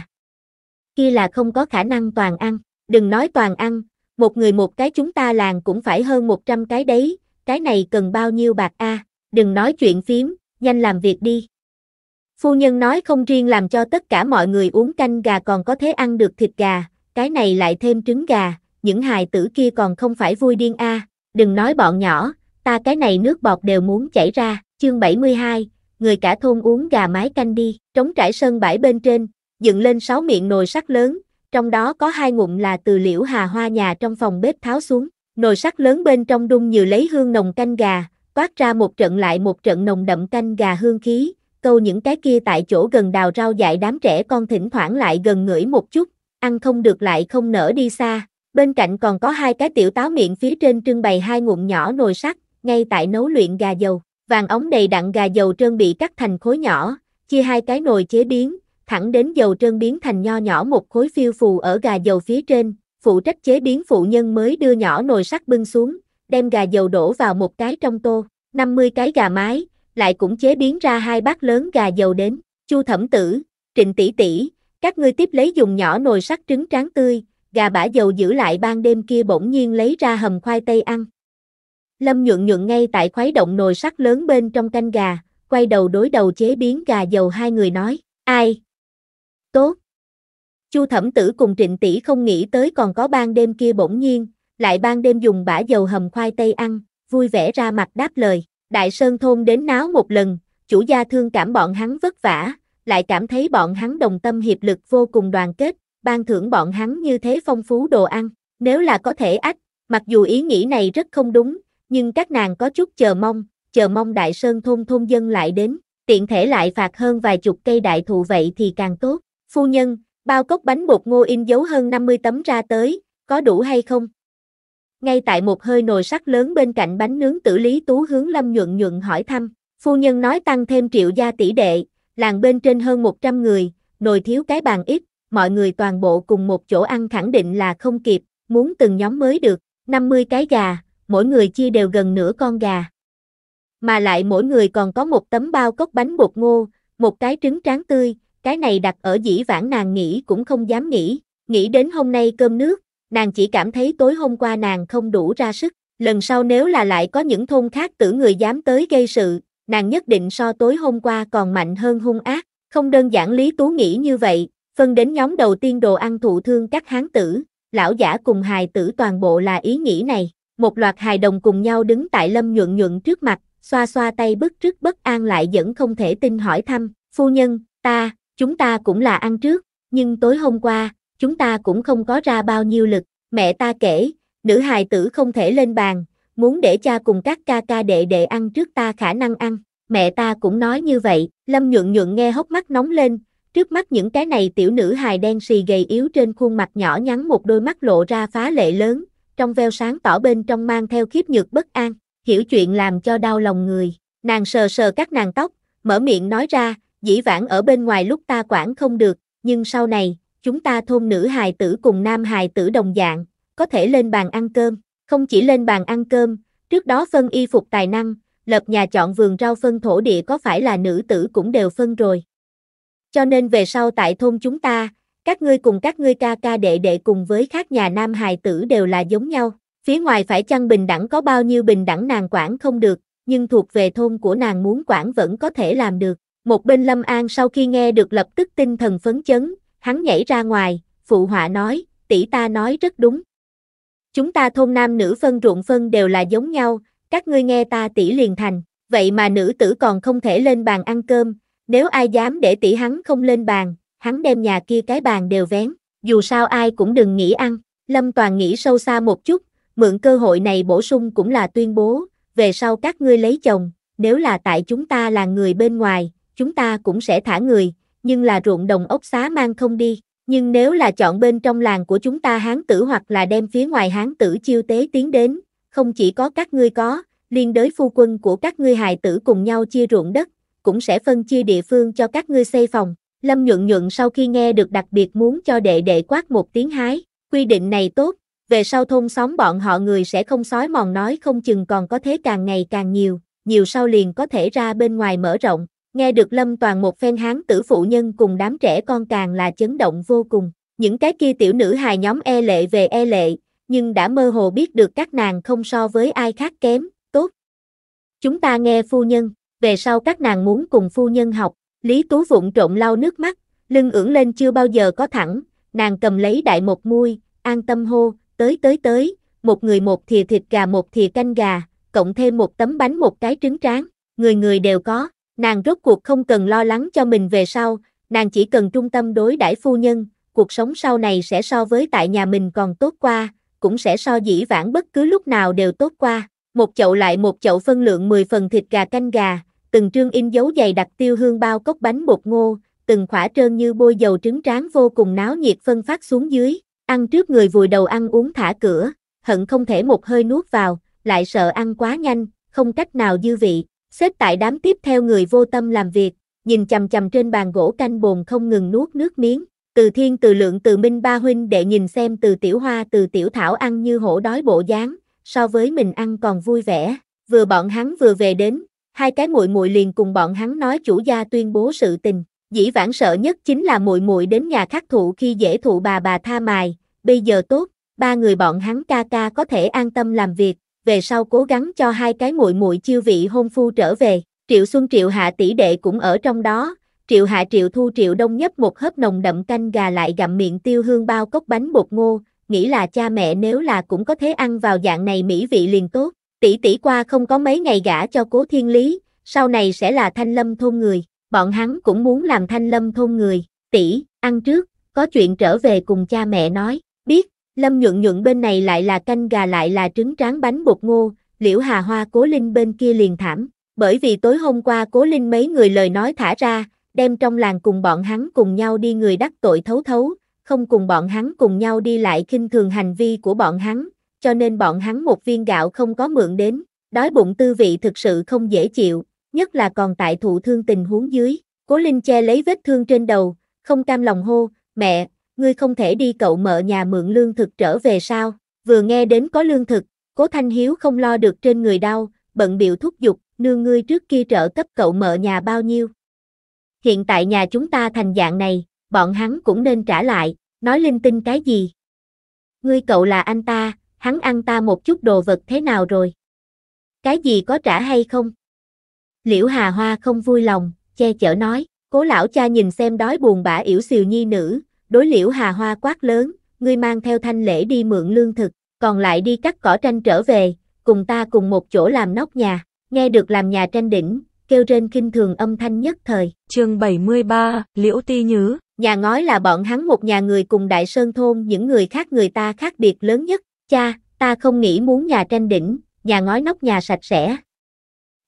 kia là không có khả năng toàn ăn, đừng nói toàn ăn, một người một cái chúng ta làng cũng phải hơn 100 cái đấy, cái này cần bao nhiêu bạc a? đừng nói chuyện phím, nhanh làm việc đi. Phu nhân nói không riêng làm cho tất cả mọi người uống canh gà còn có thể ăn được thịt gà, cái này lại thêm trứng gà, những hài tử kia còn không phải vui điên a, đừng nói bọn nhỏ, ta cái này nước bọt đều muốn chảy ra, chương 72, người cả thôn uống gà mái canh đi, trống trải sân bãi bên trên, dựng lên sáu miệng nồi sắt lớn, trong đó có hai ngụm là từ liễu hà hoa nhà trong phòng bếp tháo xuống. Nồi sắt lớn bên trong đun nhiều lấy hương nồng canh gà, toát ra một trận lại một trận nồng đậm canh gà hương khí, câu những cái kia tại chỗ gần đào rau dại đám trẻ con thỉnh thoảng lại gần ngửi một chút, ăn không được lại không nỡ đi xa. Bên cạnh còn có hai cái tiểu táo miệng phía trên trưng bày hai ngụm nhỏ nồi sắt, ngay tại nấu luyện gà dầu. Vàng ống đầy đặn gà dầu trơn bị cắt thành khối nhỏ, chia hai cái nồi chế biến, thẳng đến dầu trơn biến thành nho nhỏ một khối phiêu phù ở gà dầu phía trên, phụ trách chế biến phụ nhân mới đưa nhỏ nồi sắt bưng xuống, đem gà dầu đổ vào một cái trong tô, 50 cái gà mái, lại cũng chế biến ra hai bát lớn gà dầu đến, Chu Thẩm Tử, Trịnh tỷ tỷ, các ngươi tiếp lấy dùng nhỏ nồi sắt trứng tráng tươi, gà bả dầu giữ lại ban đêm kia bỗng nhiên lấy ra hầm khoai tây ăn. Lâm nhuận nhuận ngay tại khoái động nồi sắt lớn bên trong canh gà, quay đầu đối đầu chế biến gà dầu hai người nói, ai, Tốt. Chu Thẩm Tử cùng Trịnh tỷ không nghĩ tới còn có ban đêm kia bỗng nhiên, lại ban đêm dùng bã dầu hầm khoai tây ăn, vui vẻ ra mặt đáp lời. Đại Sơn thôn đến náo một lần, chủ gia thương cảm bọn hắn vất vả, lại cảm thấy bọn hắn đồng tâm hiệp lực vô cùng đoàn kết, ban thưởng bọn hắn như thế phong phú đồ ăn, nếu là có thể ách, mặc dù ý nghĩ này rất không đúng, nhưng các nàng có chút chờ mong, chờ mong Đại Sơn thôn thôn dân lại đến, tiện thể lại phạt hơn vài chục cây đại thụ vậy thì càng tốt. Phu nhân, bao cốc bánh bột ngô in dấu hơn 50 tấm ra tới, có đủ hay không? Ngay tại một hơi nồi sắt lớn bên cạnh bánh nướng tử Lý Tú hướng Lâm Nhuận Nhuận hỏi thăm, phu nhân nói tăng thêm triệu gia tỷ đệ, làng bên trên hơn 100 người, nồi thiếu cái bàn ít, mọi người toàn bộ cùng một chỗ ăn khẳng định là không kịp, muốn từng nhóm mới được, 50 cái gà, mỗi người chia đều gần nửa con gà. Mà lại mỗi người còn có một tấm bao cốc bánh bột ngô, một cái trứng tráng tươi, cái này đặt ở dĩ vãng nàng nghĩ cũng không dám nghĩ, nghĩ đến hôm nay cơm nước, nàng chỉ cảm thấy tối hôm qua nàng không đủ ra sức, lần sau nếu là lại có những thôn khác tử người dám tới gây sự, nàng nhất định so tối hôm qua còn mạnh hơn hung ác, không đơn giản Lý Tú nghĩ như vậy, phân đến nhóm đầu tiên đồ ăn thụ thương các hán tử, lão giả cùng hài tử toàn bộ là ý nghĩ này, một loạt hài đồng cùng nhau đứng tại lâm nhuận nhuận trước mặt, xoa xoa tay bức trước bất an lại vẫn không thể tin hỏi thăm, phu nhân, ta, chúng ta cũng là ăn trước, nhưng tối hôm qua, chúng ta cũng không có ra bao nhiêu lực, mẹ ta kể, nữ hài tử không thể lên bàn, muốn để cha cùng các ca ca đệ đệ ăn trước ta khả năng ăn, mẹ ta cũng nói như vậy, Lâm nhuận nhuận nghe hốc mắt nóng lên, trước mắt những cái này tiểu nữ hài đen xì gầy yếu trên khuôn mặt nhỏ nhắn một đôi mắt lộ ra phá lệ lớn, trong veo sáng tỏ bên trong mang theo khiếp nhược bất an, hiểu chuyện làm cho đau lòng người, nàng sờ sờ các nàng tóc, mở miệng nói ra, Dĩ vãng ở bên ngoài lúc ta quản không được, nhưng sau này, chúng ta thôn nữ hài tử cùng nam hài tử đồng dạng, có thể lên bàn ăn cơm, không chỉ lên bàn ăn cơm, trước đó phân y phục tài năng, lập nhà chọn vườn rau phân thổ địa có phải là nữ tử cũng đều phân rồi. Cho nên về sau tại thôn chúng ta, các ngươi cùng các ngươi ca ca đệ đệ cùng với khác nhà nam hài tử đều là giống nhau, phía ngoài phải chăng bình đẳng có bao nhiêu bình đẳng nàng quản không được, nhưng thuộc về thôn của nàng muốn quản vẫn có thể làm được. Một bên Lâm An sau khi nghe được lập tức tinh thần phấn chấn, hắn nhảy ra ngoài, phụ họa nói, tỷ ta nói rất đúng. Chúng ta thôn nam nữ phân ruộng phân đều là giống nhau, các ngươi nghe ta tỷ liền thành, vậy mà nữ tử còn không thể lên bàn ăn cơm, nếu ai dám để tỷ hắn không lên bàn, hắn đem nhà kia cái bàn đều vén, dù sao ai cũng đừng nghĩ ăn. Lâm Toàn nghĩ sâu xa một chút, mượn cơ hội này bổ sung cũng là tuyên bố, về sau các ngươi lấy chồng, nếu là tại chúng ta là người bên ngoài, chúng ta cũng sẽ thả người, nhưng là ruộng đồng ốc xá mang không đi. Nhưng nếu là chọn bên trong làng của chúng ta hán tử hoặc là đem phía ngoài hán tử chiêu tế tiến đến, không chỉ có các ngươi có, liên đới phu quân của các ngươi hài tử cùng nhau chia ruộng đất, cũng sẽ phân chia địa phương cho các ngươi xây phòng. Lâm nhuận nhuận sau khi nghe được đặc biệt muốn cho đệ đệ quát một tiếng hái, quy định này tốt, về sau thôn xóm bọn họ người sẽ không sói mòn nói không chừng còn có thế càng ngày càng nhiều, nhiều sau liền có thể ra bên ngoài mở rộng, Nghe được Lâm Toàn một phen hán tử phụ nhân cùng đám trẻ con càng là chấn động vô cùng. Những cái kia tiểu nữ hài nhóm e lệ về e lệ, nhưng đã mơ hồ biết được các nàng không so với ai khác kém, tốt. Chúng ta nghe phu nhân, về sau các nàng muốn cùng phu nhân học, Lý Tú vụng trộn lau nước mắt, lưng ưỡng lên chưa bao giờ có thẳng, nàng cầm lấy đại một muôi, an tâm hô, tới tới tới, một người một thìa thịt gà một thìa canh gà, cộng thêm một tấm bánh một cái trứng tráng, người người đều có. Nàng rốt cuộc không cần lo lắng cho mình về sau, nàng chỉ cần trung tâm đối đãi phu nhân, cuộc sống sau này sẽ so với tại nhà mình còn tốt qua, cũng sẽ so dĩ vãng bất cứ lúc nào đều tốt qua. Một chậu lại một chậu phân lượng 10 phần thịt gà canh gà, từng trương in dấu dày đặc tiêu hương bao cốc bánh bột ngô, từng khỏa trơn như bôi dầu trứng tráng vô cùng náo nhiệt phân phát xuống dưới, ăn trước người vùi đầu ăn uống thả cửa, hận không thể một hơi nuốt vào, lại sợ ăn quá nhanh, không cách nào dư vị. Xếp tại đám tiếp theo người vô tâm làm việc, nhìn chầm chầm trên bàn gỗ canh bồn không ngừng nuốt nước miếng. Từ thiên từ lượng từ minh ba huynh đệ nhìn xem từ tiểu hoa từ tiểu thảo ăn như hổ đói bộ dáng, so với mình ăn còn vui vẻ. Vừa bọn hắn vừa về đến, hai cái muội muội liền cùng bọn hắn nói chủ gia tuyên bố sự tình. Dĩ vãng sợ nhất chính là muội muội đến nhà khắc thụ khi dễ thụ bà bà tha mài, bây giờ tốt, ba người bọn hắn ca ca có thể an tâm làm việc, về sau cố gắng cho hai cái muội muội chiêu vị hôn phu trở về. Triệu Xuân Triệu Hạ tỷ đệ cũng ở trong đó, Triệu Hạ Triệu Thu Triệu Đông nhấp một hớp nồng đậm canh gà lại gặm miệng tiêu hương bao cốc bánh bột ngô, nghĩ là cha mẹ nếu là cũng có thể ăn vào dạng này mỹ vị liền tốt. Tỷ tỷ qua không có mấy ngày gả cho cố thiên lý, sau này sẽ là thanh lâm thôn người, bọn hắn cũng muốn làm thanh lâm thôn người, tỷ, ăn trước, có chuyện trở về cùng cha mẹ nói, biết, Lâm nhuận nhuận bên này lại là canh gà lại là trứng tráng bánh bột ngô, liễu hà hoa cố linh bên kia liền thảm, bởi vì tối hôm qua cố linh mấy người lời nói thả ra, đem trong làng cùng bọn hắn cùng nhau đi người đắc tội thấu thấu, không cùng bọn hắn cùng nhau đi lại khinh thường hành vi của bọn hắn, cho nên bọn hắn một viên gạo không có mượn đến, đói bụng tư vị thực sự không dễ chịu, nhất là còn tại thụ thương tình huống dưới, cố linh che lấy vết thương trên đầu, không cam lòng hô, mẹ, ngươi không thể đi cậu mợ nhà mượn lương thực trở về sao? Vừa nghe đến có lương thực, Cố Thanh Hiếu không lo được trên người đau, bận biểu thúc giục, nương ngươi trước kia trợ cấp cậu mợ nhà bao nhiêu? Hiện tại nhà chúng ta thành dạng này, bọn hắn cũng nên trả lại, nói linh tinh cái gì? Ngươi cậu là anh ta, hắn ăn ta một chút đồ vật thế nào rồi? Cái gì có trả hay không? Liễu Hà Hoa không vui lòng, che chở nói, cố lão cha nhìn xem đói buồn bã yểu xìu nhi nữ, Đối liễu hà hoa quát lớn, ngươi mang theo thanh lễ đi mượn lương thực, còn lại đi cắt cỏ tranh trở về, cùng ta cùng một chỗ làm nóc nhà, nghe được làm nhà tranh đỉnh, kêu trên kinh thường âm thanh nhất thời. chương 73, Liễu Ti Nhứ Nhà ngói là bọn hắn một nhà người cùng Đại Sơn Thôn những người khác người ta khác biệt lớn nhất, cha, ta không nghĩ muốn nhà tranh đỉnh, nhà ngói nóc nhà sạch sẽ.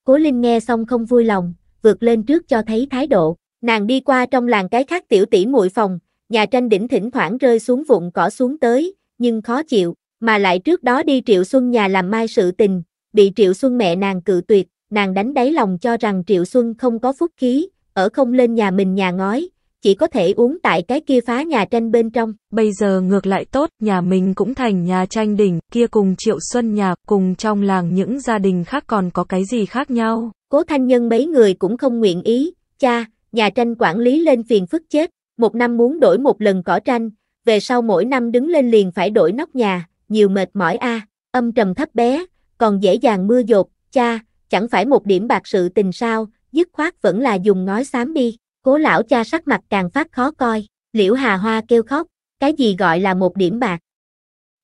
Cố Linh nghe xong không vui lòng, vượt lên trước cho thấy thái độ, nàng đi qua trong làng cái khác tiểu tỷ muội phòng, nhà tranh đỉnh thỉnh thoảng rơi xuống vụn cỏ xuống tới, nhưng khó chịu, mà lại trước đó đi Triệu Xuân nhà làm mai sự tình, bị Triệu Xuân mẹ nàng cự tuyệt, nàng đánh đáy lòng cho rằng Triệu Xuân không có phúc khí, ở không lên nhà mình nhà ngói, chỉ có thể uống tại cái kia phá nhà tranh bên trong. Bây giờ ngược lại tốt, nhà mình cũng thành nhà tranh đỉnh, kia cùng Triệu Xuân nhà, cùng trong làng những gia đình khác còn có cái gì khác nhau. Cố thanh nhân mấy người cũng không nguyện ý, cha, nhà tranh quản lý lên phiền phức chết, một năm muốn đổi một lần cỏ tranh, về sau mỗi năm đứng lên liền phải đổi nóc nhà, nhiều mệt mỏi a, âm trầm thấp bé, còn dễ dàng mưa dột, cha, chẳng phải một điểm bạc sự tình sao, dứt khoát vẫn là dùng ngói xám đi, cố lão cha sắc mặt càng phát khó coi, liễu hà hoa kêu khóc, cái gì gọi là một điểm bạc.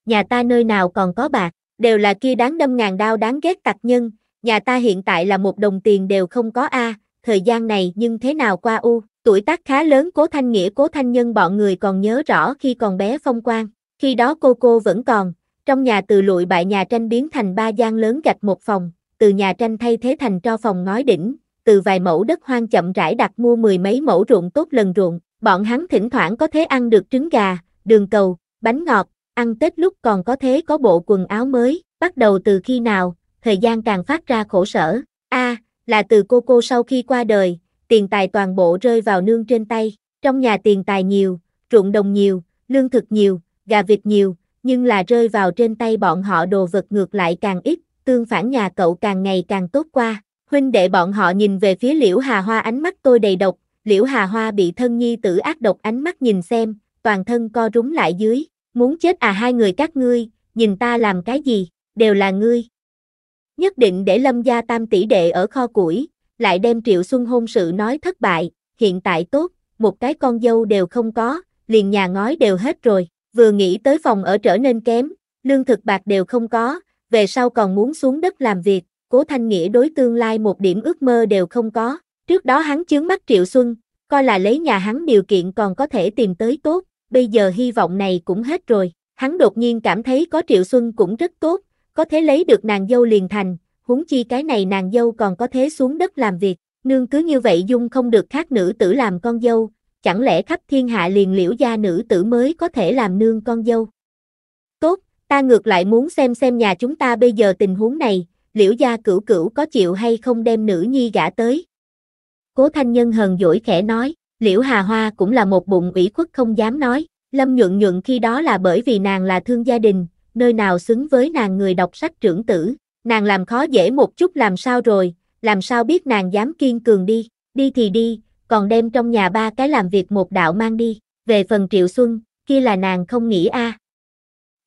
Nhà ta nơi nào còn có bạc, đều là kia đáng đâm ngàn đao đáng ghét tặc nhân, nhà ta hiện tại là một đồng tiền đều không có a, thời gian này nhưng thế nào qua u. Tuổi tác khá lớn Cố Thanh Nghĩa Cố Thanh Nhân bọn người còn nhớ rõ khi còn bé phong quan, khi đó cô cô vẫn còn, trong nhà từ lụi bại nhà tranh biến thành ba gian lớn gạch một phòng, từ nhà tranh thay thế thành cho phòng ngói đỉnh, từ vài mẫu đất hoang chậm rãi đặt mua mười mấy mẫu ruộng tốt lần ruộng, bọn hắn thỉnh thoảng có thế ăn được trứng gà, đường cầu, bánh ngọt, ăn Tết lúc còn có thế có bộ quần áo mới, bắt đầu từ khi nào, thời gian càng phát ra khổ sở. A, à, là từ cô cô sau khi qua đời, tiền tài toàn bộ rơi vào nương trên tay, trong nhà tiền tài nhiều, ruộng đồng nhiều, lương thực nhiều, gà vịt nhiều, nhưng là rơi vào trên tay bọn họ đồ vật ngược lại càng ít, tương phản nhà cậu càng ngày càng tốt qua. Huynh đệ bọn họ nhìn về phía Liễu Hà Hoa ánh mắt tôi đầy độc, Liễu Hà Hoa bị thân nhi tử ác độc ánh mắt nhìn xem, toàn thân co rúm lại dưới, muốn chết à hai người các ngươi, nhìn ta làm cái gì, đều là ngươi. Nhất định để lâm gia tam tỷ đệ ở kho củi, lại đem Triệu Xuân hôn sự nói thất bại, hiện tại tốt, một cái con dâu đều không có, liền nhà ngói đều hết rồi, vừa nghĩ tới phòng ở trở nên kém, lương thực bạc đều không có, về sau còn muốn xuống đất làm việc, Cố Thanh Nghĩa đối tương lai một điểm ước mơ đều không có, trước đó hắn chướng mắt Triệu Xuân, coi là lấy nhà hắn điều kiện còn có thể tìm tới tốt, bây giờ hy vọng này cũng hết rồi, hắn đột nhiên cảm thấy có Triệu Xuân cũng rất tốt, có thể lấy được nàng dâu liền thành, huống chi cái này nàng dâu còn có thế xuống đất làm việc, nương cứ như vậy dung không được khác nữ tử làm con dâu, chẳng lẽ khắp thiên hạ liền liễu gia nữ tử mới có thể làm nương con dâu. Tốt, ta ngược lại muốn xem xem nhà chúng ta bây giờ tình huống này, liễu gia cửu cửu có chịu hay không đem nữ nhi gả tới. Cố thanh nhân hờn dỗi khẽ nói, liễu hà hoa cũng là một bụng ủy khuất không dám nói, lâm nhuận nhuận khi đó là bởi vì nàng là thương gia đình, nơi nào xứng với nàng người đọc sách trưởng tử, Nàng làm khó dễ một chút làm sao rồi, làm sao biết nàng dám kiên cường đi, đi thì đi, còn đem trong nhà ba cái làm việc một đạo mang đi, về phần triệu xuân, kia là nàng không nghĩ a.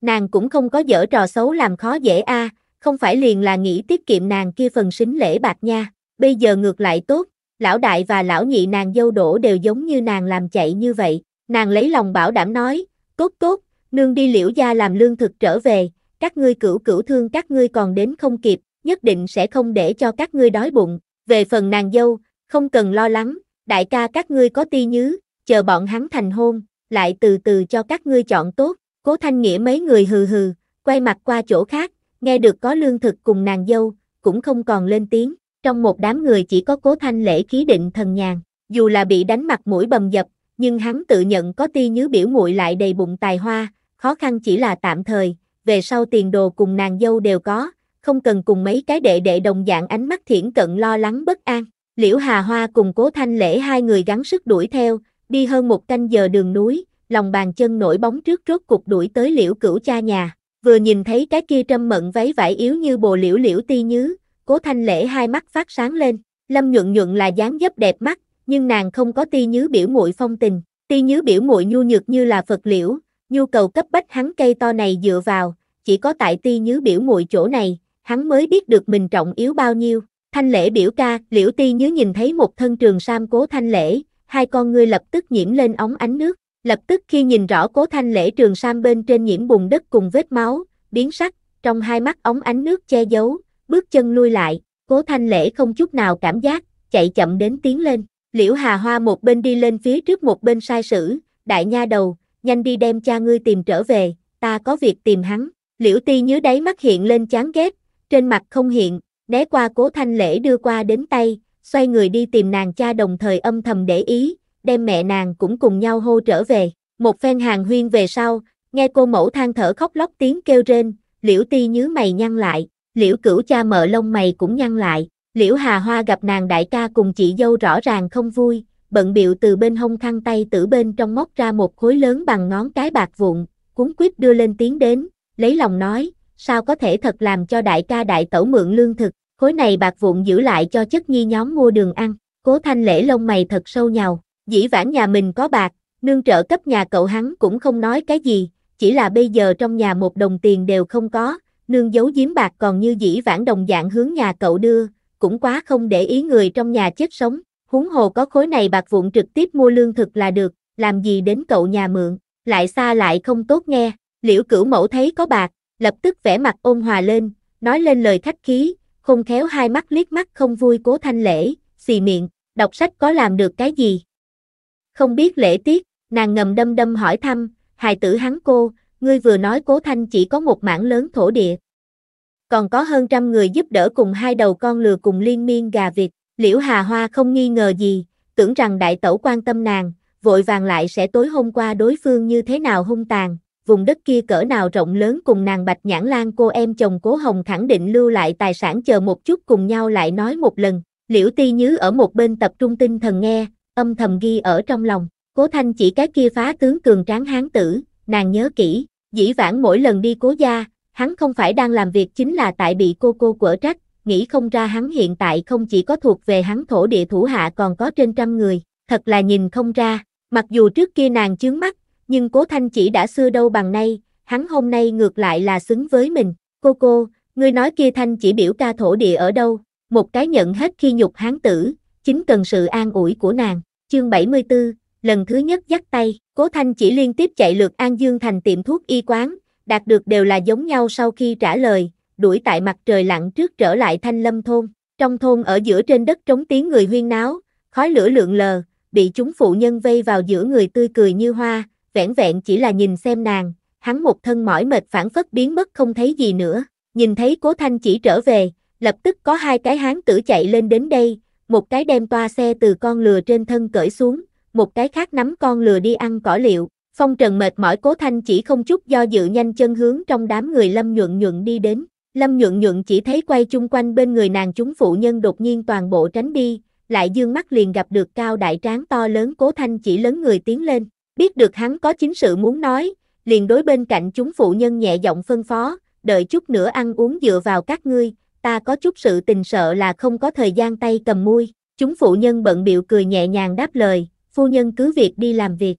Nàng cũng không có dở trò xấu làm khó dễ a, không phải liền là nghĩ tiết kiệm nàng kia phần xính lễ bạc nha, bây giờ ngược lại tốt, lão đại và lão nhị nàng dâu đổ đều giống như nàng làm chạy như vậy, nàng lấy lòng bảo đảm nói, tốt tốt, nương đi liễu gia làm lương thực trở về, các ngươi cửu cửu thương các ngươi còn đến không kịp, nhất định sẽ không để cho các ngươi đói bụng. Về phần nàng dâu, không cần lo lắng, đại ca các ngươi có ti nhứ, chờ bọn hắn thành hôn, lại từ từ cho các ngươi chọn tốt. Cố Thanh Nghĩa mấy người hừ hừ, quay mặt qua chỗ khác, nghe được có lương thực cùng nàng dâu, cũng không còn lên tiếng. Trong một đám người chỉ có Cố Thanh lễ khí định thần nhàn, dù là bị đánh mặt mũi bầm dập, nhưng hắn tự nhận có ti nhứ biểu muội lại đầy bụng tài hoa, khó khăn chỉ là tạm thời, về sau tiền đồ cùng nàng dâu đều có, không cần cùng mấy cái đệ đệ đồng dạng ánh mắt thiển cận lo lắng bất an. Liễu Hà Hoa cùng Cố Thanh Lễ hai người gắng sức đuổi theo, đi hơn một canh giờ đường núi, lòng bàn chân nổi bóng trước rốt cục đuổi tới Liễu Cửu cha nhà. Vừa nhìn thấy cái kia trâm mận váy vải yếu như bồ liễu liễu ti nhứ, Cố Thanh Lễ hai mắt phát sáng lên. Lâm Nhuận Nhuận là dáng dấp đẹp mắt, nhưng nàng không có ti nhứ biểu muội phong tình, ti nhứ biểu muội nhu nhược như là Phật liễu, Nhu cầu cấp bách hắn cây to này dựa vào, chỉ có tại ti nhứ biểu muội chỗ này, hắn mới biết được mình trọng yếu bao nhiêu. Thanh lễ biểu ca, liễu ti nhứ nhìn thấy một thân trường sam cố thanh lễ, hai con ngươi lập tức nhiễm lên ống ánh nước. Lập tức khi nhìn rõ cố thanh lễ trường sam bên trên nhiễm bùn đất cùng vết máu, biến sắc, trong hai mắt ống ánh nước che giấu, bước chân lui lại, cố thanh lễ không chút nào cảm giác, chạy chậm đến tiến lên. Liễu Hà Hoa một bên đi lên phía trước một bên sai sử, đại nha đầu, nhanh đi đem cha ngươi tìm trở về, ta có việc tìm hắn. Liễu ti nhớ đáy mắt hiện lên chán ghét, trên mặt không hiện, né qua cố thanh lễ đưa qua đến tay, xoay người đi tìm nàng cha đồng thời âm thầm để ý, đem mẹ nàng cũng cùng nhau hô trở về. Một phen hàng huyên về sau, nghe cô mẫu than thở khóc lóc tiếng kêu rên, liễu ti nhớ mày nhăn lại, liễu cửu cha mợ lông mày cũng nhăn lại, liễu hà hoa gặp nàng đại ca cùng chị dâu rõ ràng không vui, bận biệu từ bên hông khăn tay tử bên trong móc ra một khối lớn bằng ngón cái bạc vụn, cuốn quýt đưa lên tiếng đến, lấy lòng nói, sao có thể thật làm cho đại ca đại tẩu mượn lương thực, khối này bạc vụn giữ lại cho chất nhi nhóm mua đường ăn, cố thanh lễ lông mày thật sâu nhào, dĩ vãng nhà mình có bạc, nương trợ cấp nhà cậu hắn cũng không nói cái gì, chỉ là bây giờ trong nhà một đồng tiền đều không có, nương giấu giếm bạc còn như dĩ vãng đồng dạng hướng nhà cậu đưa, cũng quá không để ý người trong nhà chết sống. Húng hồ có khối này bạc vụn trực tiếp mua lương thực là được, làm gì đến cậu nhà mượn, lại xa lại không tốt nghe, liễu cửu mẫu thấy có bạc, lập tức vẽ mặt ôn hòa lên, nói lên lời khách khí, không khéo hai mắt liếc mắt không vui cố thanh lễ, xì miệng, đọc sách có làm được cái gì? Không biết lễ tiết, nàng ngầm đâm đâm hỏi thăm, hài tử hắn cô, ngươi vừa nói cố thanh chỉ có một mảng lớn thổ địa. Còn có hơn trăm người giúp đỡ cùng hai đầu con lừa cùng liên miên gà vịt. Liễu Hà Hoa không nghi ngờ gì, tưởng rằng đại tẩu quan tâm nàng, vội vàng lại sẽ tối hôm qua đối phương như thế nào hung tàn, vùng đất kia cỡ nào rộng lớn cùng nàng Bạch Nhãn Lan cô em chồng Cố Hồng khẳng định lưu lại tài sản chờ một chút cùng nhau lại nói một lần. Liễu Ti Nhứ ở một bên tập trung tinh thần nghe, âm thầm ghi ở trong lòng, Cố Thanh chỉ cái kia phá tướng cường tráng hán tử, nàng nhớ kỹ, dĩ vãng mỗi lần đi Cố gia, hắn không phải đang làm việc chính là tại bị cô cô quở trách, nghĩ không ra hắn hiện tại không chỉ có thuộc về hắn thổ địa thủ hạ còn có trên trăm người, thật là nhìn không ra, mặc dù trước kia nàng chướng mắt, nhưng cố thanh chỉ đã xưa đâu bằng nay, hắn hôm nay ngược lại là xứng với mình, cô cô, ngươi nói kia thanh chỉ biểu ca thổ địa ở đâu, một cái nhận hết khi nhục hán tử, chính cần sự an ủi của nàng, chương 74, lần thứ nhất dắt tay, cố thanh chỉ liên tiếp chạy lượt An Dương thành tiệm thuốc y quán, đạt được đều là giống nhau sau khi trả lời, đuổi tại mặt trời lặn trước trở lại thanh lâm thôn. Trong thôn ở giữa trên đất trống tiếng người huyên náo, khói lửa lượn lờ, bị chúng phụ nhân vây vào giữa người tươi cười như hoa, vẻn vẹn chỉ là nhìn xem nàng, hắn một thân mỏi mệt phản phất biến mất không thấy gì nữa. Nhìn thấy cố thanh chỉ trở về, lập tức có hai cái hán tử chạy lên đến đây, một cái đem toa xe từ con lừa trên thân cởi xuống, một cái khác nắm con lừa đi ăn cỏ liệu. Phong trần mệt mỏi cố thanh chỉ không chút do dự nhanh chân hướng trong đám người lâm nhuận nhuận đi đến. Lâm nhuận nhuận chỉ thấy quay chung quanh bên người nàng chúng phụ nhân đột nhiên toàn bộ tránh đi, lại dương mắt liền gặp được cao đại tráng to lớn cố thanh chỉ lớn người tiến lên, biết được hắn có chính sự muốn nói, liền đối bên cạnh chúng phụ nhân nhẹ giọng phân phó, đợi chút nữa ăn uống dựa vào các ngươi, ta có chút sự tình sợ là không có thời gian tay cầm mui, chúng phụ nhân bận biệu cười nhẹ nhàng đáp lời, phu nhân cứ việc đi làm việc.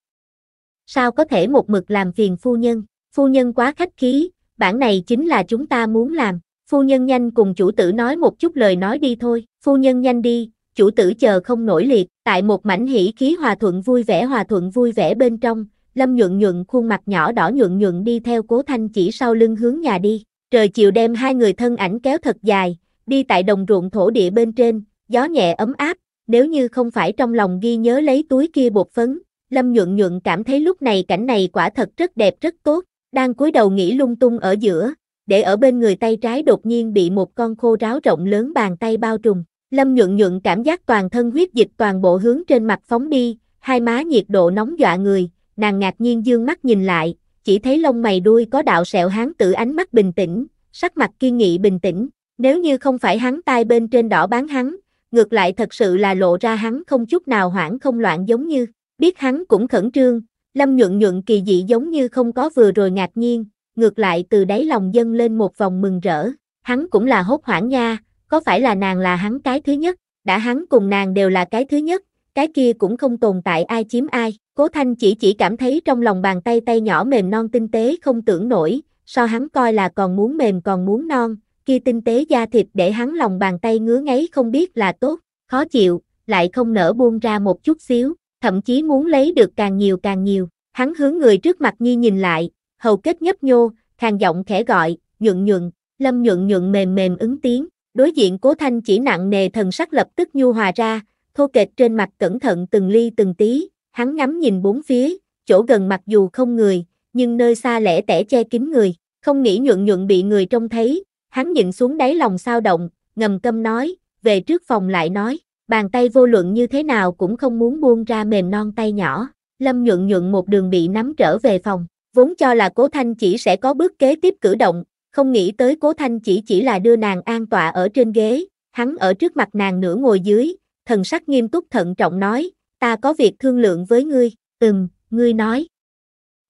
Sao có thể một mực làm phiền phu nhân, phu nhân quá khách khí, bản này chính là chúng ta muốn làm. Phu nhân nhanh cùng chủ tử nói một chút lời nói đi thôi. Phu nhân nhanh đi, chủ tử chờ không nổi liệt. Tại một mảnh hỉ khí hòa thuận vui vẻ hòa thuận vui vẻ bên trong, Lâm nhuận nhuận khuôn mặt nhỏ đỏ nhuận nhuận đi theo cố thanh chỉ sau lưng hướng nhà đi. Trời chiều đêm hai người thân ảnh kéo thật dài, đi tại đồng ruộng thổ địa bên trên, gió nhẹ ấm áp, nếu như không phải trong lòng ghi nhớ lấy túi kia bột phấn, Lâm nhuận nhuận cảm thấy lúc này cảnh này quả thật rất đẹp rất tốt, đang cúi đầu nghĩ lung tung ở giữa, để ở bên người tay trái đột nhiên bị một con khô ráo rộng lớn bàn tay bao trùm. Lâm nhuận nhuận cảm giác toàn thân huyết dịch toàn bộ hướng trên mặt phóng đi, hai má nhiệt độ nóng dọa người, nàng ngạc nhiên dương mắt nhìn lại, chỉ thấy lông mày đuôi có đạo sẹo hán tử ánh mắt bình tĩnh, sắc mặt kiên nghị bình tĩnh, nếu như không phải hắn tai bên trên đỏ bán hắn, ngược lại thật sự là lộ ra hắn không chút nào hoảng không loạn giống như, biết hắn cũng khẩn trương, Lâm nhuận nhuận kỳ dị giống như không có vừa rồi ngạc nhiên, ngược lại từ đáy lòng dân lên một vòng mừng rỡ, hắn cũng là hốt hoảng nha, có phải là nàng là hắn cái thứ nhất, đã hắn cùng nàng đều là cái thứ nhất, cái kia cũng không tồn tại ai chiếm ai, cố thanh chỉ chỉ cảm thấy trong lòng bàn tay tay nhỏ mềm non tinh tế không tưởng nổi, so hắn coi là còn muốn mềm còn muốn non, kia tinh tế da thịt để hắn lòng bàn tay ngứa ngáy không biết là tốt, khó chịu, lại không nở buông ra một chút xíu, thậm chí muốn lấy được càng nhiều càng nhiều. Hắn hướng người trước mặt nhi nhìn lại, hầu kết nhấp nhô, khàn giọng khẽ gọi, nhuận nhuận, lâm nhuận nhuận mềm mềm ứng tiếng. Đối diện cố thanh chỉ nặng nề thần sắc lập tức nhu hòa ra, thô kệch trên mặt cẩn thận từng ly từng tí, hắn ngắm nhìn bốn phía, chỗ gần mặc dù không người, nhưng nơi xa lẻ tẻ che kín người, không nghĩ nhuận nhuận bị người trông thấy, hắn nhìn xuống đáy lòng sao động, ngầm câm nói, về trước phòng lại nói, bàn tay vô luận như thế nào cũng không muốn buông ra mềm non tay nhỏ, Lâm nhuận nhuận một đường bị nắm trở về phòng, vốn cho là cố Thanh chỉ sẽ có bước kế tiếp cử động, không nghĩ tới cố Thanh chỉ chỉ là đưa nàng an tọa ở trên ghế, hắn ở trước mặt nàng nửa ngồi dưới, thần sắc nghiêm túc thận trọng nói, ta có việc thương lượng với ngươi, ừm, ngươi nói.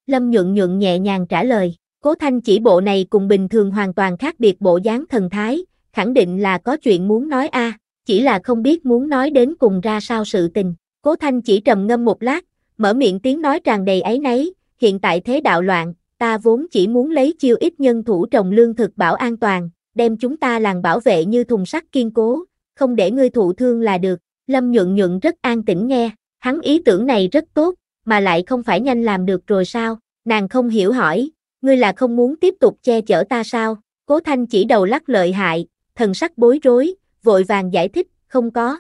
Lâm nhuận nhuận nhẹ nhàng trả lời, cố Thanh chỉ bộ này cùng bình thường hoàn toàn khác biệt bộ dáng thần thái, khẳng định là có chuyện muốn nói a. À chỉ là không biết muốn nói đến cùng ra sao sự tình. Cố Thanh chỉ trầm ngâm một lát, mở miệng tiếng nói tràn đầy ấy nấy, hiện tại thế đạo loạn, ta vốn chỉ muốn lấy chiêu ít nhân thủ trồng lương thực bảo an toàn, đem chúng ta làng bảo vệ như thùng sắt kiên cố, không để ngươi thụ thương là được. Lâm nhuận nhuận rất an tĩnh nghe, hắn ý tưởng này rất tốt, mà lại không phải nhanh làm được rồi sao, nàng không hiểu hỏi, ngươi là không muốn tiếp tục che chở ta sao, cố thanh chỉ đầu lắc lợi hại, thần sắc bối rối, vội vàng giải thích, không có.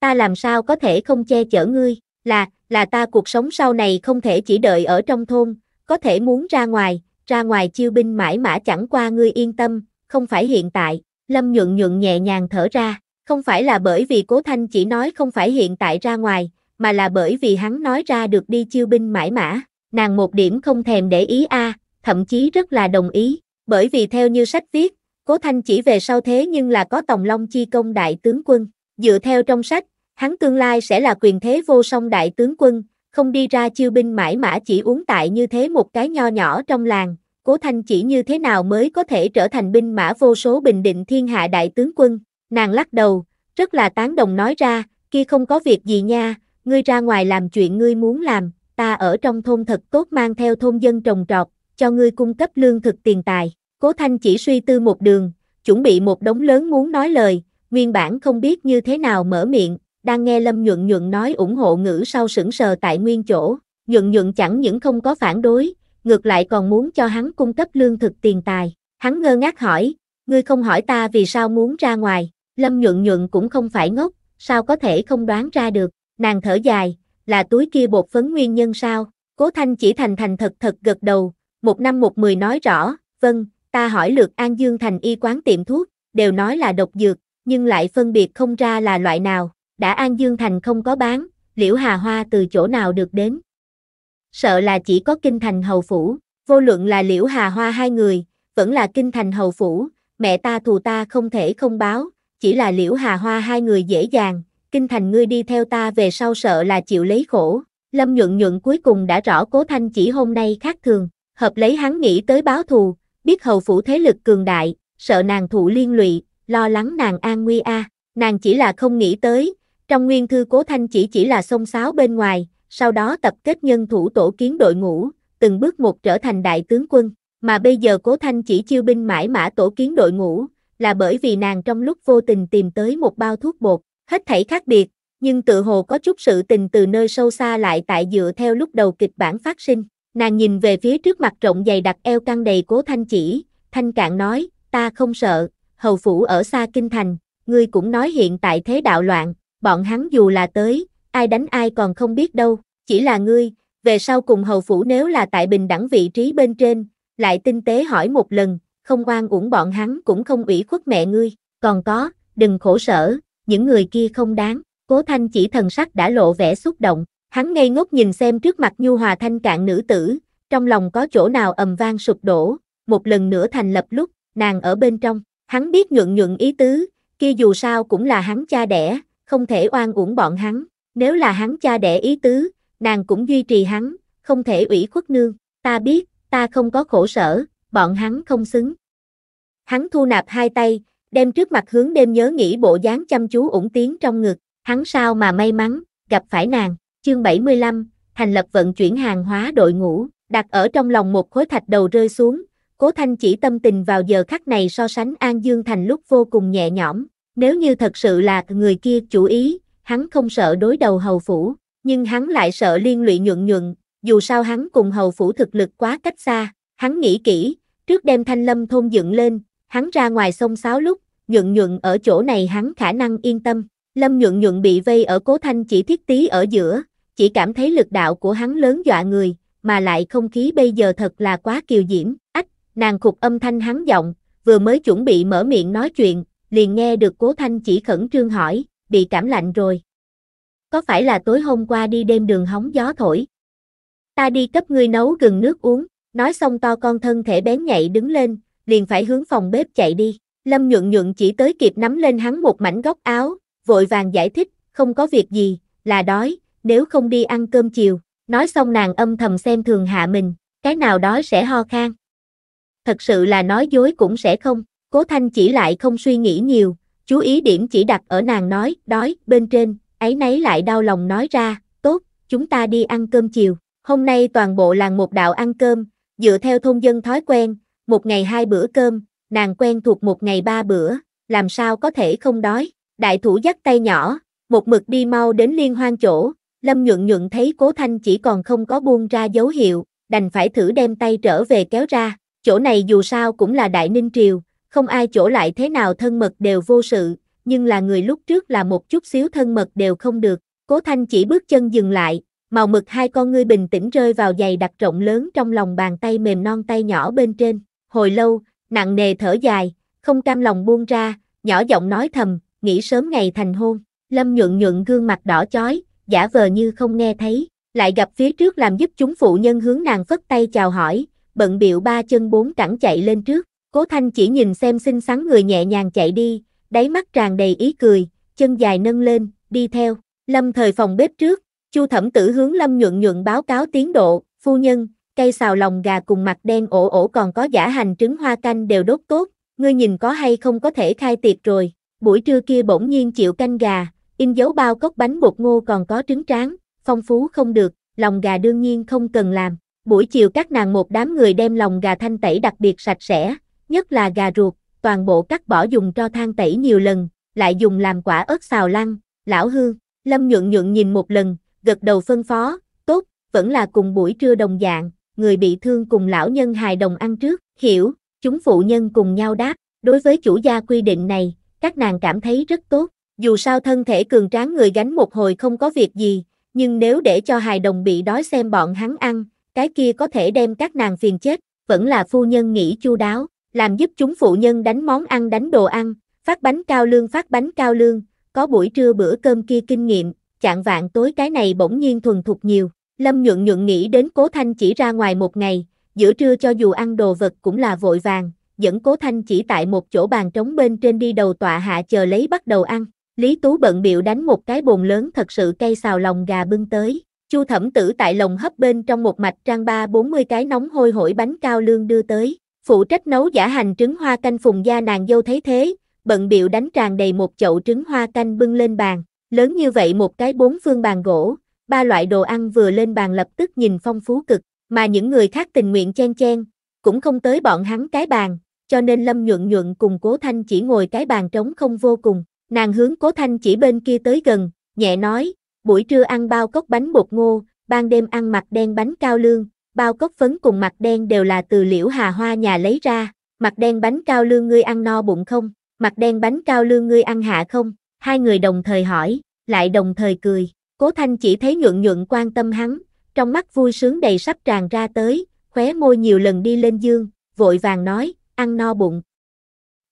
Ta làm sao có thể không che chở ngươi, là, là ta cuộc sống sau này không thể chỉ đợi ở trong thôn, có thể muốn ra ngoài, ra ngoài chiêu binh mãi mã chẳng qua ngươi yên tâm, không phải hiện tại, Lâm nhuận nhuận nhẹ nhàng thở ra, không phải là bởi vì Cố Thanh chỉ nói không phải hiện tại ra ngoài, mà là bởi vì hắn nói ra được đi chiêu binh mãi mã, nàng một điểm không thèm để ý a, thậm chí rất là đồng ý, bởi vì theo như sách viết, Cố Thanh chỉ về sau thế nhưng là có Tòng Long chi công đại tướng quân, dựa theo trong sách, hắn tương lai sẽ là quyền thế vô song đại tướng quân, không đi ra chiêu binh mãi mã chỉ uống tại như thế một cái nho nhỏ trong làng, Cố Thanh chỉ như thế nào mới có thể trở thành binh mã vô số bình định thiên hạ đại tướng quân, nàng lắc đầu, rất là tán đồng nói ra, kia không có việc gì nha, ngươi ra ngoài làm chuyện ngươi muốn làm, ta ở trong thôn thật tốt mang theo thôn dân trồng trọt, cho ngươi cung cấp lương thực tiền tài. Cố Thanh chỉ suy tư một đường, chuẩn bị một đống lớn muốn nói lời, nguyên bản không biết như thế nào mở miệng, đang nghe Lâm Nhuận Nhuận nói ủng hộ ngữ sau sững sờ tại nguyên chỗ, Nhuận Nhuận chẳng những không có phản đối, ngược lại còn muốn cho hắn cung cấp lương thực tiền tài. Hắn ngơ ngác hỏi, ngươi không hỏi ta vì sao muốn ra ngoài, Lâm Nhuận Nhuận cũng không phải ngốc, sao có thể không đoán ra được, nàng thở dài, là túi kia bột phấn nguyên nhân sao, Cố Thanh chỉ thành thành thật thật gật đầu, một năm một mười nói rõ, vâng, Ta hỏi lượt An Dương Thành y quán tiệm thuốc, đều nói là độc dược, nhưng lại phân biệt không ra là loại nào, đã An Dương Thành không có bán, liễu hà hoa từ chỗ nào được đến. Sợ là chỉ có kinh thành hầu phủ, vô luận là liễu hà hoa hai người, vẫn là kinh thành hầu phủ, mẹ ta thù ta không thể không báo, chỉ là liễu hà hoa hai người dễ dàng, kinh thành ngươi đi theo ta về sau sợ là chịu lấy khổ. Lâm nhuận nhuận cuối cùng đã rõ cố thanh chỉ hôm nay khác thường, hợp lấy hắn nghĩ tới báo thù, biết hầu phủ thế lực cường đại, sợ nàng thụ liên lụy, lo lắng nàng an nguy a, nàng chỉ là không nghĩ tới, trong nguyên thư cố thanh chỉ chỉ là xông xáo bên ngoài, sau đó tập kết nhân thủ tổ kiến đội ngũ, từng bước một trở thành đại tướng quân, mà bây giờ cố thanh chỉ chiêu binh mãi mã tổ kiến đội ngũ, là bởi vì nàng trong lúc vô tình tìm tới một bao thuốc bột, hết thảy khác biệt, nhưng tự hồ có chút sự tình từ nơi sâu xa lại tại dựa theo lúc đầu kịch bản phát sinh. Nàng nhìn về phía trước mặt rộng dày đặt eo căng đầy cố thanh chỉ, thanh cạn nói, ta không sợ, hầu phủ ở xa kinh thành, ngươi cũng nói hiện tại thế đạo loạn, bọn hắn dù là tới, ai đánh ai còn không biết đâu, chỉ là ngươi, về sau cùng hầu phủ nếu là tại bình đẳng vị trí bên trên, lại tinh tế hỏi một lần, không quan uổng bọn hắn cũng không ủy khuất mẹ ngươi, còn có, đừng khổ sở, những người kia không đáng, cố thanh chỉ thần sắc đã lộ vẻ xúc động, Hắn ngây ngốc nhìn xem trước mặt nhu hòa thanh cạn nữ tử, trong lòng có chỗ nào ầm vang sụp đổ, một lần nữa thành lập lúc, nàng ở bên trong, hắn biết nhuận nhuận ý tứ, kia dù sao cũng là hắn cha đẻ, không thể oan uổng bọn hắn, nếu là hắn cha đẻ ý tứ, nàng cũng duy trì hắn, không thể ủy khuất nương, ta biết, ta không có khổ sở, bọn hắn không xứng. Hắn thu nạp hai tay, đem trước mặt hướng đêm nhớ nghĩ bộ dáng chăm chú ủng tiếng trong ngực, hắn sao mà may mắn, gặp phải nàng. Chương 75, thành lập vận chuyển hàng hóa đội ngũ, đặt ở trong lòng một khối thạch đầu rơi xuống, Cố Thanh chỉ tâm tình vào giờ khắc này so sánh An Dương Thành lúc vô cùng nhẹ nhõm, nếu như thật sự là người kia chủ ý, hắn không sợ đối đầu hầu phủ, nhưng hắn lại sợ liên lụy nhuận nhuận, dù sao hắn cùng hầu phủ thực lực quá cách xa, hắn nghĩ kỹ, trước đem thanh lâm thôn dựng lên, hắn ra ngoài sông sáo lúc, nhuận nhuận ở chỗ này hắn khả năng yên tâm, lâm nhuận nhuận bị vây ở cố thanh chỉ thiết tí ở giữa, chỉ cảm thấy lực đạo của hắn lớn dọa người, mà lại không khí bây giờ thật là quá kiều diễm, ách, nàng khục âm thanh hắn giọng, vừa mới chuẩn bị mở miệng nói chuyện, liền nghe được cố thanh chỉ khẩn trương hỏi, bị cảm lạnh rồi. Có phải là tối hôm qua đi đêm đường hóng gió thổi? Ta đi cấp ngươi nấu gừng nước uống, nói xong to con thân thể bén nhạy đứng lên, liền phải hướng phòng bếp chạy đi. Lâm nhuận nhuận chỉ tới kịp nắm lên hắn một mảnh góc áo, vội vàng giải thích, không có việc gì, là đói, nếu không đi ăn cơm chiều, nói xong nàng âm thầm xem thường hạ mình, cái nào đó sẽ ho khan. Thật sự là nói dối cũng sẽ không, cố thanh chỉ lại không suy nghĩ nhiều, chú ý điểm chỉ đặt ở nàng nói, đói, bên trên, ấy nấy lại đau lòng nói ra, tốt, chúng ta đi ăn cơm chiều, hôm nay toàn bộ làng một đạo ăn cơm, dựa theo thôn dân thói quen, một ngày hai bữa cơm, nàng quen thuộc một ngày ba bữa, làm sao có thể không đói, đại thủ dắt tay nhỏ, một mực đi mau đến liên hoan chỗ, Lâm nhuận nhuận thấy cố thanh chỉ còn không có buông ra dấu hiệu, đành phải thử đem tay trở về kéo ra, chỗ này dù sao cũng là đại ninh triều, không ai chỗ lại thế nào thân mật đều vô sự, nhưng là người lúc trước là một chút xíu thân mật đều không được, cố thanh chỉ bước chân dừng lại, màu mực hai con ngươi bình tĩnh rơi vào giày đặt rộng lớn trong lòng bàn tay mềm non tay nhỏ bên trên, hồi lâu, nặng nề thở dài, không cam lòng buông ra, nhỏ giọng nói thầm, nghĩ sớm ngày thành hôn, lâm nhuận nhuận gương mặt đỏ chói, giả vờ như không nghe thấy, lại gặp phía trước làm giúp chúng phụ nhân hướng nàng phất tay chào hỏi, bận biệu ba chân bốn cẳng chạy lên trước, cố thanh chỉ nhìn xem xinh xắn người nhẹ nhàng chạy đi, đáy mắt tràn đầy ý cười, chân dài nâng lên, đi theo, lâm thời phòng bếp trước, chu thẩm tử hướng lâm nhuận nhuận báo cáo tiến độ, phu nhân, cây xào lòng gà cùng mặt đen ổ ổ còn có giả hành trứng hoa canh đều đốt tốt, ngươi nhìn có hay không có thể khai tiệc rồi, buổi trưa kia bỗng nhiên chịu canh gà, In dấu bao cốc bánh bột ngô còn có trứng tráng, phong phú không được, lòng gà đương nhiên không cần làm. Buổi chiều các nàng một đám người đem lòng gà thanh tẩy đặc biệt sạch sẽ, nhất là gà ruột, toàn bộ cắt bỏ dùng cho than tẩy nhiều lần, lại dùng làm quả ớt xào lăng lão hương, lâm nhượng nhượng nhìn một lần, gật đầu phân phó, tốt, vẫn là cùng buổi trưa đồng dạng, người bị thương cùng lão nhân hài đồng ăn trước, hiểu, chúng phụ nhân cùng nhau đáp, đối với chủ gia quy định này, các nàng cảm thấy rất tốt dù sao thân thể cường tráng người gánh một hồi không có việc gì, nhưng nếu để cho hài đồng bị đói xem bọn hắn ăn, cái kia có thể đem các nàng phiền chết, vẫn là phu nhân nghĩ chu đáo, làm giúp chúng phụ nhân đánh món ăn đánh đồ ăn, phát bánh cao lương phát bánh cao lương, có buổi trưa bữa cơm kia kinh nghiệm, chạng vạn tối cái này bỗng nhiên thuần thục nhiều, Lâm nhuận nhuận nghĩ đến Cố Thanh chỉ ra ngoài một ngày, giữa trưa cho dù ăn đồ vật cũng là vội vàng, dẫn Cố Thanh chỉ tại một chỗ bàn trống bên trên đi đầu tọa hạ chờ lấy bắt đầu ăn, Lý Tú bận biệu đánh một cái bồn lớn thật sự cây xào lòng gà bưng tới. Chu thẩm tử tại lồng hấp bên trong một mạch trang ba bốn mươi cái nóng hôi hổi bánh cao lương đưa tới. Phụ trách nấu giả hành trứng hoa canh phùng gia nàng dâu thấy thế, bận biệu đánh tràn đầy một chậu trứng hoa canh bưng lên bàn. Lớn như vậy một cái bốn phương bàn gỗ, ba loại đồ ăn vừa lên bàn lập tức nhìn phong phú cực, mà những người khác tình nguyện chen chen, cũng không tới bọn hắn cái bàn, cho nên Lâm Nhuận Nhuận cùng Cố Thanh chỉ ngồi cái bàn trống không vô cùng. Nàng hướng cố thanh chỉ bên kia tới gần, nhẹ nói, buổi trưa ăn bao cốc bánh bột ngô, ban đêm ăn mặt đen bánh cao lương, bao cốc phấn cùng mặt đen đều là từ liễu hà hoa nhà lấy ra, mặt đen bánh cao lương ngươi ăn no bụng không, mặt đen bánh cao lương ngươi ăn hạ không, hai người đồng thời hỏi, lại đồng thời cười, cố thanh chỉ thấy nhuận nhuận quan tâm hắn, trong mắt vui sướng đầy sắp tràn ra tới, khóe môi nhiều lần đi lên dương, vội vàng nói, ăn no bụng,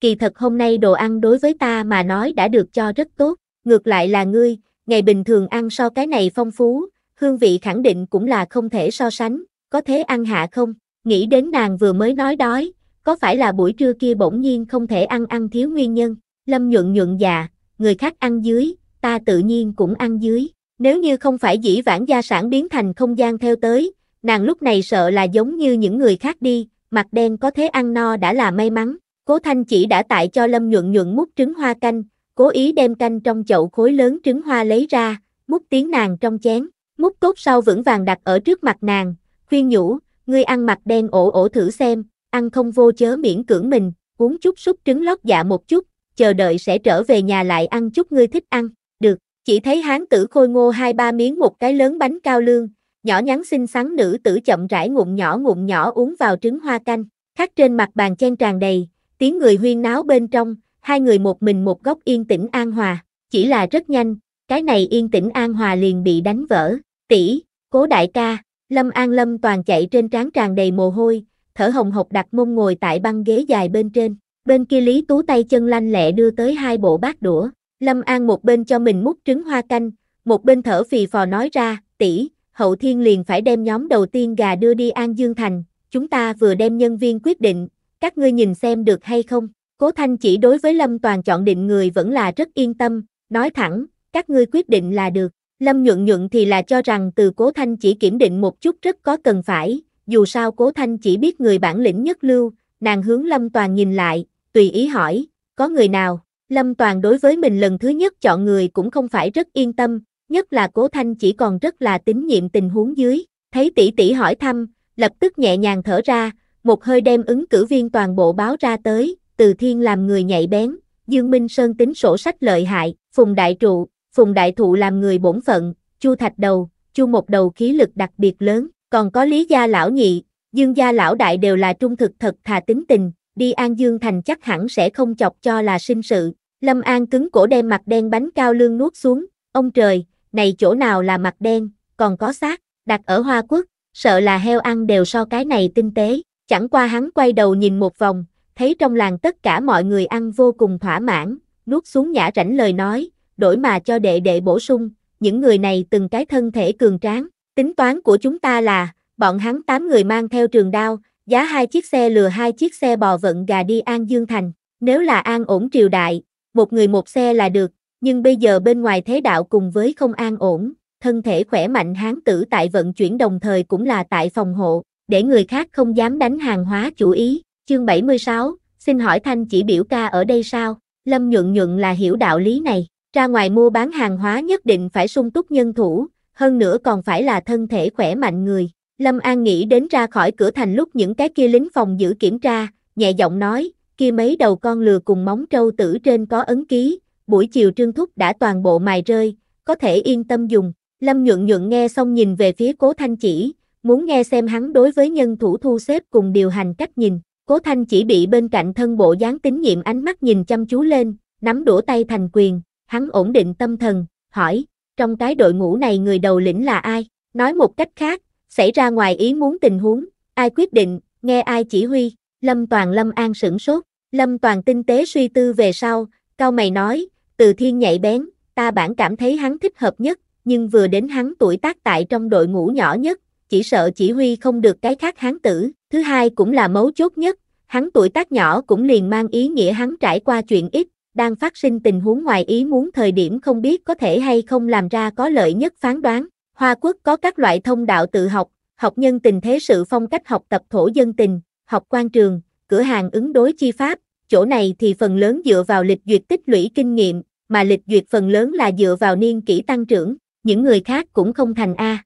kỳ thật hôm nay đồ ăn đối với ta mà nói đã được cho rất tốt, ngược lại là ngươi, ngày bình thường ăn so cái này phong phú, hương vị khẳng định cũng là không thể so sánh, có thế ăn hạ không, nghĩ đến nàng vừa mới nói đói, có phải là buổi trưa kia bỗng nhiên không thể ăn ăn thiếu nguyên nhân, lâm nhuận nhuận già, người khác ăn dưới, ta tự nhiên cũng ăn dưới, nếu như không phải dĩ vãng gia sản biến thành không gian theo tới, nàng lúc này sợ là giống như những người khác đi, mặt đen có thế ăn no đã là may mắn, Cố Thanh chỉ đã tại cho Lâm nhuận nhuận múc trứng hoa canh, cố ý đem canh trong chậu khối lớn trứng hoa lấy ra, múc tiếng nàng trong chén, múc cốt sau vững vàng đặt ở trước mặt nàng, khuyên nhủ, ngươi ăn mặt đen ổ ổ thử xem, ăn không vô chớ miễn cưỡng mình, uống chút súp trứng lót dạ một chút, chờ đợi sẽ trở về nhà lại ăn chút ngươi thích ăn, được, chỉ thấy hán tử khôi ngô hai ba miếng một cái lớn bánh cao lương, nhỏ nhắn xinh xắn nữ tử chậm rãi ngụm nhỏ ngụm nhỏ uống vào trứng hoa canh, khắc trên mặt bàn chen tràn đầy, tiếng người huyên náo bên trong, hai người một mình một góc yên tĩnh an hòa, chỉ là rất nhanh, cái này yên tĩnh an hòa liền bị đánh vỡ, tỷ, cố đại ca, lâm an lâm toàn chạy trên trán tràn đầy mồ hôi, thở hồng hộc đặt mông ngồi tại băng ghế dài bên trên, bên kia lý tú tay chân lanh lẹ đưa tới hai bộ bát đũa, lâm an một bên cho mình múc trứng hoa canh, một bên thở phì phò nói ra, tỷ, hậu thiên liền phải đem nhóm đầu tiên gà đưa đi An Dương Thành, chúng ta vừa đem nhân viên quyết định, các ngươi nhìn xem được hay không? Cố Thanh chỉ đối với Lâm Toàn chọn định người vẫn là rất yên tâm, nói thẳng, các ngươi quyết định là được. Lâm Nhượng Nhượng thì là cho rằng từ Cố Thanh chỉ kiểm định một chút rất có cần phải, dù sao Cố Thanh chỉ biết người bản lĩnh nhất lưu, nàng hướng Lâm Toàn nhìn lại, tùy ý hỏi, có người nào? Lâm Toàn đối với mình lần thứ nhất chọn người cũng không phải rất yên tâm, nhất là Cố Thanh chỉ còn rất là tín nhiệm tình huống dưới, thấy tỷ tỷ hỏi thăm, lập tức nhẹ nhàng thở ra, một hơi đem ứng cử viên toàn bộ báo ra tới, từ thiên làm người nhạy bén, Dương Minh Sơn tính sổ sách lợi hại, Phùng Đại Trụ, Phùng Đại Thụ làm người bổn phận, Chu Thạch Đầu, Chu một đầu khí lực đặc biệt lớn, còn có Lý Gia Lão Nhị, Dương Gia Lão Đại đều là trung thực thật thà tính tình, đi An Dương Thành chắc hẳn sẽ không chọc cho là sinh sự. Lâm An cứng cổ đem mặt đen bánh cao lương nuốt xuống, ông trời, này chỗ nào là mặt đen, còn có xác, đặt ở Hoa Quốc, sợ là heo ăn đều so cái này tinh tế. Chẳng qua hắn quay đầu nhìn một vòng, thấy trong làng tất cả mọi người ăn vô cùng thỏa mãn, nuốt xuống nhã rảnh lời nói, đổi mà cho đệ đệ bổ sung, những người này từng cái thân thể cường tráng. Tính toán của chúng ta là, bọn hắn 8 người mang theo trường đao, giá hai chiếc xe lừa hai chiếc xe bò vận gà đi An Dương Thành. Nếu là an ổn triều đại, một người một xe là được, nhưng bây giờ bên ngoài thế đạo cùng với không an ổn, thân thể khỏe mạnh hán tử tại vận chuyển đồng thời cũng là tại phòng hộ để người khác không dám đánh hàng hóa chủ ý. Chương 76, xin hỏi Thanh chỉ biểu ca ở đây sao? Lâm nhuận nhuận là hiểu đạo lý này, ra ngoài mua bán hàng hóa nhất định phải sung túc nhân thủ, hơn nữa còn phải là thân thể khỏe mạnh người. Lâm An nghĩ đến ra khỏi cửa thành lúc những cái kia lính phòng giữ kiểm tra, nhẹ giọng nói, kia mấy đầu con lừa cùng móng trâu tử trên có ấn ký, buổi chiều trương thúc đã toàn bộ mài rơi, có thể yên tâm dùng. Lâm nhuận nhuận nghe xong nhìn về phía cố thanh chỉ, muốn nghe xem hắn đối với nhân thủ thu xếp cùng điều hành cách nhìn, cố thanh chỉ bị bên cạnh thân bộ dáng tín nhiệm ánh mắt nhìn chăm chú lên, nắm đũa tay thành quyền, hắn ổn định tâm thần, hỏi, trong cái đội ngũ này người đầu lĩnh là ai, nói một cách khác, xảy ra ngoài ý muốn tình huống, ai quyết định, nghe ai chỉ huy, Lâm Toàn Lâm An sửng sốt, Lâm Toàn tinh tế suy tư về sau, cao mày nói, từ thiên nhạy bén, ta bản cảm thấy hắn thích hợp nhất, nhưng vừa đến hắn tuổi tác tại trong đội ngũ nhỏ nhất, chỉ sợ chỉ huy không được cái khác hán tử. Thứ hai cũng là mấu chốt nhất, hắn tuổi tác nhỏ cũng liền mang ý nghĩa hắn trải qua chuyện ít, đang phát sinh tình huống ngoài ý muốn thời điểm không biết có thể hay không làm ra có lợi nhất phán đoán. Hoa quốc có các loại thông đạo tự học, học nhân tình thế sự phong cách học tập thổ dân tình, học quan trường, cửa hàng ứng đối chi pháp, chỗ này thì phần lớn dựa vào lịch duyệt tích lũy kinh nghiệm, mà lịch duyệt phần lớn là dựa vào niên kỷ tăng trưởng, những người khác cũng không thành A.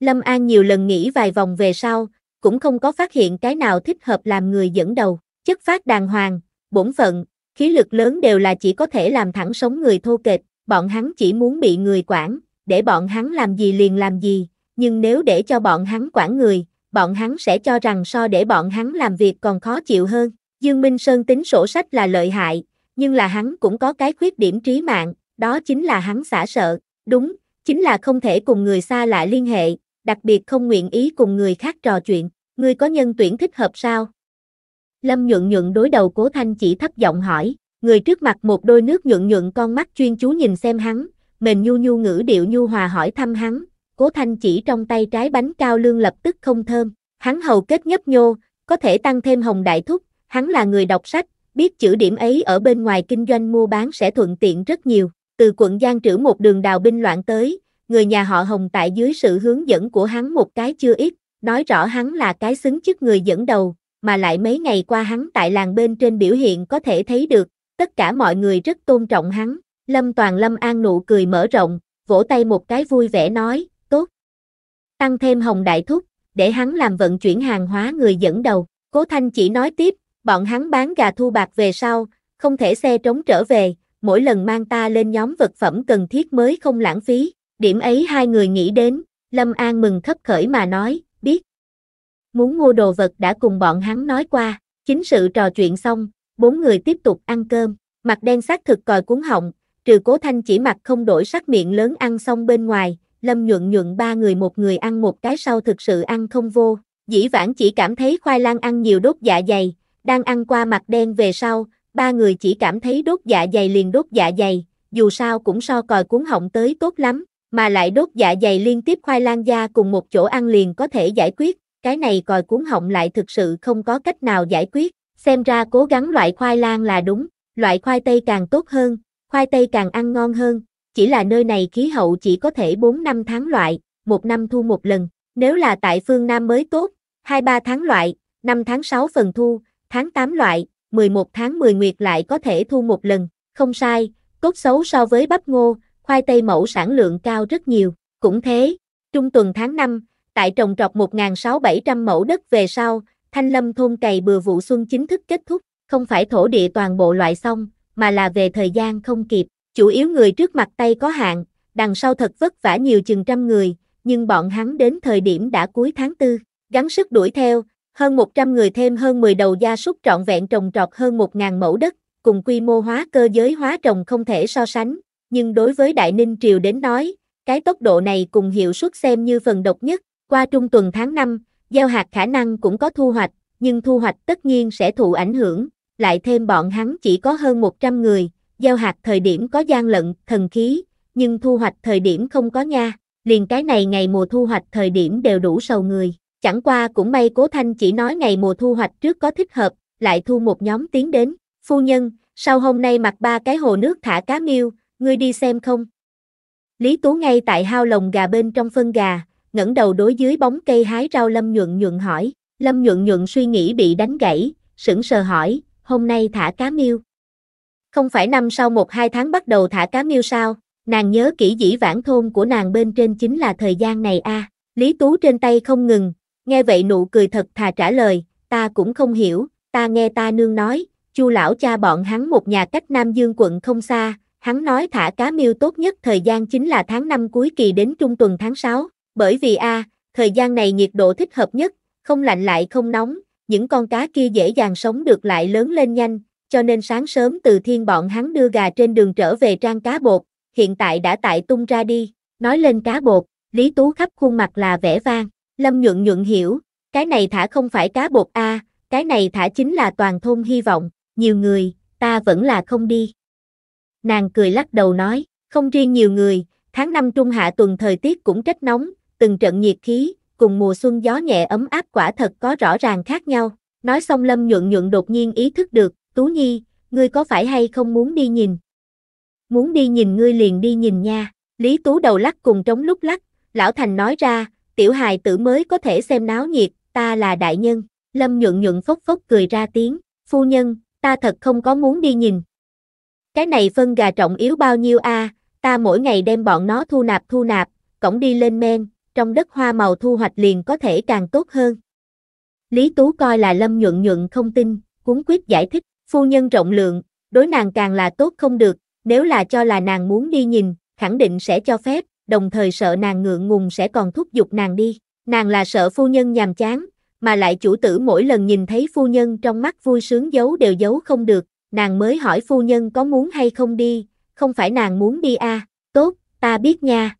Lâm An nhiều lần nghĩ vài vòng về sau, cũng không có phát hiện cái nào thích hợp làm người dẫn đầu, chất phát đàng hoàng, bổn phận, khí lực lớn đều là chỉ có thể làm thẳng sống người thô kệch, bọn hắn chỉ muốn bị người quản, để bọn hắn làm gì liền làm gì, nhưng nếu để cho bọn hắn quản người, bọn hắn sẽ cho rằng so để bọn hắn làm việc còn khó chịu hơn. Dương Minh Sơn tính sổ sách là lợi hại, nhưng là hắn cũng có cái khuyết điểm trí mạng, đó chính là hắn xả sợ, đúng, chính là không thể cùng người xa lạ liên hệ, đặc biệt không nguyện ý cùng người khác trò chuyện, ngươi có nhân tuyển thích hợp sao? Lâm nhuận nhuận đối đầu cố thanh chỉ thấp giọng hỏi, người trước mặt một đôi nước nhuận nhuận con mắt chuyên chú nhìn xem hắn, mềm nhu nhu ngữ điệu nhu hòa hỏi thăm hắn, cố thanh chỉ trong tay trái bánh cao lương lập tức không thơm, hắn hầu kết nhấp nhô, có thể tăng thêm hồng đại thúc, hắn là người đọc sách, biết chữ điểm ấy ở bên ngoài kinh doanh mua bán sẽ thuận tiện rất nhiều, từ quận Giang trữ một đường đào binh loạn tới, người nhà họ Hồng tại dưới sự hướng dẫn của hắn một cái chưa ít, nói rõ hắn là cái xứng chức người dẫn đầu, mà lại mấy ngày qua hắn tại làng bên trên biểu hiện có thể thấy được, tất cả mọi người rất tôn trọng hắn. Lâm Toàn Lâm An nụ cười mở rộng, vỗ tay một cái vui vẻ nói, tốt. Tăng thêm Hồng Đại Thúc, để hắn làm vận chuyển hàng hóa người dẫn đầu. Cố Thanh chỉ nói tiếp, bọn hắn bán gà thu bạc về sau, không thể xe trống trở về, mỗi lần mang ta lên nhóm vật phẩm cần thiết mới không lãng phí. Điểm ấy hai người nghĩ đến, Lâm An mừng khấp khởi mà nói, biết. Muốn mua đồ vật đã cùng bọn hắn nói qua, chính sự trò chuyện xong, bốn người tiếp tục ăn cơm, mặt đen xác thực còi cuốn họng, trừ cố thanh chỉ mặt không đổi sắc miệng lớn ăn xong bên ngoài, Lâm nhuận nhuận ba người một người ăn một cái sau thực sự ăn không vô, dĩ vãng chỉ cảm thấy khoai lang ăn nhiều đốt dạ dày, đang ăn qua mặt đen về sau, ba người chỉ cảm thấy đốt dạ dày liền đốt dạ dày, dù sao cũng so còi cuốn họng tới tốt lắm, mà lại đốt dạ dày liên tiếp khoai lang da cùng một chỗ ăn liền có thể giải quyết, cái này còi cuốn họng lại thực sự không có cách nào giải quyết, xem ra cố gắng loại khoai lang là đúng, loại khoai tây càng tốt hơn, khoai tây càng ăn ngon hơn, chỉ là nơi này khí hậu chỉ có thể 4 năm tháng loại, một năm thu một lần, nếu là tại phương Nam mới tốt, 2-3 tháng loại, 5 tháng 6 phần thu, tháng 8 loại, 11 tháng 10 nguyệt lại có thể thu một lần, không sai, tốt xấu so với bắp ngô, khoai tây mẫu sản lượng cao rất nhiều. Cũng thế, trung tuần tháng 5, tại trồng trọt 1 600 mẫu đất về sau, Thanh Lâm thôn cày bừa vụ xuân chính thức kết thúc, không phải thổ địa toàn bộ loại xong, mà là về thời gian không kịp, chủ yếu người trước mặt tay có hạn, đằng sau thật vất vả nhiều chừng trăm người, nhưng bọn hắn đến thời điểm đã cuối tháng tư, gắng sức đuổi theo, hơn 100 người thêm hơn 10 đầu gia súc trọn vẹn trồng trọt hơn 1.000 mẫu đất, cùng quy mô hóa cơ giới hóa trồng không thể so sánh, nhưng đối với Đại Ninh Triều đến nói, cái tốc độ này cùng hiệu suất xem như phần độc nhất, qua trung tuần tháng 5, gieo hạt khả năng cũng có thu hoạch, nhưng thu hoạch tất nhiên sẽ thụ ảnh hưởng, lại thêm bọn hắn chỉ có hơn 100 người, gieo hạt thời điểm có gian lận, thần khí, nhưng thu hoạch thời điểm không có nha, liền cái này ngày mùa thu hoạch thời điểm đều đủ sầu người, chẳng qua cũng may Cố Thanh chỉ nói ngày mùa thu hoạch trước có thích hợp, lại thu một nhóm tiến đến, phu nhân, sau hôm nay mặc ba cái hồ nước thả cá miêu, ngươi đi xem không? Lý Tú ngay tại hao lồng gà bên trong phân gà, ngẩng đầu đối dưới bóng cây hái rau Lâm Nhượng Nhượng hỏi, Lâm Nhượng Nhượng suy nghĩ bị đánh gãy, sững sờ hỏi, hôm nay thả cá miêu. Không phải năm sau một hai tháng bắt đầu thả cá miêu sao, nàng nhớ kỹ dĩ vãng thôn của nàng bên trên chính là thời gian này a. À. Lý Tú trên tay không ngừng, nghe vậy nụ cười thật thà trả lời, ta cũng không hiểu, ta nghe ta nương nói, chu lão cha bọn hắn một nhà cách Nam Dương quận không xa, Hắn nói thả cá miêu tốt nhất thời gian chính là tháng 5 cuối kỳ đến trung tuần tháng 6, bởi vì a, thời gian này nhiệt độ thích hợp nhất, không lạnh lại không nóng, những con cá kia dễ dàng sống được lại lớn lên nhanh, cho nên sáng sớm từ thiên bọn hắn đưa gà trên đường trở về trang cá bột, hiện tại đã tại tung ra đi, nói lên cá bột, Lý Tú khắp khuôn mặt là vẻ vang, Lâm Nhượng Nhượng hiểu, cái này thả không phải cá bột a, cái này thả chính là toàn thôn hy vọng, nhiều người, ta vẫn là không đi, Nàng cười lắc đầu nói, không riêng nhiều người, tháng năm trung hạ tuần thời tiết cũng rất nóng, từng trận nhiệt khí, cùng mùa xuân gió nhẹ ấm áp quả thật có rõ ràng khác nhau. Nói xong Lâm nhuận nhuận đột nhiên ý thức được, Tú Nhi, ngươi có phải hay không muốn đi nhìn? Muốn đi nhìn ngươi liền đi nhìn nha. Lý Tú đầu lắc cùng trống lúc lắc, Lão Thành nói ra, tiểu hài tử mới có thể xem náo nhiệt, ta là đại nhân. Lâm nhuận nhuận phốc phốc cười ra tiếng, phu nhân, ta thật không có muốn đi nhìn, cái này phân gà trọng yếu bao nhiêu a? À? ta mỗi ngày đem bọn nó thu nạp thu nạp, cổng đi lên men, trong đất hoa màu thu hoạch liền có thể càng tốt hơn. Lý Tú coi là Lâm nhuận nhuận không tin, cuốn quyết giải thích, phu nhân rộng lượng, đối nàng càng là tốt không được, nếu là cho là nàng muốn đi nhìn, khẳng định sẽ cho phép, đồng thời sợ nàng ngượng ngùng sẽ còn thúc giục nàng đi. Nàng là sợ phu nhân nhàm chán, mà lại chủ tử mỗi lần nhìn thấy phu nhân trong mắt vui sướng giấu đều giấu không được, nàng mới hỏi phu nhân có muốn hay không đi, không phải nàng muốn đi à, tốt, ta biết nha.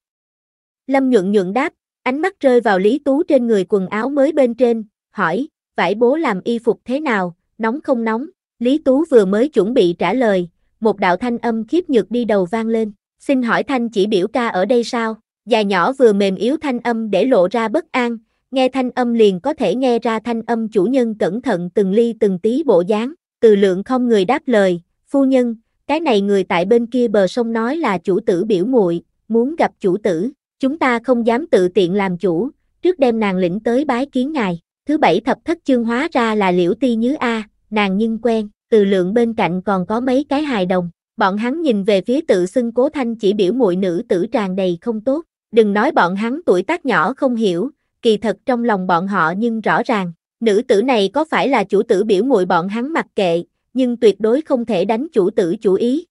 Lâm nhuận nhuận đáp, ánh mắt rơi vào Lý Tú trên người quần áo mới bên trên, hỏi, vải bố làm y phục thế nào, nóng không nóng, Lý Tú vừa mới chuẩn bị trả lời, một đạo thanh âm khiếp nhược đi đầu vang lên, xin hỏi thanh chỉ biểu ca ở đây sao, già nhỏ vừa mềm yếu thanh âm để lộ ra bất an, nghe thanh âm liền có thể nghe ra thanh âm chủ nhân cẩn thận từng ly từng tí bộ dáng, từ lượng không người đáp lời, phu nhân, cái này người tại bên kia bờ sông nói là chủ tử biểu muội muốn gặp chủ tử, chúng ta không dám tự tiện làm chủ, trước đem nàng lĩnh tới bái kiến ngài. Thứ bảy thập thất chương hóa ra là liễu ti nhứ A, nàng nhưng quen, từ lượng bên cạnh còn có mấy cái hài đồng. Bọn hắn nhìn về phía tự xưng cố thanh chỉ biểu muội nữ tử tràn đầy không tốt. Đừng nói bọn hắn tuổi tác nhỏ không hiểu, kỳ thật trong lòng bọn họ nhưng rõ ràng, Nữ tử này có phải là chủ tử biểu muội bọn hắn mặc kệ, nhưng tuyệt đối không thể đánh chủ tử chủ ý.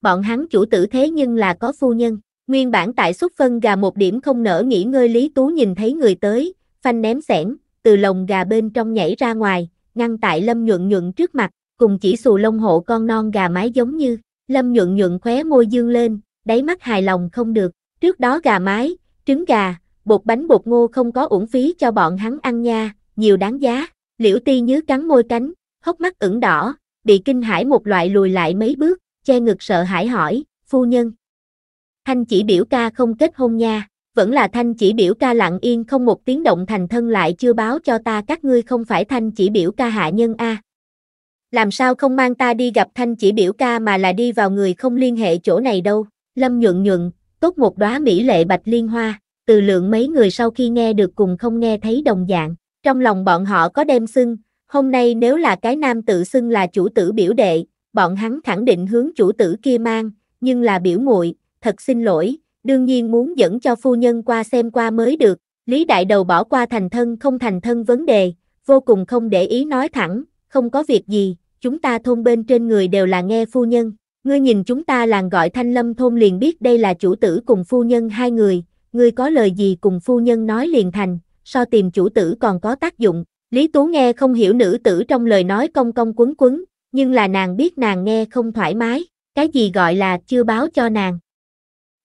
Bọn hắn chủ tử thế nhưng là có phu nhân, nguyên bản tại xuất phân gà một điểm không nở nghỉ ngơi Lý Tú nhìn thấy người tới, phanh ném sẻn, từ lồng gà bên trong nhảy ra ngoài, ngăn tại Lâm Nhuận Nhuận trước mặt, cùng chỉ xù lông hộ con non gà mái giống như, Lâm Nhuận Nhuận khóe môi dương lên, đáy mắt hài lòng không được, trước đó gà mái, trứng gà, bột bánh bột ngô không có uổng phí cho bọn hắn ăn nha, nhiều đáng giá, liễu ti nhớ cắn môi cánh, hốc mắt ửng đỏ, bị kinh hãi một loại lùi lại mấy bước, che ngực sợ hãi hỏi, phu nhân. Thanh chỉ biểu ca không kết hôn nha, vẫn là thanh chỉ biểu ca lặng yên không một tiếng động thành thân lại chưa báo cho ta các ngươi không phải thanh chỉ biểu ca hạ nhân a. Làm sao không mang ta đi gặp thanh chỉ biểu ca mà là đi vào người không liên hệ chỗ này đâu, lâm nhuận nhuận, tốt một đóa mỹ lệ bạch liên hoa, từ lượng mấy người sau khi nghe được cùng không nghe thấy đồng dạng. Trong lòng bọn họ có đem xưng, hôm nay nếu là cái nam tự xưng là chủ tử biểu đệ, bọn hắn khẳng định hướng chủ tử kia mang, nhưng là biểu muội, thật xin lỗi, đương nhiên muốn dẫn cho phu nhân qua xem qua mới được. Lý Đại Đầu bỏ qua thành thân không thành thân vấn đề, vô cùng không để ý nói thẳng, không có việc gì, chúng ta thôn bên trên người đều là nghe phu nhân. Ngươi nhìn chúng ta làng gọi thanh lâm thôn liền biết đây là chủ tử cùng phu nhân hai người, ngươi có lời gì cùng phu nhân nói liền thành, so tìm chủ tử còn có tác dụng. Lý Tú nghe không hiểu nữ tử trong lời nói công công quấn quấn, nhưng là nàng biết nàng nghe không thoải mái, cái gì gọi là chưa báo cho nàng.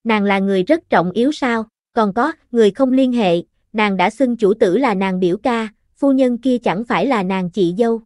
Nàng là người rất trọng yếu sao, còn có, người không liên hệ, nàng đã xưng chủ tử là nàng biểu ca, phu nhân kia chẳng phải là nàng chị dâu.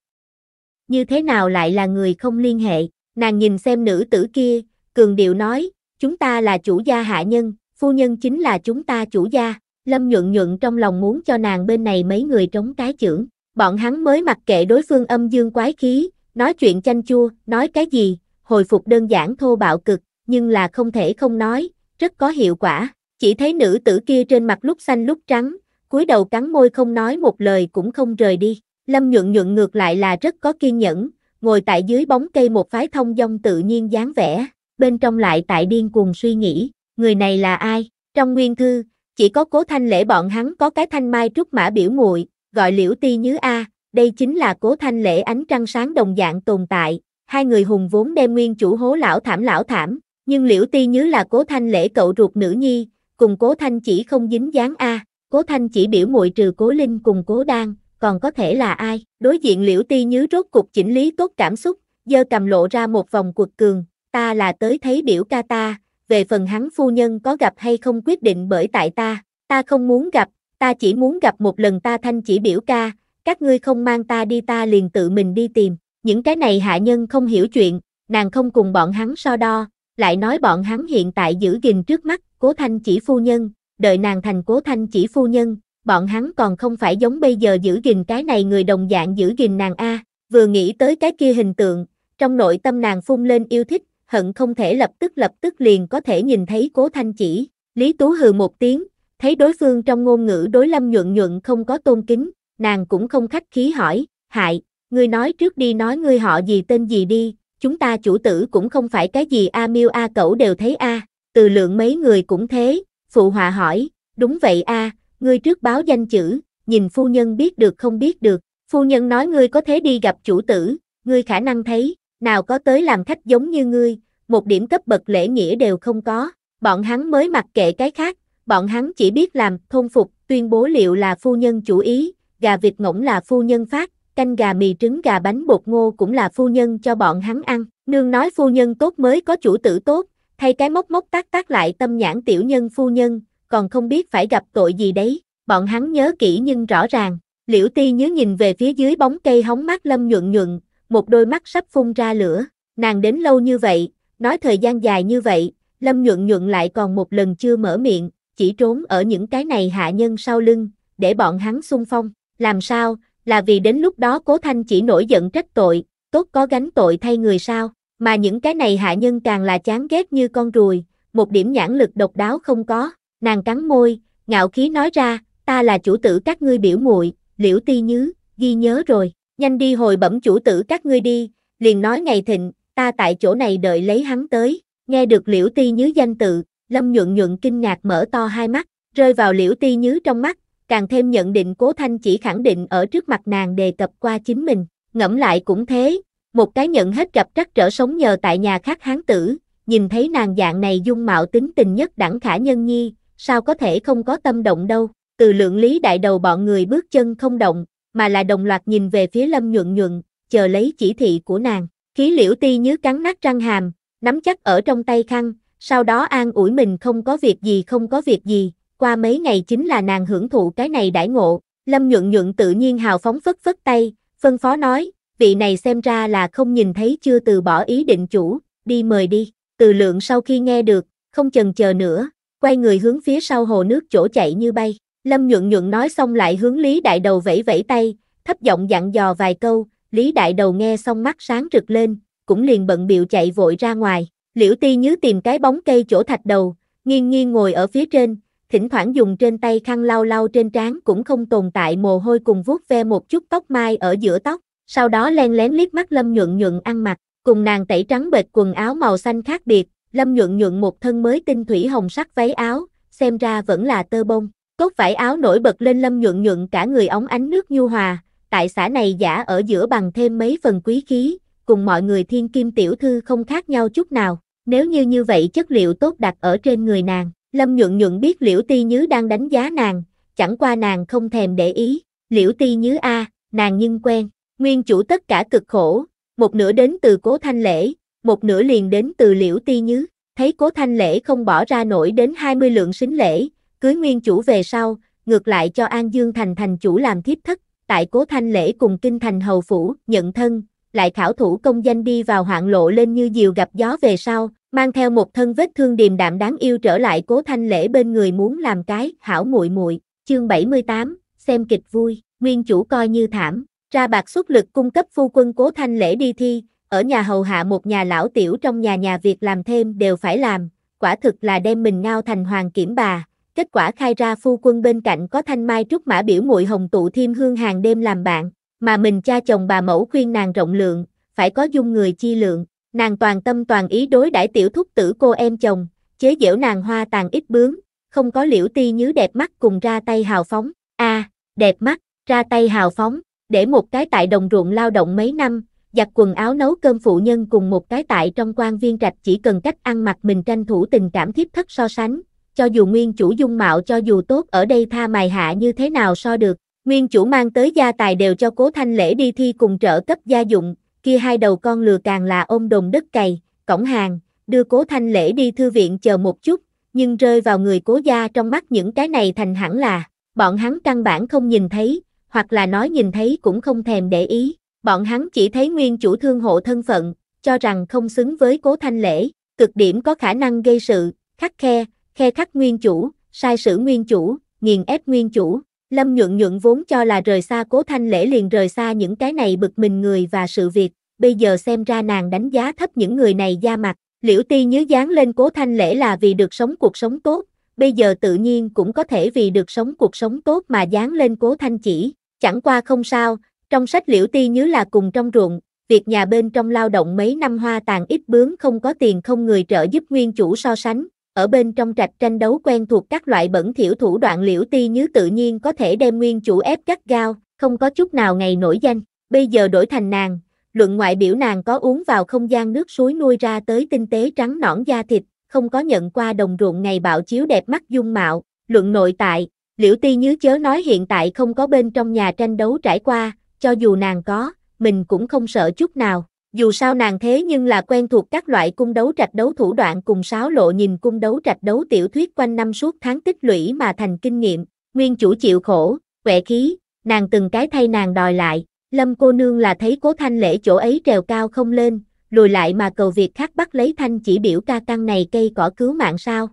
Như thế nào lại là người không liên hệ, nàng nhìn xem nữ tử kia, cường điệu nói, chúng ta là chủ gia hạ nhân, phu nhân chính là chúng ta chủ gia. Lâm nhuận nhuận trong lòng muốn cho nàng bên này mấy người trống cái chưởng, bọn hắn mới mặc kệ đối phương âm dương quái khí, nói chuyện chanh chua, nói cái gì, hồi phục đơn giản thô bạo cực, nhưng là không thể không nói, rất có hiệu quả, chỉ thấy nữ tử kia trên mặt lúc xanh lúc trắng, cúi đầu cắn môi không nói một lời cũng không rời đi, lâm nhuận nhuận ngược lại là rất có kiên nhẫn, ngồi tại dưới bóng cây một phái thông dong tự nhiên dáng vẻ, bên trong lại tại điên cuồng suy nghĩ, người này là ai, trong nguyên thư, chỉ có cố thanh lễ bọn hắn có cái thanh mai trúc mã biểu muội gọi liễu ti nhứ a đây chính là cố thanh lễ ánh trăng sáng đồng dạng tồn tại hai người hùng vốn đem nguyên chủ hố lão thảm lão thảm nhưng liễu ti nhứ là cố thanh lễ cậu ruột nữ nhi cùng cố thanh chỉ không dính dáng a cố thanh chỉ biểu muội trừ cố linh cùng cố đan còn có thể là ai đối diện liễu ti nhứ rốt cục chỉnh lý tốt cảm xúc giơ cầm lộ ra một vòng cuột cường ta là tới thấy biểu ca ta về phần hắn phu nhân có gặp hay không quyết định bởi tại ta, ta không muốn gặp, ta chỉ muốn gặp một lần ta thanh chỉ biểu ca, các ngươi không mang ta đi ta liền tự mình đi tìm, những cái này hạ nhân không hiểu chuyện, nàng không cùng bọn hắn so đo, lại nói bọn hắn hiện tại giữ gìn trước mắt, cố thanh chỉ phu nhân, đợi nàng thành cố thanh chỉ phu nhân, bọn hắn còn không phải giống bây giờ giữ gìn cái này người đồng dạng giữ gìn nàng A, vừa nghĩ tới cái kia hình tượng, trong nội tâm nàng phun lên yêu thích, hận không thể lập tức lập tức liền có thể nhìn thấy cố thanh chỉ. Lý Tú hừ một tiếng, thấy đối phương trong ngôn ngữ đối lâm nhuận nhuận không có tôn kính, nàng cũng không khách khí hỏi, hại, ngươi nói trước đi nói ngươi họ gì tên gì đi, chúng ta chủ tử cũng không phải cái gì a miêu a cẩu đều thấy a, từ lượng mấy người cũng thế, phụ họa hỏi, đúng vậy a, à, ngươi trước báo danh chữ, nhìn phu nhân biết được không biết được, phu nhân nói ngươi có thế đi gặp chủ tử, ngươi khả năng thấy, nào có tới làm khách giống như ngươi, một điểm cấp bậc lễ nghĩa đều không có, bọn hắn mới mặc kệ cái khác, bọn hắn chỉ biết làm thôn phục, tuyên bố liệu là phu nhân chủ ý, gà vịt ngỗng là phu nhân phát, canh gà mì trứng gà bánh bột ngô cũng là phu nhân cho bọn hắn ăn, nương nói phu nhân tốt mới có chủ tử tốt, thay cái móc móc tác tác lại tâm nhãn tiểu nhân phu nhân, còn không biết phải gặp tội gì đấy, bọn hắn nhớ kỹ nhưng rõ ràng, liễu ti nhớ nhìn về phía dưới bóng cây hóng mát lâm nhuận nhuận, một đôi mắt sắp phun ra lửa, nàng đến lâu như vậy, nói thời gian dài như vậy, Lâm nhuận nhuận lại còn một lần chưa mở miệng, chỉ trốn ở những cái này hạ nhân sau lưng, để bọn hắn xung phong, làm sao, là vì đến lúc đó cố thanh chỉ nổi giận trách tội, tốt có gánh tội thay người sao, mà những cái này hạ nhân càng là chán ghét như con ruồi, một điểm nhãn lực độc đáo không có, nàng cắn môi, ngạo khí nói ra, ta là chủ tử các ngươi biểu muội liễu ti nhứ, ghi nhớ rồi, nhanh đi hồi bẩm chủ tử các ngươi đi, liền nói ngày thịnh, ta tại chỗ này đợi lấy hắn tới, nghe được liễu ti nhứ danh tự, lâm nhuận nhuận kinh ngạc mở to hai mắt, rơi vào liễu ti nhứ trong mắt, càng thêm nhận định cố thanh chỉ khẳng định ở trước mặt nàng đề tập qua chính mình, ngẫm lại cũng thế, một cái nhận hết gặp trắc trở sống nhờ tại nhà khác hán tử, nhìn thấy nàng dạng này dung mạo tính tình nhất đẳng khả nhân nhi, sao có thể không có tâm động đâu, từ lượng lý đại đầu bọn người bước chân không động, mà là đồng loạt nhìn về phía Lâm Nhuận Nhuận, chờ lấy chỉ thị của nàng. Khí liễu ti nhớ cắn nát răng hàm, nắm chắc ở trong tay khăn, sau đó an ủi mình không có việc gì không có việc gì, qua mấy ngày chính là nàng hưởng thụ cái này đãi ngộ. Lâm Nhuận Nhuận tự nhiên hào phóng phất phất tay, phân phó nói, vị này xem ra là không nhìn thấy chưa từ bỏ ý định chủ, đi mời đi. Từ lượng sau khi nghe được, không chần chờ nữa, quay người hướng phía sau hồ nước chỗ chạy như bay. Lâm nhuận nhuận nói xong lại hướng Lý Đại Đầu vẫy vẫy tay, thấp giọng dặn dò vài câu, Lý Đại Đầu nghe xong mắt sáng rực lên, cũng liền bận biệu chạy vội ra ngoài. Liễu Ti nhớ tìm cái bóng cây chỗ thạch đầu, nghiêng nghiêng ngồi ở phía trên, thỉnh thoảng dùng trên tay khăn lau lau trên trán cũng không tồn tại mồ hôi cùng vuốt ve một chút tóc mai ở giữa tóc, sau đó len lén liếc mắt Lâm nhuận nhuận ăn mặc, cùng nàng tẩy trắng bệt quần áo màu xanh khác biệt, Lâm nhuận nhuận một thân mới tinh thủy hồng sắc váy áo, xem ra vẫn là tơ bông. Cốt vải áo nổi bật lên lâm nhuận nhuận cả người óng ánh nước nhu hòa, tại xã này giả ở giữa bằng thêm mấy phần quý khí, cùng mọi người thiên kim tiểu thư không khác nhau chút nào. Nếu như như vậy chất liệu tốt đặt ở trên người nàng, lâm nhuận nhuận biết liễu ti nhứ đang đánh giá nàng, chẳng qua nàng không thèm để ý, liễu ti nhứ a nàng nhưng quen, nguyên chủ tất cả cực khổ, một nửa đến từ cố thanh lễ, một nửa liền đến từ liễu ti nhứ, thấy cố thanh lễ không bỏ ra nổi đến 20 lượng xính lễ, Cưới nguyên chủ về sau, ngược lại cho An Dương thành thành chủ làm thiếp thất, tại cố thanh lễ cùng kinh thành hầu phủ, nhận thân, lại khảo thủ công danh đi vào hoạn lộ lên như diều gặp gió về sau, mang theo một thân vết thương điềm đạm đáng yêu trở lại cố thanh lễ bên người muốn làm cái hảo muội muội chương 78, xem kịch vui, nguyên chủ coi như thảm, ra bạc xuất lực cung cấp phu quân cố thanh lễ đi thi, ở nhà hầu hạ một nhà lão tiểu trong nhà nhà việc làm thêm đều phải làm, quả thực là đem mình ngao thành hoàng kiểm bà, kết quả khai ra phu quân bên cạnh có thanh mai trúc mã biểu muội hồng tụ thiêm hương hàng đêm làm bạn, mà mình cha chồng bà mẫu khuyên nàng rộng lượng, phải có dung người chi lượng, nàng toàn tâm toàn ý đối đãi tiểu thúc tử cô em chồng, chế giễu nàng hoa tàn ít bướng, không có liễu ti nhứ đẹp mắt cùng ra tay hào phóng, a đẹp mắt, ra tay hào phóng, để một cái tại đồng ruộng lao động mấy năm, giặt quần áo nấu cơm phụ nhân cùng một cái tại trong quan viên trạch chỉ cần cách ăn mặc mình tranh thủ tình cảm thiếp thất so sánh, cho dù nguyên chủ dung mạo cho dù tốt ở đây tha mài hạ như thế nào so được, nguyên chủ mang tới gia tài đều cho cố thanh lễ đi thi cùng trợ cấp gia dụng, kia hai đầu con lừa càng là ôm đồng đất cày, cổng hàng, đưa cố thanh lễ đi thư viện chờ một chút, nhưng rơi vào người cố gia trong mắt những cái này thành hẳn là, bọn hắn căn bản không nhìn thấy, hoặc là nói nhìn thấy cũng không thèm để ý, bọn hắn chỉ thấy nguyên chủ thương hộ thân phận, cho rằng không xứng với cố thanh lễ, cực điểm có khả năng gây sự, khắc khe, khe khắc nguyên chủ, sai sử nguyên chủ, nghiền ép nguyên chủ. Lâm nhuận nhuận vốn cho là rời xa cố thanh lễ liền rời xa những cái này bực mình người và sự việc, bây giờ xem ra nàng đánh giá thấp những người này da mặt, liễu ti nhớ dán lên cố thanh lễ là vì được sống cuộc sống tốt, bây giờ tự nhiên cũng có thể vì được sống cuộc sống tốt mà dán lên cố thanh chỉ, chẳng qua không sao, trong sách liễu ti nhớ là cùng trong ruộng, việc nhà bên trong lao động mấy năm hoa tàn ít bướng không có tiền không người trợ giúp nguyên chủ so sánh, ở bên trong trạch tranh đấu quen thuộc các loại bẩn thiểu thủ đoạn liễu ti như tự nhiên có thể đem nguyên chủ ép gắt gao, không có chút nào ngày nổi danh, bây giờ đổi thành nàng, luận ngoại biểu nàng có uống vào không gian nước suối nuôi ra tới tinh tế trắng nõn da thịt, không có nhận qua đồng ruộng ngày bạo chiếu đẹp mắt dung mạo, luận nội tại, liễu ti như chớ nói hiện tại không có bên trong nhà tranh đấu trải qua, cho dù nàng có, mình cũng không sợ chút nào dù sao nàng thế nhưng là quen thuộc các loại cung đấu trạch đấu thủ đoạn cùng sáo lộ nhìn cung đấu trạch đấu tiểu thuyết quanh năm suốt tháng tích lũy mà thành kinh nghiệm, nguyên chủ chịu khổ, quẻ khí, nàng từng cái thay nàng đòi lại, lâm cô nương là thấy cố thanh lễ chỗ ấy trèo cao không lên, lùi lại mà cầu việc khác bắt lấy thanh chỉ biểu ca căn này cây cỏ cứu mạng sao.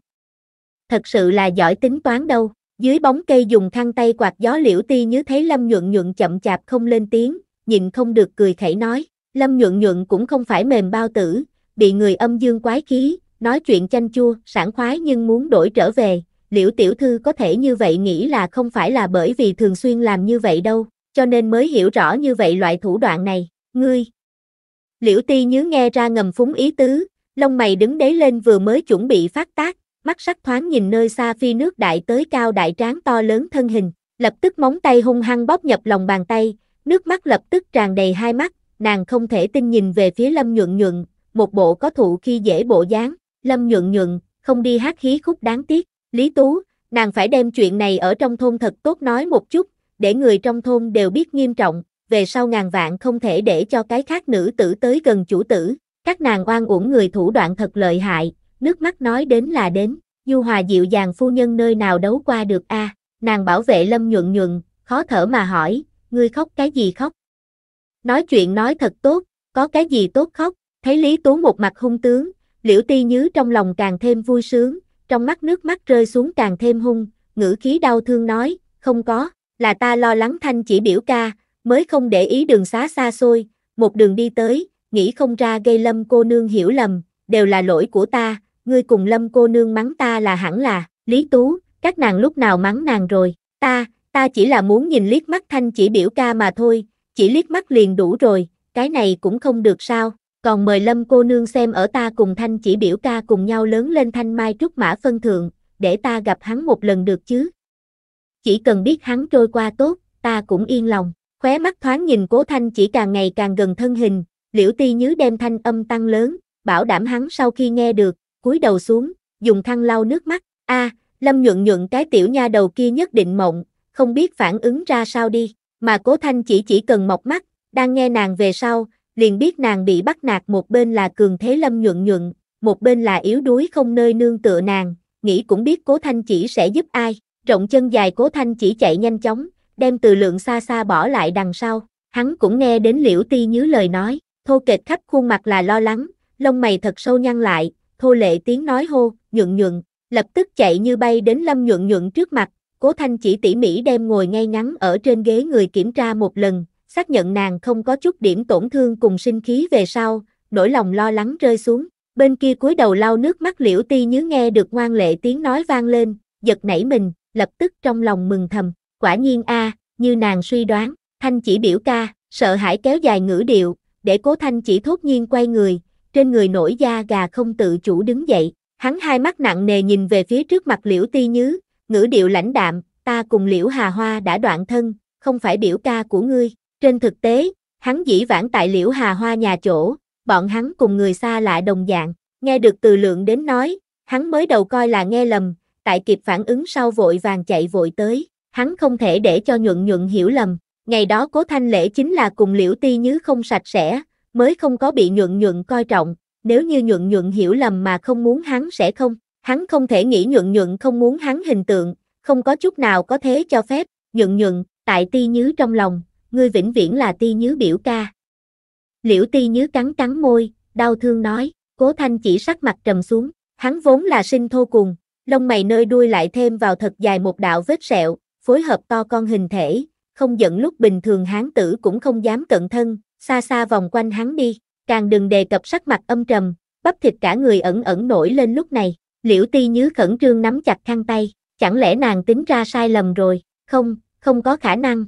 Thật sự là giỏi tính toán đâu, dưới bóng cây dùng khăn tay quạt gió liễu ti như thấy lâm nhuận nhuận chậm chạp không lên tiếng, nhìn không được cười khẩy nói. Lâm nhuận nhuận cũng không phải mềm bao tử, bị người âm dương quái khí, nói chuyện chanh chua, sảng khoái nhưng muốn đổi trở về, liễu tiểu thư có thể như vậy nghĩ là không phải là bởi vì thường xuyên làm như vậy đâu, cho nên mới hiểu rõ như vậy loại thủ đoạn này, ngươi. Liễu ti nhớ nghe ra ngầm phúng ý tứ, lông mày đứng đấy lên vừa mới chuẩn bị phát tác, mắt sắc thoáng nhìn nơi xa phi nước đại tới cao đại tráng to lớn thân hình, lập tức móng tay hung hăng bóp nhập lòng bàn tay, nước mắt lập tức tràn đầy hai mắt, nàng không thể tin nhìn về phía Lâm nhuận nhuận một bộ có thụ khi dễ bộ dáng, Lâm nhuận nhuận không đi hát hí khúc đáng tiếc, Lý Tú, nàng phải đem chuyện này ở trong thôn thật tốt nói một chút, để người trong thôn đều biết nghiêm trọng, về sau ngàn vạn không thể để cho cái khác nữ tử tới gần chủ tử, các nàng oan uổng người thủ đoạn thật lợi hại, nước mắt nói đến là đến, du hòa dịu dàng phu nhân nơi nào đấu qua được a à? nàng bảo vệ lâm nhuận nhuận, khó thở mà hỏi, ngươi khóc cái gì khóc, nói chuyện nói thật tốt, có cái gì tốt khóc, thấy Lý Tú một mặt hung tướng, liễu ti nhớ trong lòng càng thêm vui sướng, trong mắt nước mắt rơi xuống càng thêm hung, ngữ khí đau thương nói, không có, là ta lo lắng thanh chỉ biểu ca, mới không để ý đường xá xa xôi, một đường đi tới, nghĩ không ra gây lâm cô nương hiểu lầm, đều là lỗi của ta, ngươi cùng lâm cô nương mắng ta là hẳn là, Lý Tú, các nàng lúc nào mắng nàng rồi, ta, ta chỉ là muốn nhìn liếc mắt thanh chỉ biểu ca mà thôi, chỉ liếc mắt liền đủ rồi, cái này cũng không được sao, còn mời Lâm cô nương xem ở ta cùng Thanh chỉ biểu ca cùng nhau lớn lên Thanh Mai Trúc Mã phân thượng, để ta gặp hắn một lần được chứ. Chỉ cần biết hắn trôi qua tốt, ta cũng yên lòng, khóe mắt thoáng nhìn cố Thanh chỉ càng ngày càng gần thân hình, liễu ti nhứ đem thanh âm tăng lớn, bảo đảm hắn sau khi nghe được, cúi đầu xuống, dùng khăn lau nước mắt, a Lâm nhuận nhuận cái tiểu nha đầu kia nhất định mộng, không biết phản ứng ra sao đi mà Cố Thanh chỉ chỉ cần mọc mắt, đang nghe nàng về sau, liền biết nàng bị bắt nạt một bên là cường thế lâm nhuận nhuận, một bên là yếu đuối không nơi nương tựa nàng, nghĩ cũng biết Cố Thanh chỉ sẽ giúp ai, rộng chân dài Cố Thanh chỉ chạy nhanh chóng, đem từ lượng xa xa bỏ lại đằng sau, hắn cũng nghe đến liễu ti nhớ lời nói, thô kệch khắp khuôn mặt là lo lắng, lông mày thật sâu nhăn lại, thô lệ tiếng nói hô, nhuận nhuận, lập tức chạy như bay đến lâm nhuận nhuận trước mặt, Cố Thanh chỉ tỉ mỉ đem ngồi ngay ngắn ở trên ghế người kiểm tra một lần, xác nhận nàng không có chút điểm tổn thương cùng sinh khí về sau, nỗi lòng lo lắng rơi xuống. Bên kia cúi đầu lau nước mắt liễu ti nhớ nghe được ngoan lệ tiếng nói vang lên, giật nảy mình, lập tức trong lòng mừng thầm, quả nhiên a như nàng suy đoán, thanh chỉ biểu ca, sợ hãi kéo dài ngữ điệu, để cố thanh chỉ thốt nhiên quay người, trên người nổi da gà không tự chủ đứng dậy, hắn hai mắt nặng nề nhìn về phía trước mặt liễu ti nhứ, ngữ điệu lãnh đạm, ta cùng Liễu Hà Hoa đã đoạn thân, không phải biểu ca của ngươi. Trên thực tế, hắn dĩ vãng tại Liễu Hà Hoa nhà chỗ, bọn hắn cùng người xa lạ đồng dạng, nghe được từ lượng đến nói, hắn mới đầu coi là nghe lầm, tại kịp phản ứng sau vội vàng chạy vội tới, hắn không thể để cho nhuận nhuận hiểu lầm, ngày đó cố thanh lễ chính là cùng Liễu Ti như không sạch sẽ, mới không có bị nhuận nhuận coi trọng, nếu như nhuận nhuận hiểu lầm mà không muốn hắn sẽ không. Hắn không thể nghĩ nhuận nhuận không muốn hắn hình tượng, không có chút nào có thế cho phép, nhuận nhuận, tại ti nhứ trong lòng, ngươi vĩnh viễn là ti nhứ biểu ca. Liễu ti nhứ cắn cắn môi, đau thương nói, cố thanh chỉ sắc mặt trầm xuống, hắn vốn là sinh thô cùng, lông mày nơi đuôi lại thêm vào thật dài một đạo vết sẹo, phối hợp to con hình thể, không giận lúc bình thường hán tử cũng không dám cận thân, xa xa vòng quanh hắn đi, càng đừng đề cập sắc mặt âm trầm, bắp thịt cả người ẩn ẩn nổi lên lúc này. Liễu ti nhớ khẩn trương nắm chặt khăn tay, chẳng lẽ nàng tính ra sai lầm rồi, không, không có khả năng.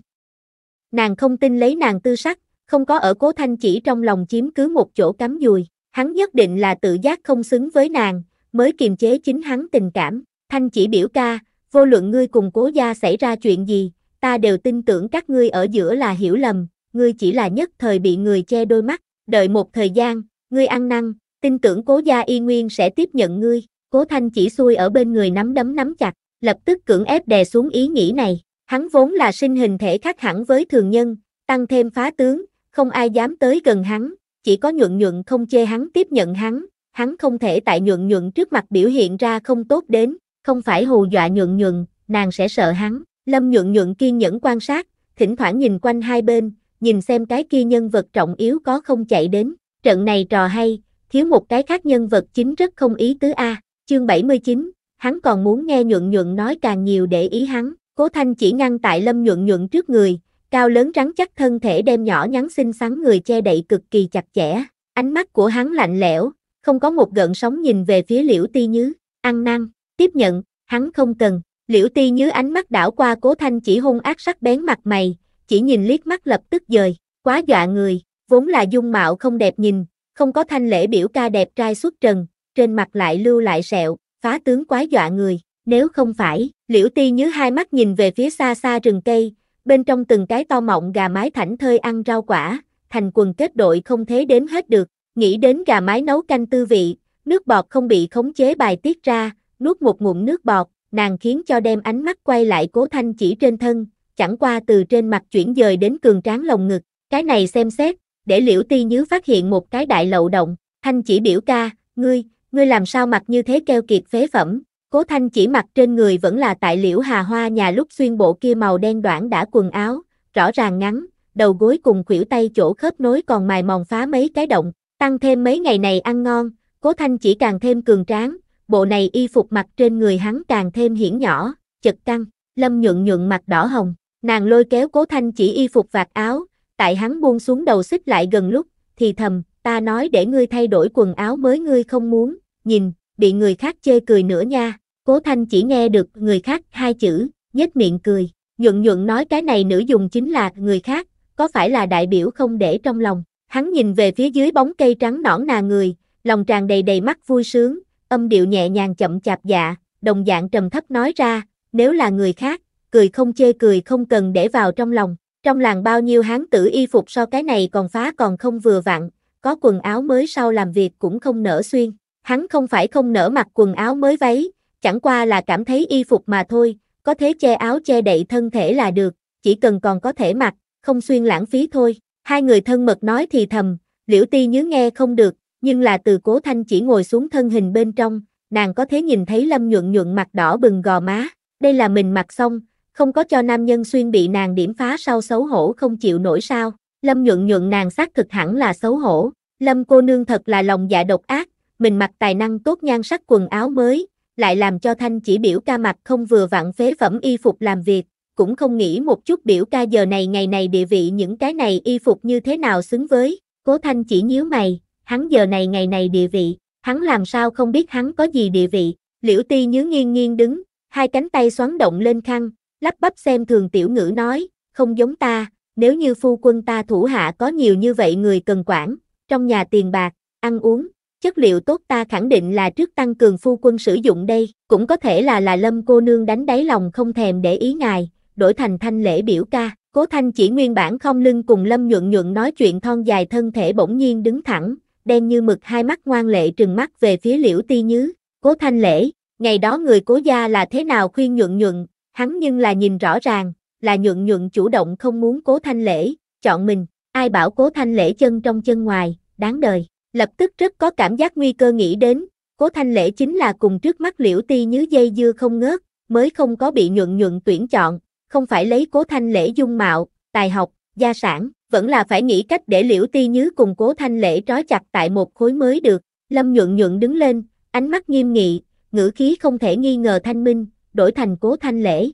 Nàng không tin lấy nàng tư sắc, không có ở cố thanh chỉ trong lòng chiếm cứ một chỗ cắm dùi, hắn nhất định là tự giác không xứng với nàng, mới kiềm chế chính hắn tình cảm, thanh chỉ biểu ca, vô luận ngươi cùng cố gia xảy ra chuyện gì, ta đều tin tưởng các ngươi ở giữa là hiểu lầm, ngươi chỉ là nhất thời bị người che đôi mắt, đợi một thời gian, ngươi ăn năn, tin tưởng cố gia y nguyên sẽ tiếp nhận ngươi, Cố Thanh chỉ xuôi ở bên người nắm đấm nắm chặt, lập tức cưỡng ép đè xuống ý nghĩ này. Hắn vốn là sinh hình thể khác hẳn với thường nhân, tăng thêm phá tướng, không ai dám tới gần hắn, chỉ có nhuận nhuận không chê hắn tiếp nhận hắn, hắn không thể tại nhuận nhuận trước mặt biểu hiện ra không tốt đến, không phải hù dọa nhuận nhuận, nàng sẽ sợ hắn. Lâm nhuận nhuận kiên nhẫn quan sát, thỉnh thoảng nhìn quanh hai bên, nhìn xem cái kia nhân vật trọng yếu có không chạy đến, trận này trò hay, thiếu một cái khác nhân vật chính rất không ý tứ a. Chương 79, hắn còn muốn nghe nhuận nhuận nói càng nhiều để ý hắn, cố thanh chỉ ngăn tại lâm nhuận nhuận trước người, cao lớn rắn chắc thân thể đem nhỏ nhắn xinh xắn người che đậy cực kỳ chặt chẽ, ánh mắt của hắn lạnh lẽo, không có một gợn sóng nhìn về phía liễu ti nhứ, ăn năn, tiếp nhận, hắn không cần, liễu ti nhứ ánh mắt đảo qua cố thanh chỉ hung ác sắc bén mặt mày, chỉ nhìn liếc mắt lập tức dời, quá dọa người, vốn là dung mạo không đẹp nhìn, không có thanh lễ biểu ca đẹp trai xuất trần, trên mặt lại lưu lại sẹo, phá tướng quái dọa người, nếu không phải, liễu ti nhớ hai mắt nhìn về phía xa xa rừng cây, bên trong từng cái to mọng gà mái thảnh thơi ăn rau quả, thành quần kết đội không thế đếm hết được, nghĩ đến gà mái nấu canh tư vị, nước bọt không bị khống chế bài tiết ra, nuốt một ngụm nước bọt, nàng khiến cho đem ánh mắt quay lại cố thanh chỉ trên thân, chẳng qua từ trên mặt chuyển dời đến cường tráng lồng ngực, cái này xem xét, để liễu ti nhớ phát hiện một cái đại lậu động, thanh chỉ biểu ca, ngươi, ngươi làm sao mặc như thế keo kiệt phế phẩm, cố thanh chỉ mặc trên người vẫn là tại liễu hà hoa nhà lúc xuyên bộ kia màu đen đoạn đã quần áo, rõ ràng ngắn, đầu gối cùng khuỷu tay chỗ khớp nối còn mài mòn phá mấy cái động, tăng thêm mấy ngày này ăn ngon, cố thanh chỉ càng thêm cường tráng, bộ này y phục mặc trên người hắn càng thêm hiển nhỏ, chật căng, lâm nhuận nhuận mặt đỏ hồng, nàng lôi kéo cố thanh chỉ y phục vạt áo, tại hắn buông xuống đầu xích lại gần lúc, thì thầm, ta nói để ngươi thay đổi quần áo mới ngươi không muốn, nhìn, bị người khác chê cười nữa nha, cố thanh chỉ nghe được người khác hai chữ, nhếch miệng cười, nhuận nhuận nói cái này nữ dùng chính là người khác, có phải là đại biểu không để trong lòng, hắn nhìn về phía dưới bóng cây trắng nõn nà người, lòng tràn đầy đầy mắt vui sướng, âm điệu nhẹ nhàng chậm chạp dạ, đồng dạng trầm thấp nói ra, nếu là người khác, cười không chê cười không cần để vào trong lòng, trong làng bao nhiêu hán tử y phục so cái này còn phá còn không vừa vặn, có quần áo mới sau làm việc cũng không nỡ xuyên. Hắn không phải không nỡ mặc quần áo mới váy, chẳng qua là cảm thấy y phục mà thôi, có thế che áo che đậy thân thể là được, chỉ cần còn có thể mặc, không xuyên lãng phí thôi. Hai người thân mật nói thì thầm, liễu ti nhớ nghe không được, nhưng là từ cố thanh chỉ ngồi xuống thân hình bên trong, nàng có thế nhìn thấy lâm nhuận nhuận mặt đỏ bừng gò má, đây là mình mặc xong, không có cho nam nhân xuyên bị nàng điểm phá sau xấu hổ không chịu nổi sao. Lâm nhuận nhuận nàng xác thực hẳn là xấu hổ, Lâm cô nương thật là lòng dạ độc ác, mình mặc tài năng tốt nhan sắc quần áo mới, lại làm cho thanh chỉ biểu ca mặt không vừa vặn phế phẩm y phục làm việc, cũng không nghĩ một chút biểu ca giờ này ngày này địa vị những cái này y phục như thế nào xứng với, cố thanh chỉ nhíu mày, hắn giờ này ngày này địa vị, hắn làm sao không biết hắn có gì địa vị, liễu ti nhớ nghiêng nghiêng đứng, hai cánh tay xoắn động lên khăn, lắp bắp xem thường tiểu ngữ nói, không giống ta, nếu như phu quân ta thủ hạ có nhiều như vậy người cần quản, trong nhà tiền bạc, ăn uống, chất liệu tốt ta khẳng định là trước tăng cường phu quân sử dụng đây, cũng có thể là là lâm cô nương đánh đáy lòng không thèm để ý ngài, đổi thành thanh lễ biểu ca, cố thanh chỉ nguyên bản không lưng cùng lâm nhuận nhuận nói chuyện thon dài thân thể bỗng nhiên đứng thẳng, đen như mực hai mắt ngoan lệ trừng mắt về phía liễu ti nhứ, cố thanh lễ, ngày đó người cố gia là thế nào khuyên nhuận nhuận, hắn nhưng là nhìn rõ ràng, là nhuận nhuận chủ động không muốn cố thanh lễ, chọn mình, ai bảo cố thanh lễ chân trong chân ngoài, đáng đời. Lập tức rất có cảm giác nguy cơ nghĩ đến, cố thanh lễ chính là cùng trước mắt liễu ti nhứ dây dưa không ngớt, mới không có bị nhuận nhuận tuyển chọn, không phải lấy cố thanh lễ dung mạo, tài học, gia sản, vẫn là phải nghĩ cách để liễu ti nhứ cùng cố thanh lễ trói chặt tại một khối mới được. Lâm nhuận nhuận đứng lên, ánh mắt nghiêm nghị, ngữ khí không thể nghi ngờ thanh minh, đổi thành cố thanh lễ.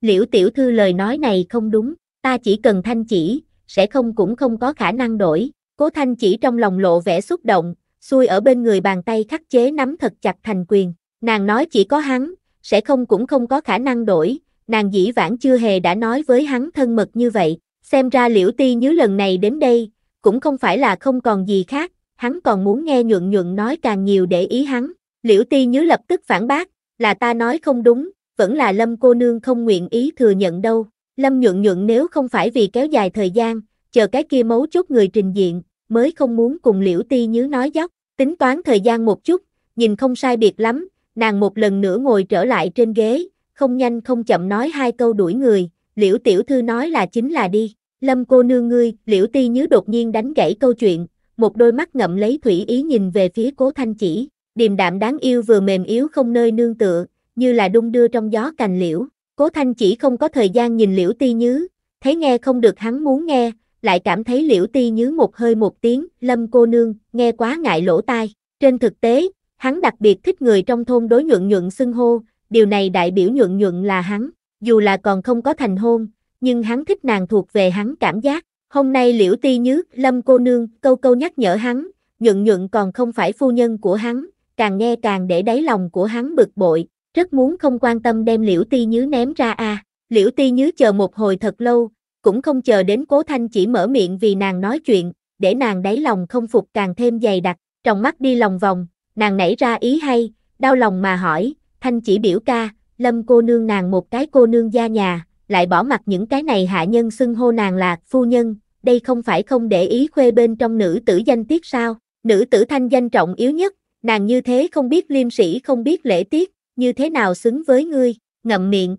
Liễu tiểu thư lời nói này không đúng, ta chỉ cần thanh chỉ, sẽ không cũng không có khả năng đổi. Cố thanh chỉ trong lòng lộ vẻ xúc động, xuôi ở bên người bàn tay khắc chế nắm thật chặt thành quyền. Nàng nói chỉ có hắn, sẽ không cũng không có khả năng đổi, nàng dĩ vãng chưa hề đã nói với hắn thân mật như vậy. Xem ra liễu ti nhớ lần này đến đây, cũng không phải là không còn gì khác, hắn còn muốn nghe nhuận nhuận nói càng nhiều để ý hắn. Liễu ti nhớ lập tức phản bác, là ta nói không đúng, vẫn là Lâm cô nương không nguyện ý thừa nhận đâu. Lâm nhuận nhuận nếu không phải vì kéo dài thời gian, chờ cái kia mấu chốt người trình diện, mới không muốn cùng Liễu Ti nhớ nói dốc, tính toán thời gian một chút, nhìn không sai biệt lắm, nàng một lần nữa ngồi trở lại trên ghế, không nhanh không chậm nói hai câu đuổi người, Liễu Tiểu Thư nói là chính là đi, Lâm cô nương ngươi, Liễu Ti nhớ đột nhiên đánh gãy câu chuyện, một đôi mắt ngậm lấy thủy ý nhìn về phía cố thanh chỉ, điềm đạm đáng yêu vừa mềm yếu không nơi nương tựa, như là đung đưa trong gió cành liễu. Cố Thanh chỉ không có thời gian nhìn liễu ti nhứ, thấy nghe không được hắn muốn nghe, lại cảm thấy liễu ti nhứ một hơi một tiếng, lâm cô nương, nghe quá ngại lỗ tai. Trên thực tế, hắn đặc biệt thích người trong thôn đối nhuận nhuận xưng hô, điều này đại biểu nhuận nhuận là hắn, dù là còn không có thành hôn, nhưng hắn thích nàng thuộc về hắn cảm giác. Hôm nay liễu ti nhứ, lâm cô nương, câu câu nhắc nhở hắn, nhuận nhuận còn không phải phu nhân của hắn, càng nghe càng để đáy lòng của hắn bực bội, rất muốn không quan tâm đem liễu ti nhứ ném ra à. Liễu ti nhứ chờ một hồi thật lâu, cũng không chờ đến cố thanh chỉ mở miệng vì nàng nói chuyện, để nàng đáy lòng không phục càng thêm dày đặc, trong mắt đi lòng vòng, nàng nảy ra ý hay, đau lòng mà hỏi, thanh chỉ biểu ca, lâm cô nương nàng một cái cô nương gia nhà, lại bỏ mặt những cái này hạ nhân xưng hô nàng là phu nhân, đây không phải không để ý khuê bên trong nữ tử danh tiết sao, nữ tử thanh danh trọng yếu nhất, nàng như thế không biết liêm sĩ không biết lễ tiết, như thế nào xứng với ngươi, ngậm miệng.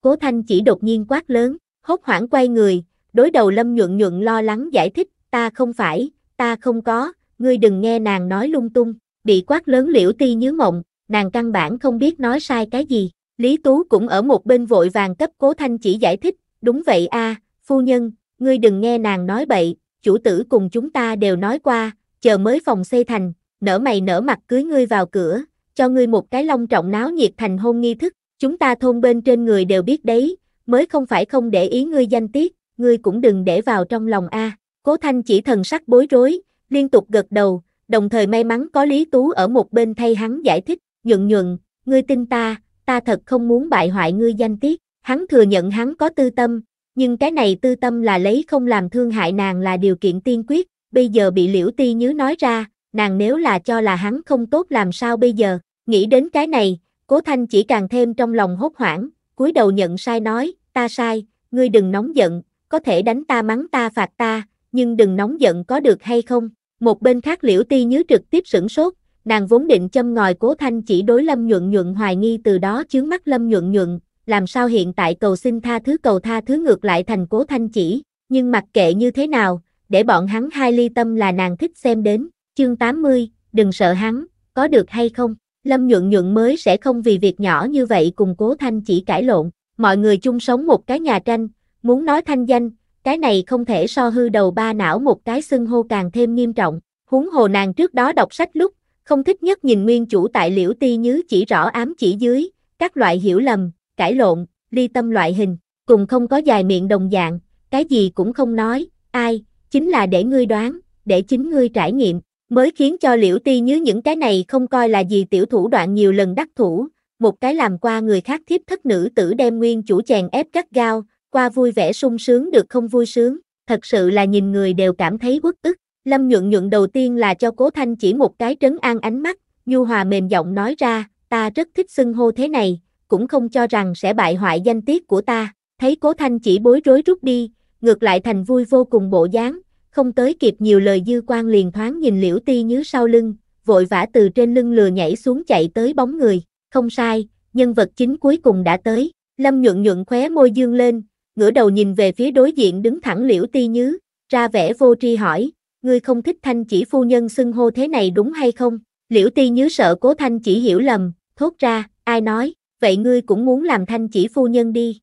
Cố Thanh chỉ đột nhiên quát lớn, hốt hoảng quay người, đối đầu Lâm nhuận nhuận lo lắng giải thích, ta không phải, ta không có, ngươi đừng nghe nàng nói lung tung, bị quát lớn liễu ti nhớ mộng, nàng căn bản không biết nói sai cái gì. Lý Tú cũng ở một bên vội vàng cấp Cố Thanh chỉ giải thích, đúng vậy a, phu nhân, ngươi đừng nghe nàng nói bậy, chủ tử cùng chúng ta đều nói qua, chờ mới phòng xây thành, nở mày nở mặt cưới ngươi vào cửa, cho ngươi một cái long trọng náo nhiệt thành hôn nghi thức, chúng ta thôn bên trên người đều biết đấy, mới không phải không để ý ngươi danh tiết, ngươi cũng đừng để vào trong lòng a. Cố Thanh chỉ thần sắc bối rối, liên tục gật đầu, đồng thời may mắn có Lý Tú ở một bên thay hắn giải thích, nhượng nhượng ngươi tin ta, ta thật không muốn bại hoại ngươi danh tiết, hắn thừa nhận hắn có tư tâm, nhưng cái này tư tâm là lấy không làm thương hại nàng là điều kiện tiên quyết, bây giờ bị Liễu Ti nhớ nói ra, nàng nếu là cho là hắn không tốt làm sao bây giờ, nghĩ đến cái này, cố thanh chỉ càng thêm trong lòng hốt hoảng, cúi đầu nhận sai nói, ta sai, ngươi đừng nóng giận, có thể đánh ta mắng ta phạt ta, nhưng đừng nóng giận có được hay không, một bên khác liễu ti nhứ trực tiếp sửng sốt, nàng vốn định châm ngòi cố thanh chỉ đối lâm nhuận nhuận hoài nghi từ đó chướng mắt lâm nhuận nhuận, làm sao hiện tại cầu xin tha thứ cầu tha thứ ngược lại thành cố thanh chỉ, nhưng mặc kệ như thế nào, để bọn hắn hai ly tâm là nàng thích xem đến. Chương 80, đừng sợ hắn, có được hay không? Lâm nhuận nhuận mới sẽ không vì việc nhỏ như vậy cùng cố thanh chỉ cãi lộn. Mọi người chung sống một cái nhà tranh, muốn nói thanh danh, cái này không thể so hư đầu ba não một cái xưng hô càng thêm nghiêm trọng. Huống hồ nàng trước đó đọc sách lúc, không thích nhất nhìn nguyên chủ tại liễu ti nhứ chỉ rõ ám chỉ dưới, các loại hiểu lầm, cãi lộn, ly tâm loại hình, cùng không có dài miệng đồng dạng, cái gì cũng không nói, ai, chính là để ngươi đoán, để chính ngươi trải nghiệm, mới khiến cho liễu ti như những cái này không coi là gì tiểu thủ đoạn nhiều lần đắc thủ, một cái làm qua người khác thiếp thất nữ tử đem nguyên chủ chàng ép cắt gao, qua vui vẻ sung sướng được không vui sướng, thật sự là nhìn người đều cảm thấy uất ức. Lâm nhuận nhuận đầu tiên là cho cố thanh chỉ một cái trấn an ánh mắt, nhu hòa mềm giọng nói ra, ta rất thích xưng hô thế này, cũng không cho rằng sẽ bại hoại danh tiết của ta, thấy cố thanh chỉ bối rối rút đi, ngược lại thành vui vô cùng bộ dáng, không tới kịp nhiều lời dư quan liền thoáng nhìn liễu ti nhứ sau lưng, vội vã từ trên lưng lừa nhảy xuống chạy tới bóng người, không sai, nhân vật chính cuối cùng đã tới, lâm nhuận nhuận khóe môi dương lên, ngửa đầu nhìn về phía đối diện đứng thẳng liễu ti nhứ, ra vẻ vô tri hỏi, ngươi không thích thanh chỉ phu nhân xưng hô thế này đúng hay không, liễu ti nhứ sợ cố thanh chỉ hiểu lầm, thốt ra, ai nói, vậy ngươi cũng muốn làm thanh chỉ phu nhân đi.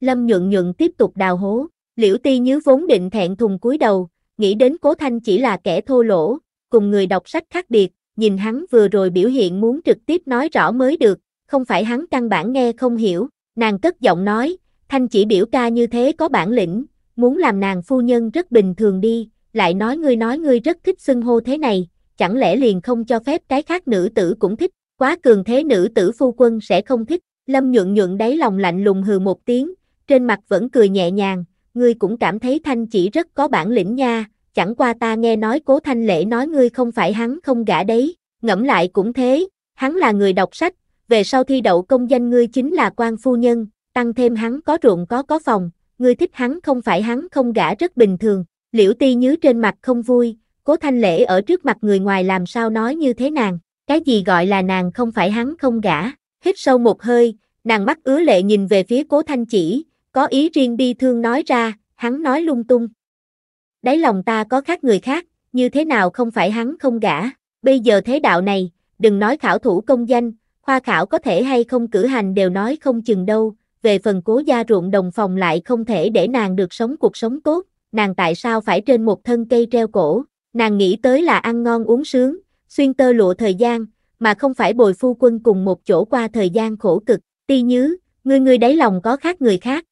Lâm nhuận nhuận tiếp tục đào hố, Liễu ti nhớ vốn định thẹn thùng cúi đầu, nghĩ đến cố thanh chỉ là kẻ thô lỗ, cùng người đọc sách khác biệt, nhìn hắn vừa rồi biểu hiện muốn trực tiếp nói rõ mới được, không phải hắn căn bản nghe không hiểu, nàng cất giọng nói, thanh chỉ biểu ca như thế có bản lĩnh, muốn làm nàng phu nhân rất bình thường đi, lại nói ngươi nói ngươi rất thích xưng hô thế này, chẳng lẽ liền không cho phép cái khác nữ tử cũng thích, quá cường thế nữ tử phu quân sẽ không thích, lâm nhuận nhuận đáy lòng lạnh lùng hừ một tiếng, trên mặt vẫn cười nhẹ nhàng, ngươi cũng cảm thấy Thanh chỉ rất có bản lĩnh nha, chẳng qua ta nghe nói cố Thanh Lễ nói ngươi không phải hắn không gã đấy, ngẫm lại cũng thế, hắn là người đọc sách, về sau thi đậu công danh ngươi chính là quan phu nhân, tăng thêm hắn có ruộng có có phòng, ngươi thích hắn không phải hắn không gã rất bình thường, liễu ti nhớ trên mặt không vui, cố Thanh Lễ ở trước mặt người ngoài làm sao nói như thế nàng, cái gì gọi là nàng không phải hắn không gã, hít sâu một hơi, nàng mắt ứa lệ nhìn về phía cố Thanh chỉ, có ý riêng bi thương nói ra, hắn nói lung tung. Đáy lòng ta có khác người khác, như thế nào không phải hắn không gả. Bây giờ thế đạo này, đừng nói khảo thủ công danh, khoa khảo có thể hay không cử hành đều nói không chừng đâu. Về phần cố gia ruộng đồng phòng lại không thể để nàng được sống cuộc sống tốt, nàng tại sao phải trên một thân cây treo cổ. Nàng nghĩ tới là ăn ngon uống sướng, xuyên tơ lụa thời gian, mà không phải bồi phu quân cùng một chỗ qua thời gian khổ cực. Ti nhứ, người người đáy lòng có khác người khác,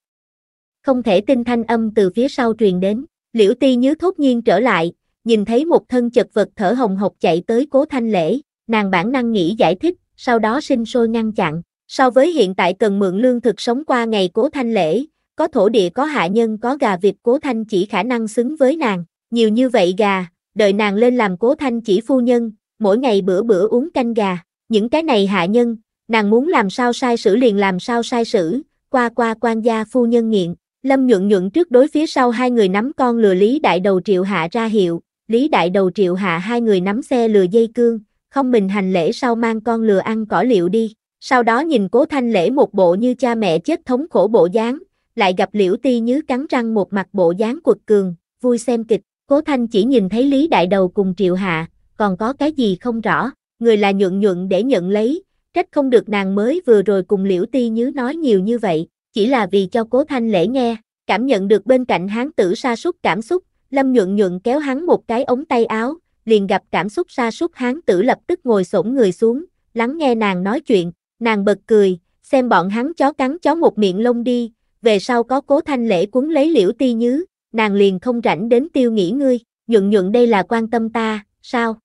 không thể tin thanh âm từ phía sau truyền đến. Liễu ti nhớ thốt nhiên trở lại, nhìn thấy một thân chật vật thở hồng hộc chạy tới cố thanh lễ, nàng bản năng nghĩ giải thích, sau đó sinh sôi ngăn chặn. So với hiện tại cần mượn lương thực sống qua ngày cố thanh lễ, có thổ địa có hạ nhân có gà vịt cố thanh chỉ khả năng xứng với nàng, nhiều như vậy gà, đợi nàng lên làm cố thanh chỉ phu nhân, mỗi ngày bữa bữa uống canh gà, những cái này hạ nhân, nàng muốn làm sao sai sử liền làm sao sai sử, qua qua quan gia phu nhân nghiện, Lâm nhuận nhuận trước đối phía sau hai người nắm con lừa Lý Đại Đầu Triệu Hạ ra hiệu, Lý Đại Đầu Triệu Hạ hai người nắm xe lừa dây cương, không mình hành lễ sau mang con lừa ăn cỏ liệu đi. Sau đó nhìn cố thanh lễ một bộ như cha mẹ chết thống khổ bộ dáng, lại gặp liễu ti Như cắn răng một mặt bộ dáng quật cường, vui xem kịch. Cố thanh chỉ nhìn thấy Lý Đại Đầu cùng Triệu Hạ, còn có cái gì không rõ, người là nhuận nhuận để nhận lấy, trách không được nàng mới vừa rồi cùng liễu ti Như nói nhiều như vậy, chỉ là vì cho cố thanh lễ nghe, cảm nhận được bên cạnh hán tử sa sút cảm xúc, lâm nhuận nhuận kéo hắn một cái ống tay áo, liền gặp cảm xúc sa sút hán tử lập tức ngồi xổm người xuống, lắng nghe nàng nói chuyện, nàng bật cười, xem bọn hắn chó cắn chó một miệng lông đi, về sau có cố thanh lễ cuốn lấy liễu ti nhứ, nàng liền không rảnh đến tiêu nghỉ ngươi, nhuận nhuận đây là quan tâm ta, sao?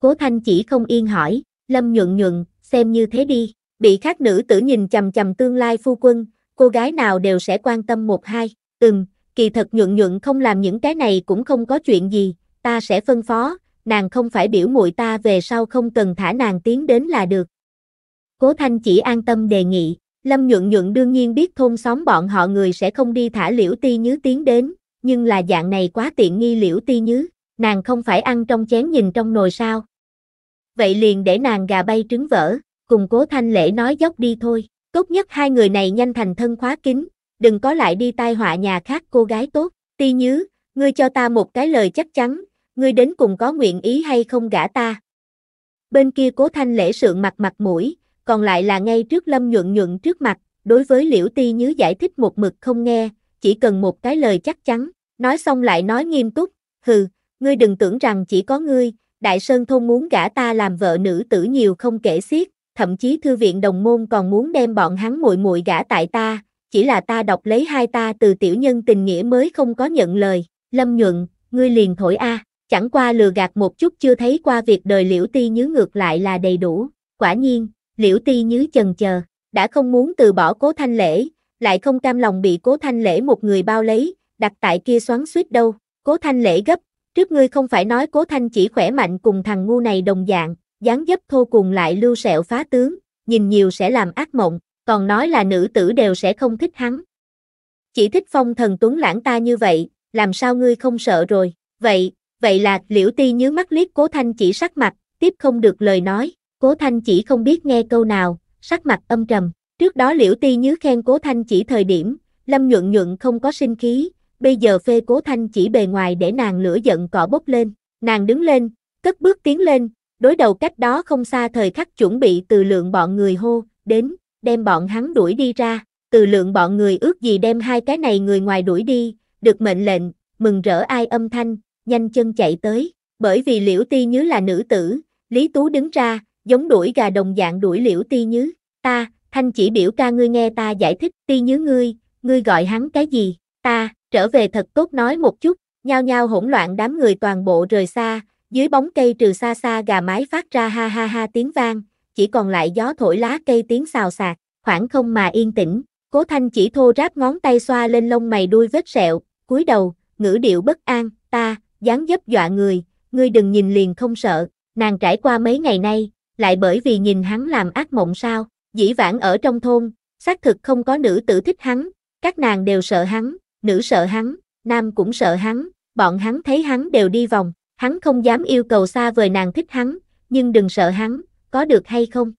Cố thanh chỉ không yên hỏi, lâm nhuận nhuận, xem như thế đi bị khác nữ tử nhìn chằm chằm tương lai phu quân, cô gái nào đều sẽ quan tâm một hai, ừm, kỳ thật nhuận nhuận không làm những cái này cũng không có chuyện gì, ta sẽ phân phó, nàng không phải biểu muội ta về sau không cần thả nàng tiến đến là được. Cố Thanh chỉ an tâm đề nghị, Lâm nhuận nhuận đương nhiên biết thôn xóm bọn họ người sẽ không đi thả liễu ti nhứ tiến đến, nhưng là dạng này quá tiện nghi liễu ti nhứ, nàng không phải ăn trong chén nhìn trong nồi sao. Vậy liền để nàng gà bay trứng vỡ, cùng cố thanh lễ nói dốc đi thôi, tốt nhất hai người này nhanh thành thân khóa kín, đừng có lại đi tai họa nhà khác cô gái tốt, ti nhứ, ngươi cho ta một cái lời chắc chắn, ngươi đến cùng có nguyện ý hay không gả ta. Bên kia cố thanh lễ sượng mặt mặt mũi, còn lại là ngay trước lâm nhuận nhuận trước mặt, đối với liễu ti nhứ giải thích một mực không nghe, chỉ cần một cái lời chắc chắn, nói xong lại nói nghiêm túc, hừ, ngươi đừng tưởng rằng chỉ có ngươi, đại sơn thôn muốn gả ta làm vợ nữ tử nhiều không kể xiết, thậm chí thư viện đồng môn còn muốn đem bọn hắn muội muội gả tại ta, chỉ là ta đọc lấy hai ta từ tiểu nhân tình nghĩa mới không có nhận lời, Lâm Nhuận, ngươi liền thổi a, chẳng qua lừa gạt một chút chưa thấy qua việc đời Liễu Ti Nhứ ngược lại là đầy đủ, quả nhiên, Liễu Ti Nhứ chần chờ, đã không muốn từ bỏ Cố Thanh Lễ, lại không cam lòng bị Cố Thanh Lễ một người bao lấy, đặt tại kia xoắn suýt đâu, Cố Thanh Lễ gấp, trước ngươi không phải nói Cố Thanh chỉ khỏe mạnh cùng thằng ngu này đồng dạng, dáng dấp thô cùng lại lưu sẹo phá tướng, nhìn nhiều sẽ làm ác mộng, còn nói là nữ tử đều sẽ không thích hắn. Chỉ thích phong thần tuấn lãng ta như vậy, làm sao ngươi không sợ rồi, vậy, vậy là liễu ti nhớ mắt liếc cố thanh chỉ sắc mặt, tiếp không được lời nói, cố thanh chỉ không biết nghe câu nào, sắc mặt âm trầm, trước đó liễu ti nhớ khen cố thanh chỉ thời điểm, lâm nhuận nhuận không có sinh khí, bây giờ phê cố thanh chỉ bề ngoài để nàng lửa giận cỏ bốc lên, nàng đứng lên, cất bước tiến lên, đối đầu cách đó không xa thời khắc chuẩn bị từ lượng bọn người hô, đến, đem bọn hắn đuổi đi ra, từ lượng bọn người ước gì đem hai cái này người ngoài đuổi đi, được mệnh lệnh, mừng rỡ ai âm thanh, nhanh chân chạy tới, bởi vì liễu ti nhứ là nữ tử, Lý Tú đứng ra, giống đuổi gà đồng dạng đuổi liễu ti nhứ, ta, thanh chỉ biểu ca ngươi nghe ta giải thích ti nhứ ngươi, ngươi gọi hắn cái gì, ta, trở về thật tốt nói một chút, nhao nhao hỗn loạn đám người toàn bộ rời xa, dưới bóng cây trừ xa xa gà mái phát ra ha ha ha tiếng vang, chỉ còn lại gió thổi lá cây tiếng xào xạc, khoảng không mà yên tĩnh. Cố Thanh chỉ thô ráp ngón tay xoa lên lông mày đuôi vết sẹo, cúi đầu, ngữ điệu bất an, ta, dáng dấp dọa người, ngươi đừng nhìn liền không sợ, nàng trải qua mấy ngày nay, lại bởi vì nhìn hắn làm ác mộng sao, dĩ vãng ở trong thôn, xác thực không có nữ tử thích hắn, các nàng đều sợ hắn, nữ sợ hắn, nam cũng sợ hắn, bọn hắn thấy hắn đều đi vòng, Hắn không dám yêu cầu xa vời nàng thích hắn, nhưng đừng sợ hắn, có được hay không?